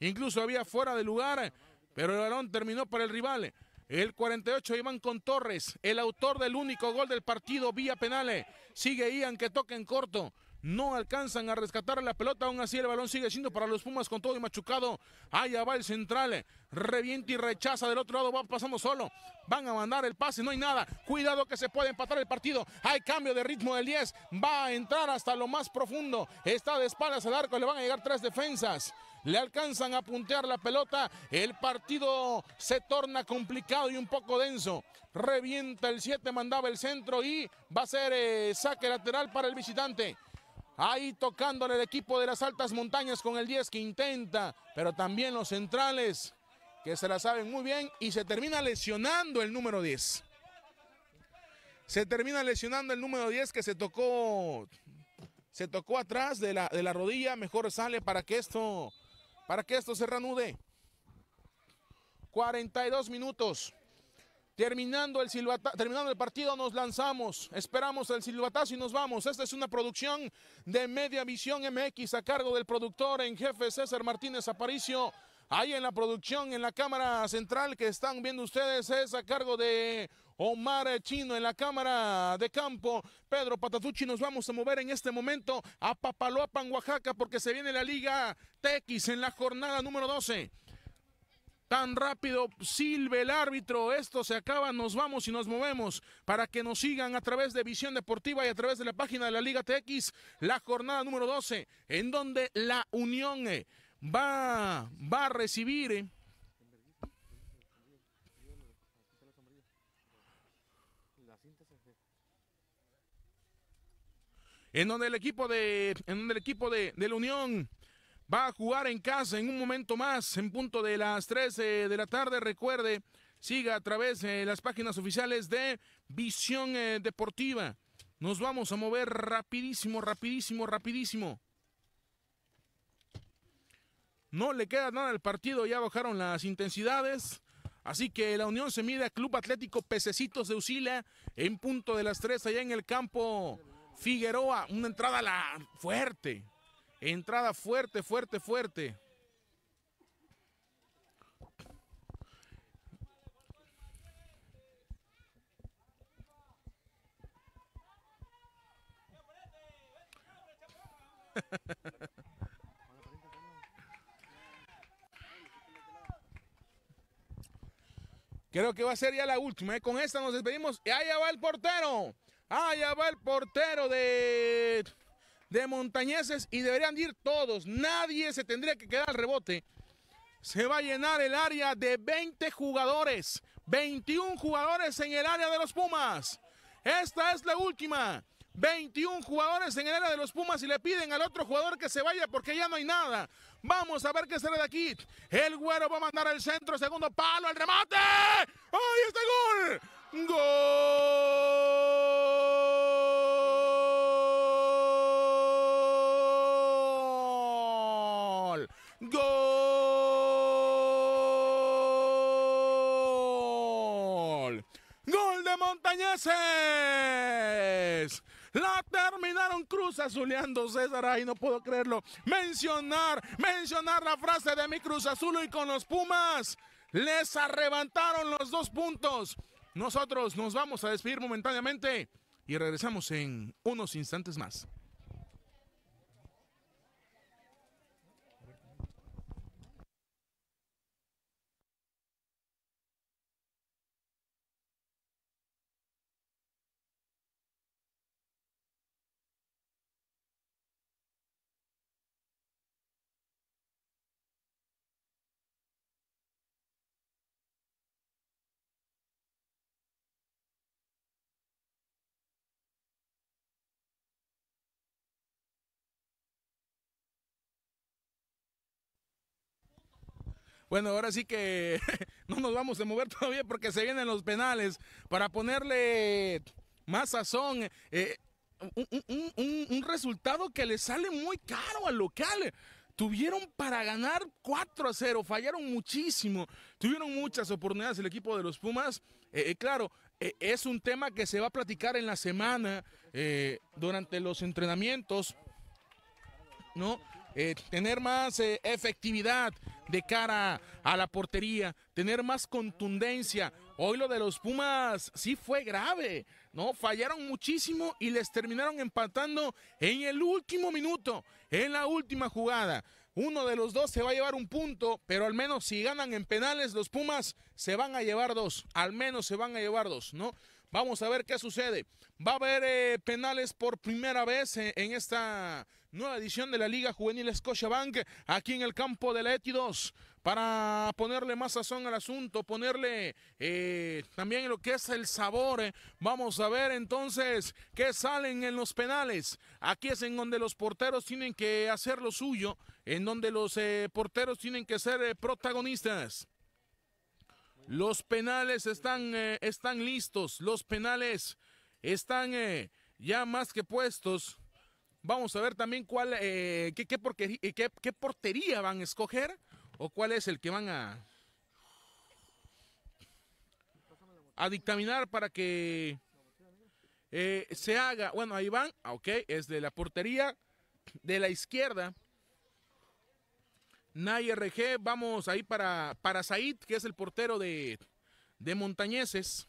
Incluso había fuera de lugar, pero el balón terminó para el rival. El 48, Iván con Torres, el autor del único gol del partido vía penales. Sigue Ian que toque en corto. No alcanzan a rescatar la pelota, aún así el balón sigue siendo para los Pumas con todo y machucado. Allá va el central, revienta y rechaza del otro lado, va pasando solo. Van a mandar el pase, no hay nada. Cuidado que se puede empatar el partido. Hay cambio de ritmo del 10, va a entrar hasta lo más profundo. Está de espaldas al arco, le van a llegar tres defensas le alcanzan a puntear la pelota, el partido se torna complicado y un poco denso. Revienta el 7, mandaba el centro y va a ser eh, saque lateral para el visitante. Ahí tocándole el equipo de las altas montañas con el 10 que intenta, pero también los centrales que se la saben muy bien y se termina lesionando el número 10. Se termina lesionando el número 10 que se tocó se tocó atrás de la, de la rodilla, mejor sale para que esto para que esto se reanude. 42 minutos. Terminando el, silbata, terminando el partido nos lanzamos, esperamos el silbatazo y nos vamos. Esta es una producción de Media Visión MX a cargo del productor en jefe César Martínez Aparicio. Ahí en la producción, en la cámara central que están viendo ustedes es a cargo de Omar Chino en la cámara de campo. Pedro Patatucci, nos vamos a mover en este momento a Papaloapan, Oaxaca, porque se viene la Liga TX en la jornada número 12. Tan rápido silbe el árbitro. Esto se acaba. Nos vamos y nos movemos para que nos sigan a través de Visión Deportiva y a través de la página de la Liga TX. La jornada número 12, en donde la Unión eh, va, va a recibir. Eh, en donde el equipo de en donde el equipo de, de la Unión va a jugar en casa en un momento más, en punto de las 13 de la tarde. Recuerde, siga a través de las páginas oficiales de Visión eh, Deportiva. Nos vamos a mover rapidísimo, rapidísimo, rapidísimo. No le queda nada al partido, ya bajaron las intensidades. Así que la unión se mide a Club Atlético Pececitos de Usila en punto de las tres allá en el campo Figueroa. Una entrada la fuerte, Entrada fuerte, fuerte, fuerte. Creo que va a ser ya la última. ¿eh? Con esta nos despedimos. Allá va el portero. Allá va el portero de de montañeses y deberían ir todos. Nadie se tendría que quedar al rebote. Se va a llenar el área de 20 jugadores. 21 jugadores en el área de los Pumas. Esta es la última. 21 jugadores en el área de los Pumas y le piden al otro jugador que se vaya porque ya no hay nada. Vamos a ver qué sale de aquí. El güero va a mandar al centro, segundo palo, el remate. ay está gol! ¡Gol! ¡Gol! ¡Gol de Montañeses! La terminaron cruz azuleando César, ahí no puedo creerlo. Mencionar, mencionar la frase de mi cruz azul y con los Pumas. Les arrebataron los dos puntos. Nosotros nos vamos a despedir momentáneamente y regresamos en unos instantes más. Bueno, ahora sí que no nos vamos a mover todavía porque se vienen los penales para ponerle más sazón. Eh, eh, un, resultado que le sale muy caro al local. Tuvieron para ganar 4 a 0, fallaron muchísimo, tuvieron muchas oportunidades el equipo de los Pumas. Eh, claro, es un tema que se va a platicar en la semana, durante los entrenamientos, ¿no? tener más efectividad, de cara a la portería, tener más contundencia. Hoy lo de los Pumas sí fue grave, ¿no? Fallaron muchísimo y les terminaron empatando en el último minuto, en la última jugada. Uno de los dos se va a llevar un punto, pero al menos si ganan en penales los Pumas, se van a llevar dos, al menos se van a llevar dos, ¿no? Vamos a ver qué sucede. Va a haber eh, penales por primera vez eh, en esta Nueva edición de la Liga Juvenil Scotiabank aquí en el campo de la ETI 2 para ponerle más sazón al asunto, ponerle eh, también lo que es el sabor. Eh. Vamos a ver entonces qué salen en los penales. Aquí es en donde los porteros tienen que hacer lo suyo, en donde los eh, porteros tienen que ser protagonistas. Los penales están, están listos, los penales están ya más que puestos. Vamos a ver también cuál, eh, eh, qué, qué, portería van a escoger o cuál es el que van a, a dictaminar para que eh, se haga. Bueno, ahí van, ah, ok, es de la portería de la izquierda. Nay RG, vamos ahí para, para Said, que es el portero de, de Montañeses.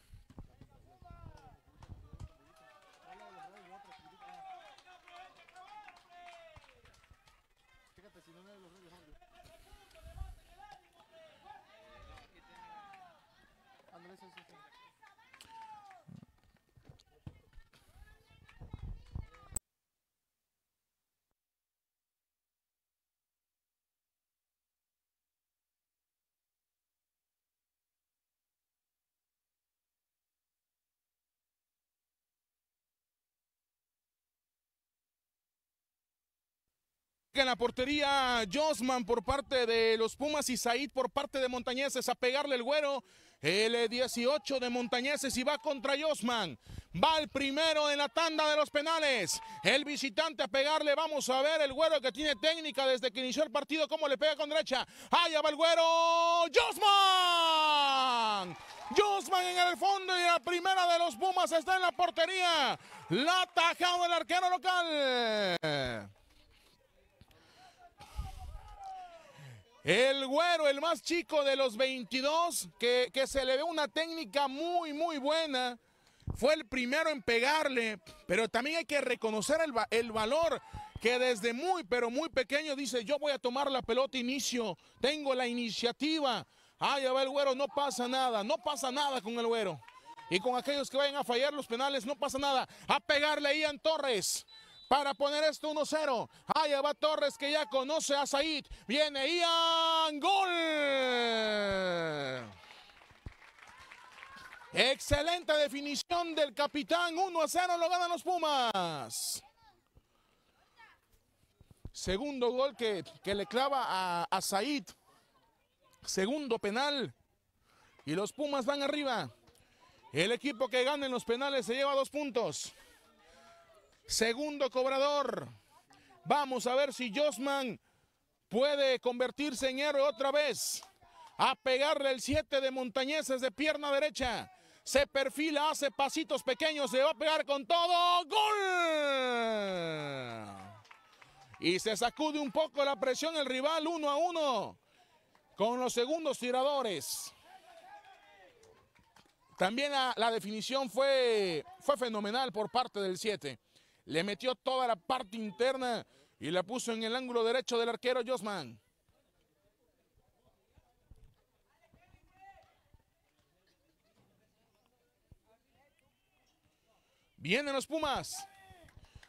En la portería, Josman por parte de los Pumas y Said por parte de Montañeses a pegarle el güero. El 18 de Montañeses y va contra Josman. Va el primero en la tanda de los penales. El visitante a pegarle. Vamos a ver el güero que tiene técnica desde que inició el partido. Cómo le pega con derecha. Allá va el güero. Josman. Josman en el fondo y la primera de los Pumas está en la portería. La tajado el arquero local. El güero, el más chico de los 22, que, se le ve una técnica muy, muy buena. Fue el primero en pegarle, pero también hay que reconocer el, el valor que desde muy, pero muy pequeño dice, yo voy a tomar la pelota inicio, tengo la iniciativa. Ah, ya va el güero, no pasa nada, no pasa nada con el güero. Y con aquellos que vayan a fallar los penales, no pasa nada. A pegarle a Ian Torres para poner esto 1-0. Ahí va Torres que ya conoce a Said. Viene Ian. Gol. Excelente definición del capitán. 1 0 lo ganan los Pumas. Segundo gol que, le clava a, Said. Segundo penal. Y los Pumas van arriba. El equipo que gane en los penales se lleva dos puntos. Segundo cobrador. Vamos a ver si Josman puede convertirse en héroe otra vez. A pegarle el 7 de Montañeses de pierna derecha. Se perfila, hace pasitos pequeños, se va a pegar con todo. ¡Gol! Y se sacude un poco la presión el rival uno a uno con los segundos tiradores. También la, definición fue, fue fenomenal por parte del 7 le metió toda la parte interna y la puso en el ángulo derecho del arquero Josman. Vienen los Pumas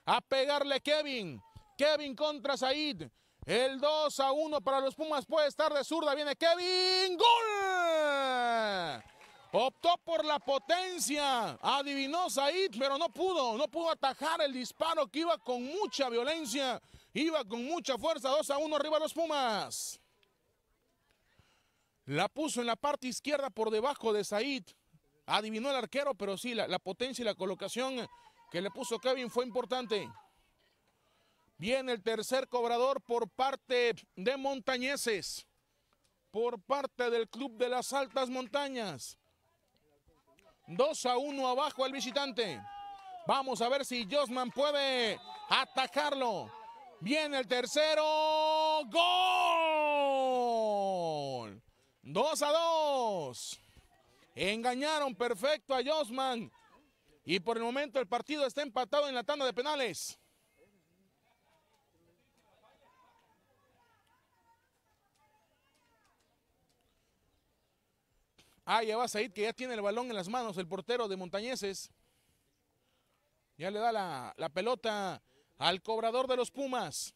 a pegarle Kevin. Kevin contra Said. El 2 a 1 para los Pumas puede estar de zurda. Viene Kevin. ¡Gol! Optó por la potencia. Adivinó Said, pero no pudo. No pudo atajar el disparo que iba con mucha violencia. Iba con mucha fuerza. 2 a 1 arriba los Pumas. La puso en la parte izquierda por debajo de Said. Adivinó el arquero, pero sí, la, la potencia y la colocación que le puso Kevin fue importante. Viene el tercer cobrador por parte de Montañeses, por parte del Club de las Altas Montañas. 2 a 1 abajo el visitante. Vamos a ver si Josman puede atacarlo. Viene el tercero. ¡Gol! 2 a 2. Engañaron perfecto a Josman. Y por el momento el partido está empatado en la tanda de penales. Ah, ya va Said que ya tiene el balón en las manos, el portero de Montañeses. Ya le da la, pelota al cobrador de los Pumas.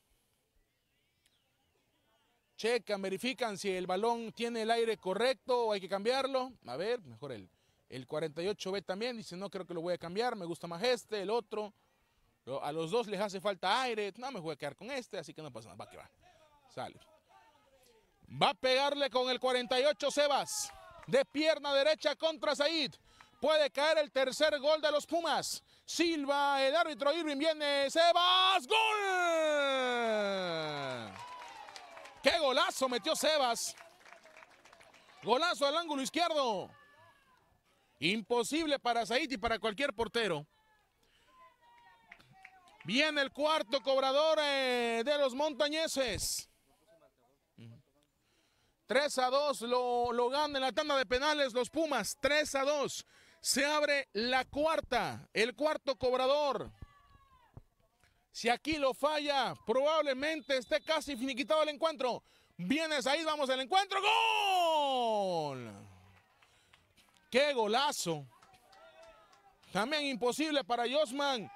Checan, verifican si el balón tiene el aire correcto o hay que cambiarlo. A ver, mejor el, el 48B también. Dice, no creo que lo voy a cambiar, me gusta más este, el otro. A los dos les hace falta aire. No, me voy a quedar con este, así que no pasa nada. Va que va. Sale. Va a pegarle con el 48 Sebas de pierna derecha contra Said. Puede caer el tercer gol de los Pumas. Silva, el árbitro Irving viene, Sebas, gol. ¡Qué golazo metió Sebas! Golazo al ángulo izquierdo. Imposible para Said y para cualquier portero. Viene el cuarto cobrador eh, de los montañeses. 3 a 2 lo, lo ganan en la tanda de penales los Pumas. 3 a 2. Se abre la cuarta, el cuarto cobrador. Si aquí lo falla, probablemente esté casi finiquitado el encuentro. Vienes ahí, vamos al encuentro. ¡Gol! ¡Qué golazo! También imposible para Josman.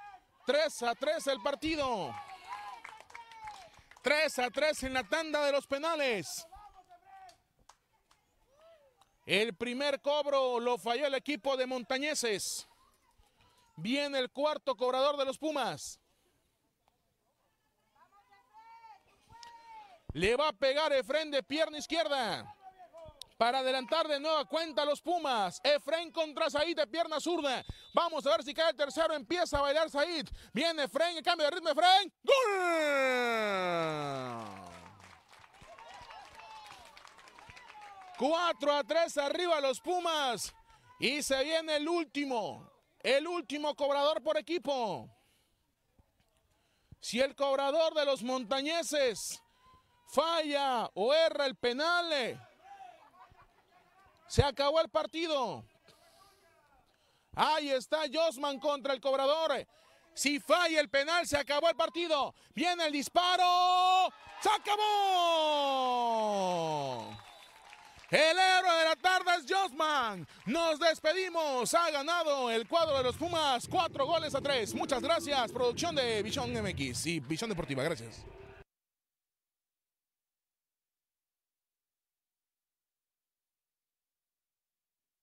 3 a 3 el partido. 3 a 3 en la tanda de los penales. El primer cobro lo falló el equipo de Montañeses. Viene el cuarto cobrador de los Pumas. Le va a pegar Efren de pierna izquierda. Para adelantar de nueva cuenta a los Pumas. Efren contra Said de pierna zurda. Vamos a ver si cae el tercero. Empieza a bailar Said. Viene Efren, el cambio de ritmo Efren. ¡Gol! 4 a 3 arriba los Pumas. Y se viene el último, el último cobrador por equipo. Si el cobrador de los montañeses falla o erra el penal, eh, se acabó el partido. Ahí está Josman contra el cobrador. Si falla el penal, se acabó el partido. Viene el disparo. ¡Se acabó! El héroe de la tarde es Josman. Nos despedimos. Ha ganado el cuadro de los Pumas. Cuatro goles a tres. Muchas gracias, producción de Visión MX y Visión Deportiva. Gracias.